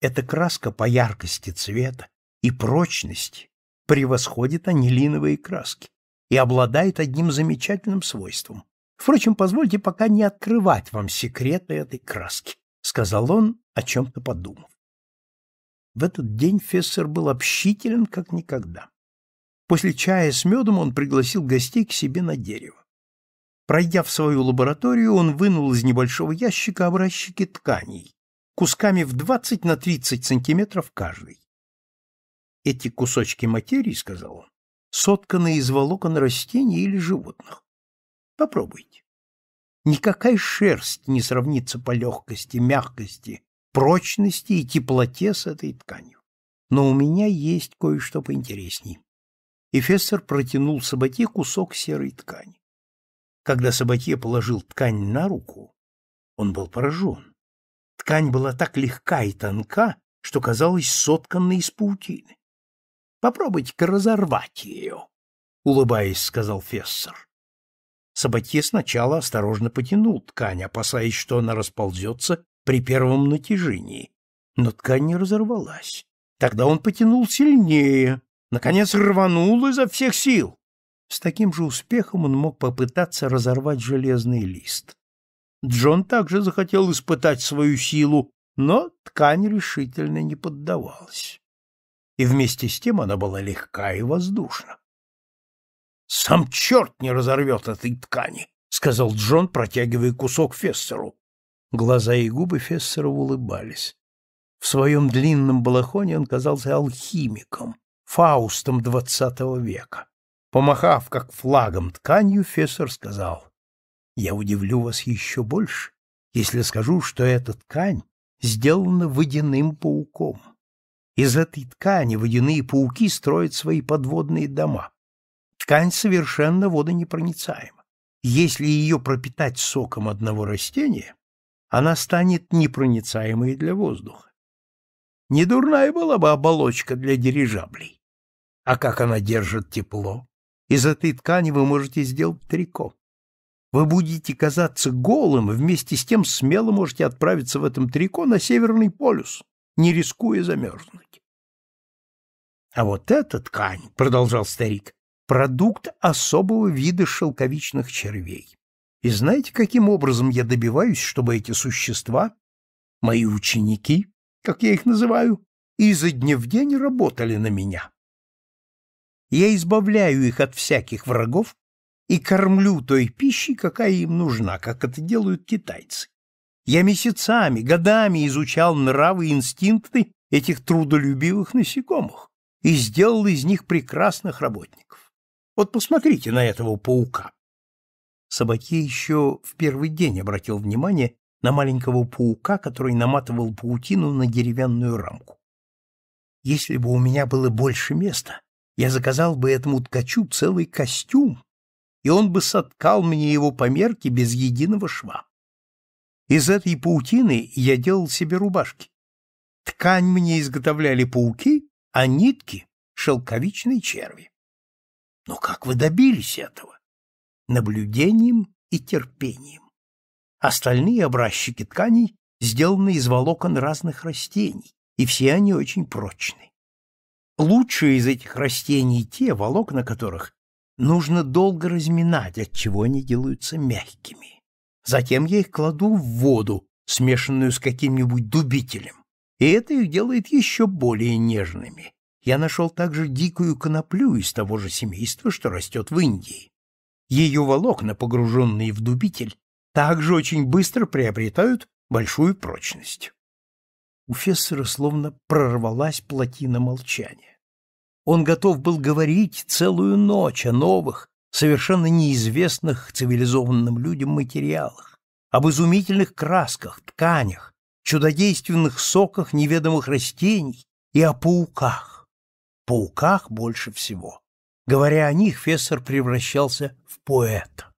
Эта краска по яркости цвета и прочности превосходит анилиновые краски и обладает одним замечательным свойством. Впрочем, позвольте пока не открывать вам секреты этой краски, сказал он, о чем-то подумав. В этот день Фессер был общителен как никогда. После чая с медом он пригласил гостей к себе на дерево. Пройдя в свою лабораторию, он вынул из небольшого ящика образчики тканей, кусками в 20 на 30 сантиметров каждый. «Эти кусочки материи, — сказал он, — сотканы из волокон растений или животных. Попробуйте. Никакая шерсть не сравнится по легкости, мягкости, прочности и теплоте с этой тканью. Но у меня есть кое-что поинтересней. Эфессор протянул Саботе кусок серой ткани. Когда Собаке положил ткань на руку, он был поражен. Ткань была так легка и тонка, что казалась сотканной из паутины. «Попробуйте-ка разорвать ее», — улыбаясь, сказал Фессер. Собаке сначала осторожно потянул ткань, опасаясь, что она расползется при первом натяжении. Но ткань не разорвалась. Тогда он потянул сильнее, наконец рванул изо всех сил. С таким же успехом он мог попытаться разорвать железный лист. Джон также захотел испытать свою силу, но ткань решительно не поддавалась. И вместе с тем она была легка и воздушна. «Сам черт не разорвет этой ткани!» — сказал Джон, протягивая кусок Фессеру. Глаза и губы Фессера улыбались. В своем длинном балахоне он казался алхимиком, фаустом двадцатого века. Помахав, как флагом, тканью, Фессер сказал, «Я удивлю вас еще больше, если скажу, что эта ткань сделана водяным пауком. Из этой ткани водяные пауки строят свои подводные дома. Ткань совершенно водонепроницаема. Если ее пропитать соком одного растения, она станет непроницаемой для воздуха. Недурная была бы оболочка для дирижаблей. А как она держит тепло? Из этой ткани вы можете сделать трико. Вы будете казаться голым, вместе с тем смело можете отправиться в этом трико на Северный полюс, не рискуя замерзнуть. — А вот эта ткань, — продолжал старик, — продукт особого вида шелковичных червей. И знаете, каким образом я добиваюсь, чтобы эти существа, мои ученики, как я их называю, изо дня в день работали на меня? я избавляю их от всяких врагов и кормлю той пищей, какая им нужна, как это делают китайцы. Я месяцами, годами изучал нравы и инстинкты этих трудолюбивых насекомых и сделал из них прекрасных работников. Вот посмотрите на этого паука. Собаке еще в первый день обратил внимание на маленького паука, который наматывал паутину на деревянную рамку. Если бы у меня было больше места, я заказал бы этому ткачу целый костюм, и он бы соткал мне его по мерке без единого шва. Из этой паутины я делал себе рубашки. Ткань мне изготовляли пауки, а нитки — шелковичные черви. Но как вы добились этого? Наблюдением и терпением. Остальные образчики тканей сделаны из волокон разных растений, и все они очень прочные. Лучшие из этих растений те, волокна которых нужно долго разминать, отчего они делаются мягкими. Затем я их кладу в воду, смешанную с каким-нибудь дубителем, и это их делает еще более нежными. Я нашел также дикую коноплю из того же семейства, что растет в Индии. Ее волокна, погруженные в дубитель, также очень быстро приобретают большую прочность у Фессера словно прорвалась плотина молчания. Он готов был говорить целую ночь о новых, совершенно неизвестных цивилизованным людям материалах, об изумительных красках, тканях, чудодейственных соках неведомых растений и о пауках. Пауках больше всего. Говоря о них, Фессер превращался в поэта.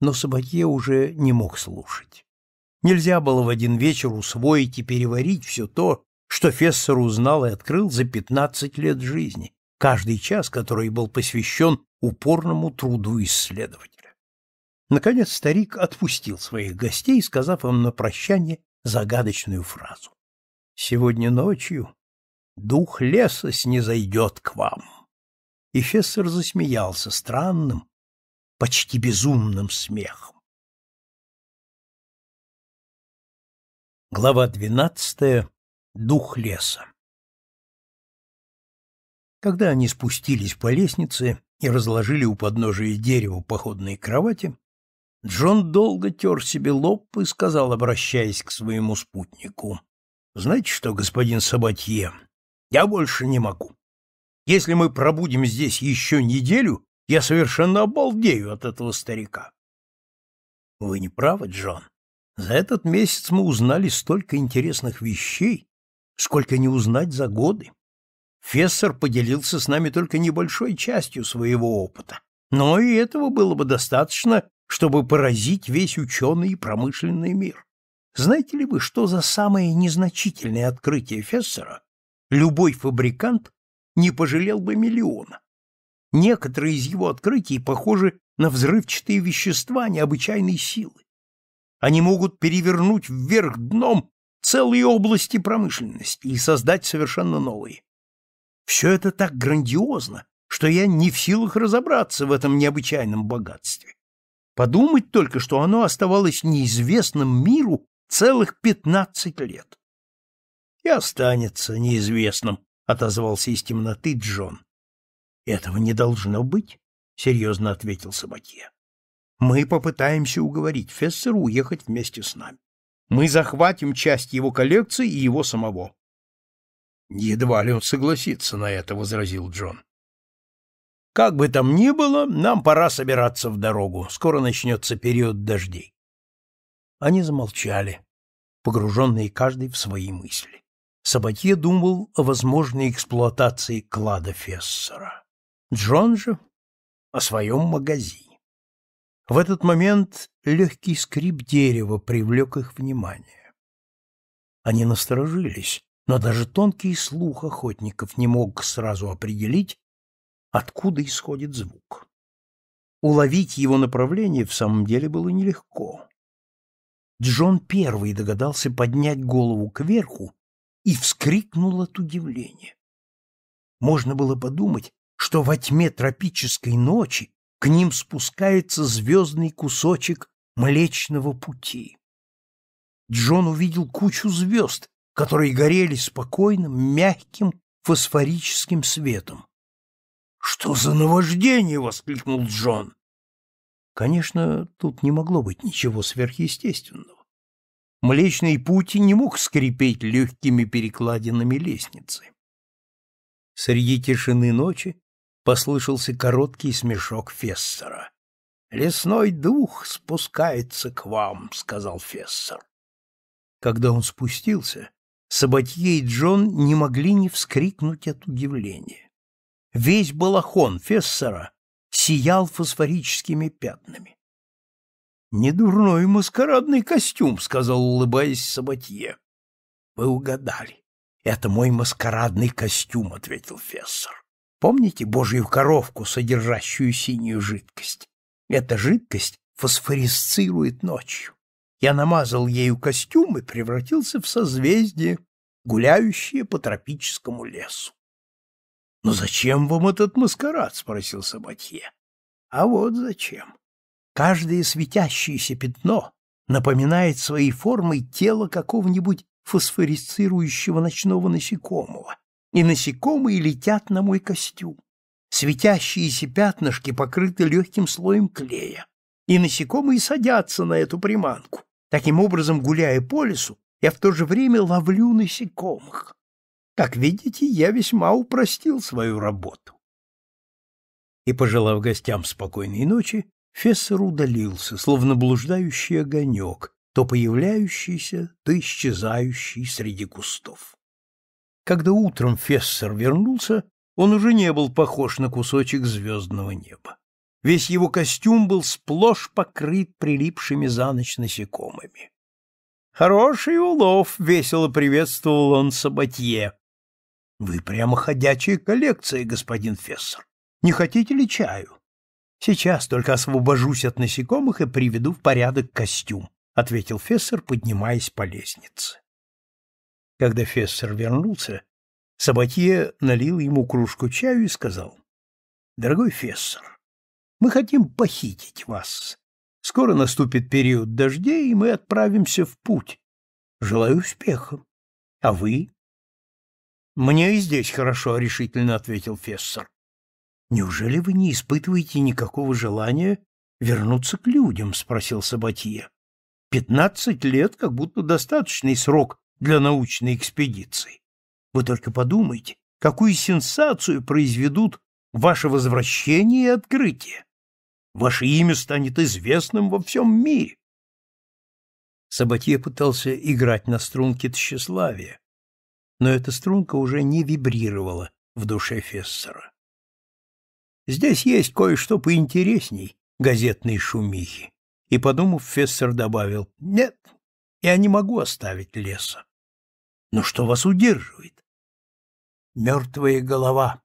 Но Сабатье уже не мог слушать. Нельзя было в один вечер усвоить и переварить все то, что Фессер узнал и открыл за 15 лет жизни, каждый час, который был посвящен упорному труду исследователя. Наконец старик отпустил своих гостей, сказав им на прощание загадочную фразу. «Сегодня ночью дух леса снизойдет к вам». И Фессер засмеялся странным, почти безумным смехом. Глава 12. Дух леса. Когда они спустились по лестнице и разложили у подножия дерева походные кровати, Джон долго тер себе лоб и сказал, обращаясь к своему спутнику, «Знаете что, господин Сабатье, я больше не могу. Если мы пробудем здесь еще неделю, я совершенно обалдею от этого старика». «Вы не правы, Джон. За этот месяц мы узнали столько интересных вещей, сколько не узнать за годы. Фессер поделился с нами только небольшой частью своего опыта, но и этого было бы достаточно, чтобы поразить весь ученый и промышленный мир. Знаете ли вы, что за самое незначительное открытие Фессера любой фабрикант не пожалел бы миллиона? Некоторые из его открытий похожи на взрывчатые вещества необычайной силы. Они могут перевернуть вверх дном целые области промышленности и создать совершенно новые. Все это так грандиозно, что я не в силах разобраться в этом необычайном богатстве. Подумать только, что оно оставалось неизвестным миру целых пятнадцать лет. — И останется неизвестным, — отозвался из темноты Джон. — Этого не должно быть, — серьезно ответил Сабатье. Мы попытаемся уговорить Фессера уехать вместе с нами. Мы захватим часть его коллекции и его самого. Едва ли он согласится на это, возразил Джон. Как бы там ни было, нам пора собираться в дорогу. Скоро начнется период дождей. Они замолчали, погруженные каждый в свои мысли. Сабатье думал о возможной эксплуатации клада Фессера. Джон же о своем магазине. В этот момент легкий скрип дерева привлек их внимание. Они насторожились, но даже тонкий слух охотников не мог сразу определить, откуда исходит звук. Уловить его направление в самом деле было нелегко. Джон первый догадался поднять голову кверху и вскрикнул от удивления. Можно было подумать, что во тьме тропической ночи к ним спускается звездный кусочек Млечного Пути. Джон увидел кучу звезд, которые горели спокойным, мягким, фосфорическим светом. «Что за наваждение!» — воскликнул Джон. Конечно, тут не могло быть ничего сверхъестественного. Млечный путь не мог скрипеть легкими перекладинами лестницы. Среди тишины ночи послышался короткий смешок Фессера. «Лесной дух спускается к вам», — сказал Фессер. Когда он спустился, Сабатье и Джон не могли не вскрикнуть от удивления. Весь балахон Фессера сиял фосфорическими пятнами. «Недурной маскарадный костюм», — сказал, улыбаясь Сабатье. «Вы угадали. Это мой маскарадный костюм», — ответил Фессер. Помните божью коровку, содержащую синюю жидкость? Эта жидкость фосфорисцирует ночью. Я намазал ею костюм и превратился в созвездие, гуляющее по тропическому лесу. — Но зачем вам этот маскарад? — спросил Сабатье. — А вот зачем. Каждое светящееся пятно напоминает своей формой тело какого-нибудь фосфорицирующего ночного насекомого, и насекомые летят на мой костюм. Светящиеся пятнышки покрыты легким слоем клея, и насекомые садятся на эту приманку. Таким образом, гуляя по лесу, я в то же время ловлю насекомых. Как видите, я весьма упростил свою работу. И, пожелав гостям спокойной ночи, фессер удалился, словно блуждающий огонек, то появляющийся, то исчезающий среди кустов. Когда утром Фессер вернулся, он уже не был похож на кусочек звездного неба. Весь его костюм был сплошь покрыт прилипшими за ночь насекомыми. «Хороший улов!» — весело приветствовал он Сабатье. «Вы прямо ходячая коллекция, господин Фессер. Не хотите ли чаю?» «Сейчас только освобожусь от насекомых и приведу в порядок костюм», — ответил Фессер, поднимаясь по лестнице. Когда Фессер вернулся, Сабатье налил ему кружку чаю и сказал, «Дорогой Фессер, мы хотим похитить вас. Скоро наступит период дождей, и мы отправимся в путь. Желаю успеха. А вы?» «Мне и здесь хорошо», — решительно ответил Фессер. «Неужели вы не испытываете никакого желания вернуться к людям?» — спросил Сабатье. «Пятнадцать лет как будто достаточный срок для научной экспедиции. Вы только подумайте, какую сенсацию произведут ваше возвращение и открытие. Ваше имя станет известным во всем мире. Сабатье пытался играть на струнке тщеславия, но эта струнка уже не вибрировала в душе Фессера. Здесь есть кое-что поинтересней газетной шумихи. И, подумав, Фессер добавил, «Нет, я не могу оставить леса. Но что вас удерживает? Мертвая голова.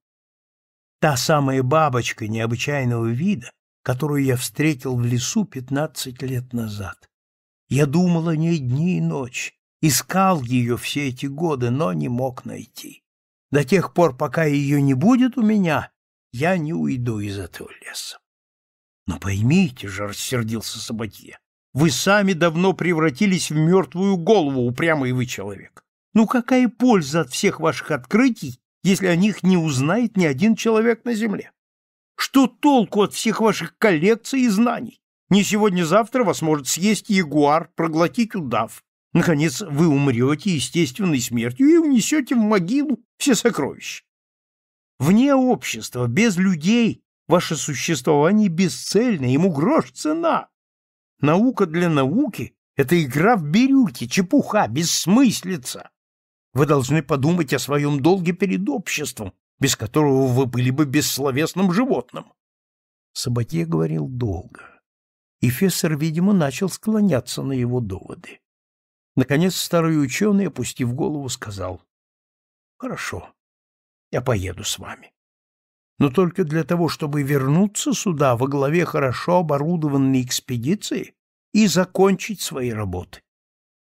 Та самая бабочка необычайного вида, которую я встретил в лесу пятнадцать лет назад. Я думал о ней дни и ночь, искал ее все эти годы, но не мог найти. До тех пор, пока ее не будет у меня, я не уйду из этого леса. — Но поймите же, — рассердился Сабатье, вы сами давно превратились в мертвую голову, упрямый вы человек. Ну какая польза от всех ваших открытий, если о них не узнает ни один человек на земле? Что толку от всех ваших коллекций и знаний? Не сегодня-завтра вас может съесть ягуар, проглотить удав. Наконец, вы умрете естественной смертью и унесете в могилу все сокровища. Вне общества, без людей, ваше существование бесцельно, ему грош цена. Наука для науки — это игра в бирюки, чепуха, бессмыслица. Вы должны подумать о своем долге перед обществом, без которого вы были бы бессловесным животным. Саботье говорил долго, и Фессер, видимо, начал склоняться на его доводы. Наконец старый ученый, опустив голову, сказал, «Хорошо, я поеду с вами» но только для того, чтобы вернуться сюда во главе хорошо оборудованной экспедиции и закончить свои работы.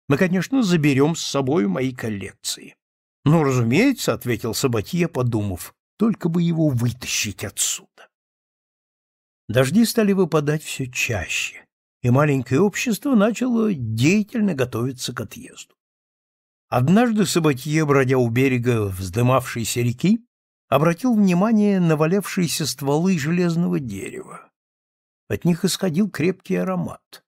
Мы, конечно, заберем с собой мои коллекции. — Ну, разумеется, — ответил Сабатье, подумав, — только бы его вытащить отсюда. Дожди стали выпадать все чаще, и маленькое общество начало деятельно готовиться к отъезду. Однажды Сабатье, бродя у берега вздымавшейся реки, обратил внимание на валявшиеся стволы железного дерева. От них исходил крепкий аромат.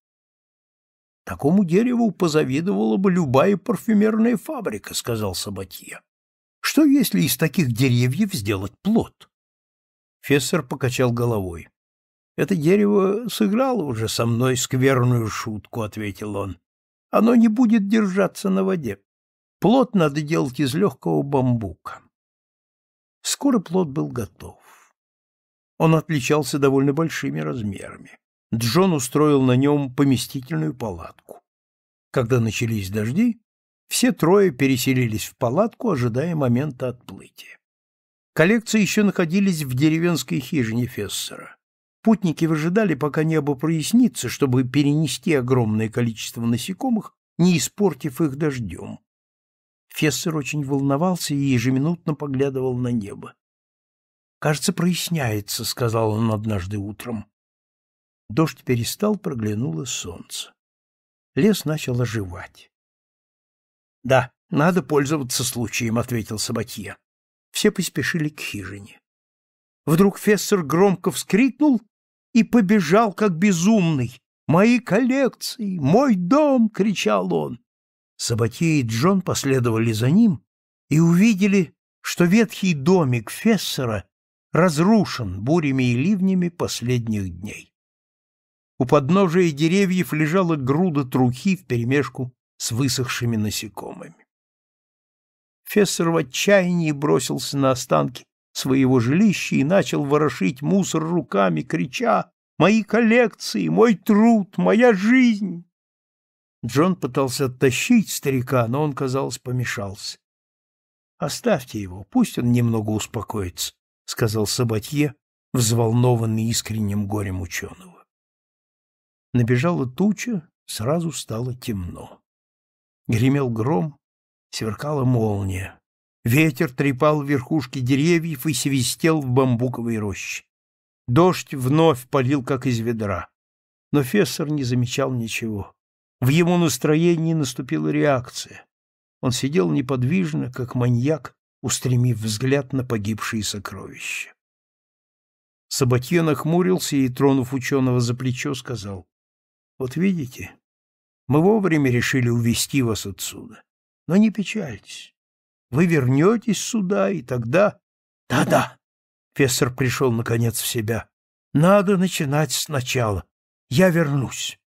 Такому дереву позавидовала бы любая парфюмерная фабрика, сказал Сабатье. Что если из таких деревьев сделать плод? Фессер покачал головой. Это дерево сыграло уже со мной скверную шутку, ответил он. Оно не будет держаться на воде. Плод надо делать из легкого бамбука. Скоро плод был готов. Он отличался довольно большими размерами. Джон устроил на нем поместительную палатку. Когда начались дожди, все трое переселились в палатку, ожидая момента отплытия. Коллекции еще находились в деревенской хижине Фессера. Путники выжидали, пока небо прояснится, чтобы перенести огромное количество насекомых, не испортив их дождем, Фессер очень волновался и ежеминутно поглядывал на небо. «Кажется, проясняется», — сказал он однажды утром. Дождь перестал, проглянуло солнце. Лес начал оживать. «Да, надо пользоваться случаем», — ответил Сабатье. Все поспешили к хижине. Вдруг Фессер громко вскрикнул и побежал, как безумный. «Мои коллекции! Мой дом!» — кричал он. Сабатье и Джон последовали за ним и увидели, что ветхий домик Фессера разрушен бурями и ливнями последних дней. У подножия деревьев лежала груда трухи вперемешку с высохшими насекомыми. Фессер в отчаянии бросился на останки своего жилища и начал ворошить мусор руками, крича «Мои коллекции! Мой труд! Моя жизнь!» Джон пытался оттащить старика, но он, казалось, помешался. «Оставьте его, пусть он немного успокоится», — сказал саботье, взволнованный искренним горем ученого. Набежала туча, сразу стало темно. Гремел гром, сверкала молния. Ветер трепал верхушки деревьев и свистел в бамбуковой роще. Дождь вновь полил, как из ведра. Но Фессер не замечал ничего. В его настроении наступила реакция. Он сидел неподвижно, как маньяк, устремив взгляд на погибшие сокровища. Сабатье нахмурился и, тронув ученого за плечо, сказал, «Вот видите, мы вовремя решили увести вас отсюда. Но не печальтесь. Вы вернетесь сюда, и тогда...» «Да-да!» — Фессер пришел, наконец, в себя. «Надо начинать сначала. Я вернусь»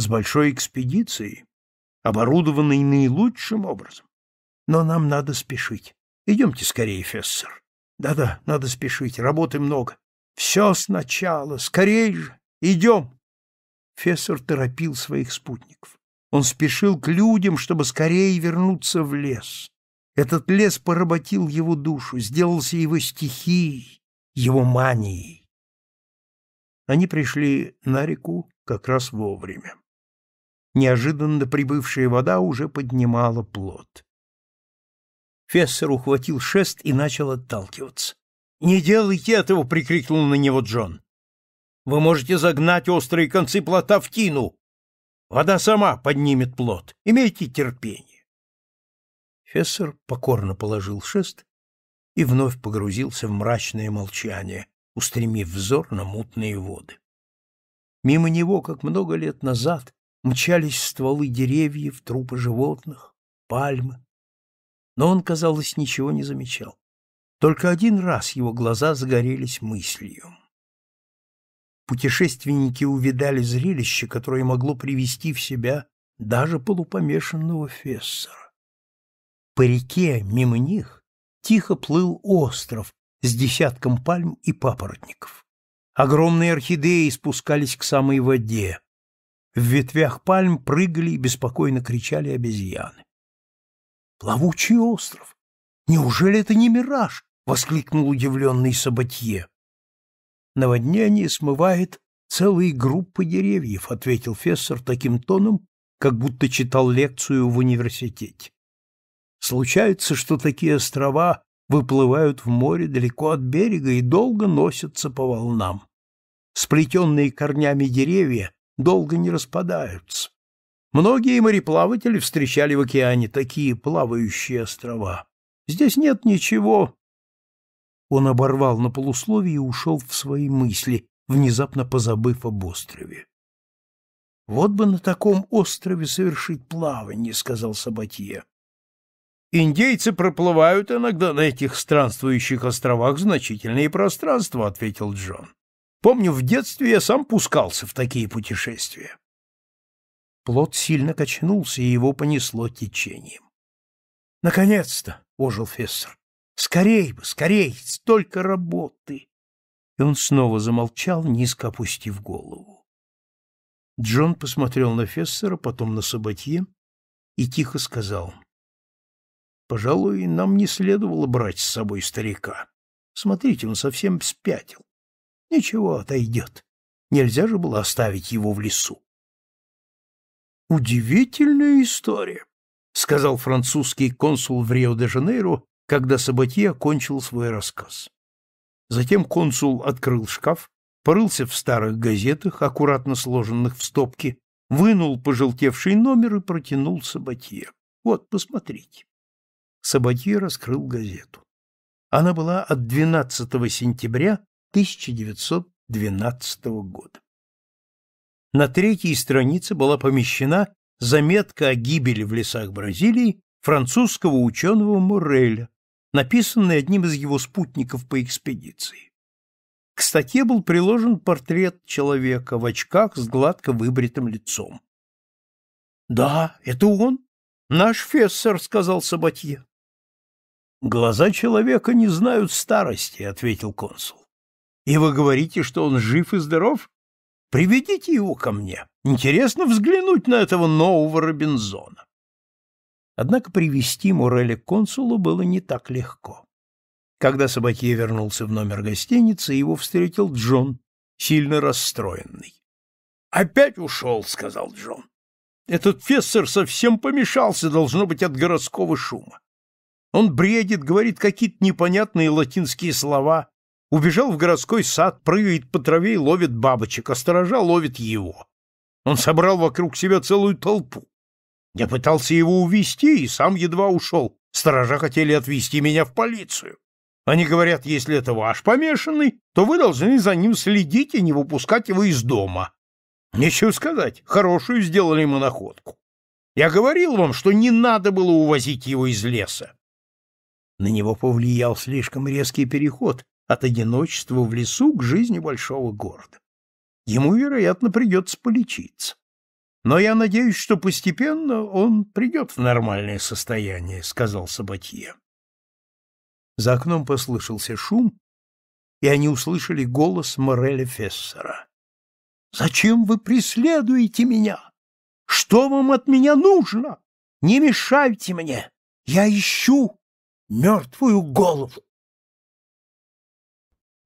с большой экспедицией, оборудованной наилучшим образом. Но нам надо спешить. Идемте скорее, Фессер. Да-да, надо спешить, работы много. Все сначала, скорее же, идем. Фессер торопил своих спутников. Он спешил к людям, чтобы скорее вернуться в лес. Этот лес поработил его душу, сделался его стихией, его манией. Они пришли на реку как раз вовремя. Неожиданно прибывшая вода уже поднимала плод. Фессер ухватил шест и начал отталкиваться. «Не делайте этого!» — прикрикнул на него Джон. «Вы можете загнать острые концы плота в тину! Вода сама поднимет плод! Имейте терпение!» Фессер покорно положил шест и вновь погрузился в мрачное молчание, устремив взор на мутные воды. Мимо него, как много лет назад, мчались стволы деревьев, трупы животных, пальмы. Но он, казалось, ничего не замечал. Только один раз его глаза загорелись мыслью. Путешественники увидали зрелище, которое могло привести в себя даже полупомешанного фессора. По реке мимо них тихо плыл остров с десятком пальм и папоротников. Огромные орхидеи спускались к самой воде, в ветвях пальм прыгали и беспокойно кричали обезьяны. «Плавучий остров! Неужели это не мираж?» — воскликнул удивленный Саботье. «Наводнение смывает целые группы деревьев», — ответил фессер таким тоном, как будто читал лекцию в университете. «Случается, что такие острова выплывают в море далеко от берега и долго носятся по волнам. Сплетенные корнями деревья долго не распадаются. Многие мореплаватели встречали в океане такие плавающие острова. Здесь нет ничего. Он оборвал на полусловие и ушел в свои мысли, внезапно позабыв об острове. «Вот бы на таком острове совершить плавание», — сказал Сабатье. «Индейцы проплывают иногда на этих странствующих островах значительные пространства», — ответил Джон. Помню, в детстве я сам пускался в такие путешествия. Плот сильно качнулся, и его понесло течением. — Наконец-то! — ожил Фессер. — Скорей бы, скорей! Столько работы! И он снова замолчал, низко опустив голову. Джон посмотрел на Фессера, потом на Сабатье и тихо сказал. — Пожалуй, нам не следовало брать с собой старика. Смотрите, он совсем спятил. Ничего, отойдет. Нельзя же было оставить его в лесу. «Удивительная история», — сказал французский консул в Рио-де-Жанейро, когда Сабатье окончил свой рассказ. Затем консул открыл шкаф, порылся в старых газетах, аккуратно сложенных в стопки, вынул пожелтевший номер и протянул Сабатье. «Вот, посмотрите». Сабатье раскрыл газету. Она была от 12 сентября 1912 года. На третьей странице была помещена заметка о гибели в лесах Бразилии французского ученого Мореля, написанная одним из его спутников по экспедиции. К статье был приложен портрет человека в очках с гладко выбритым лицом. «Да, это он, наш фессор», — сказал Сабатье. «Глаза человека не знают старости», — ответил консул. И вы говорите, что он жив и здоров? Приведите его ко мне. Интересно взглянуть на этого нового Робинзона. Однако привести Муреля к консулу было не так легко. Когда Собакье вернулся в номер гостиницы, его встретил Джон, сильно расстроенный. «Опять ушел», — сказал Джон. «Этот фессер совсем помешался, должно быть, от городского шума. Он бредит, говорит какие-то непонятные латинские слова, Убежал в городской сад, прыгает по траве и ловит бабочек, а сторожа ловит его. Он собрал вокруг себя целую толпу. Я пытался его увести и сам едва ушел. Сторожа хотели отвезти меня в полицию. Они говорят, если это ваш помешанный, то вы должны за ним следить и не выпускать его из дома. Нечего сказать, хорошую сделали мы находку. Я говорил вам, что не надо было увозить его из леса. На него повлиял слишком резкий переход от одиночества в лесу к жизни большого города. Ему, вероятно, придется полечиться. Но я надеюсь, что постепенно он придет в нормальное состояние, — сказал Сабатье. За окном послышался шум, и они услышали голос Мореля Фессера. — Зачем вы преследуете меня? Что вам от меня нужно? Не мешайте мне! Я ищу мертвую голову!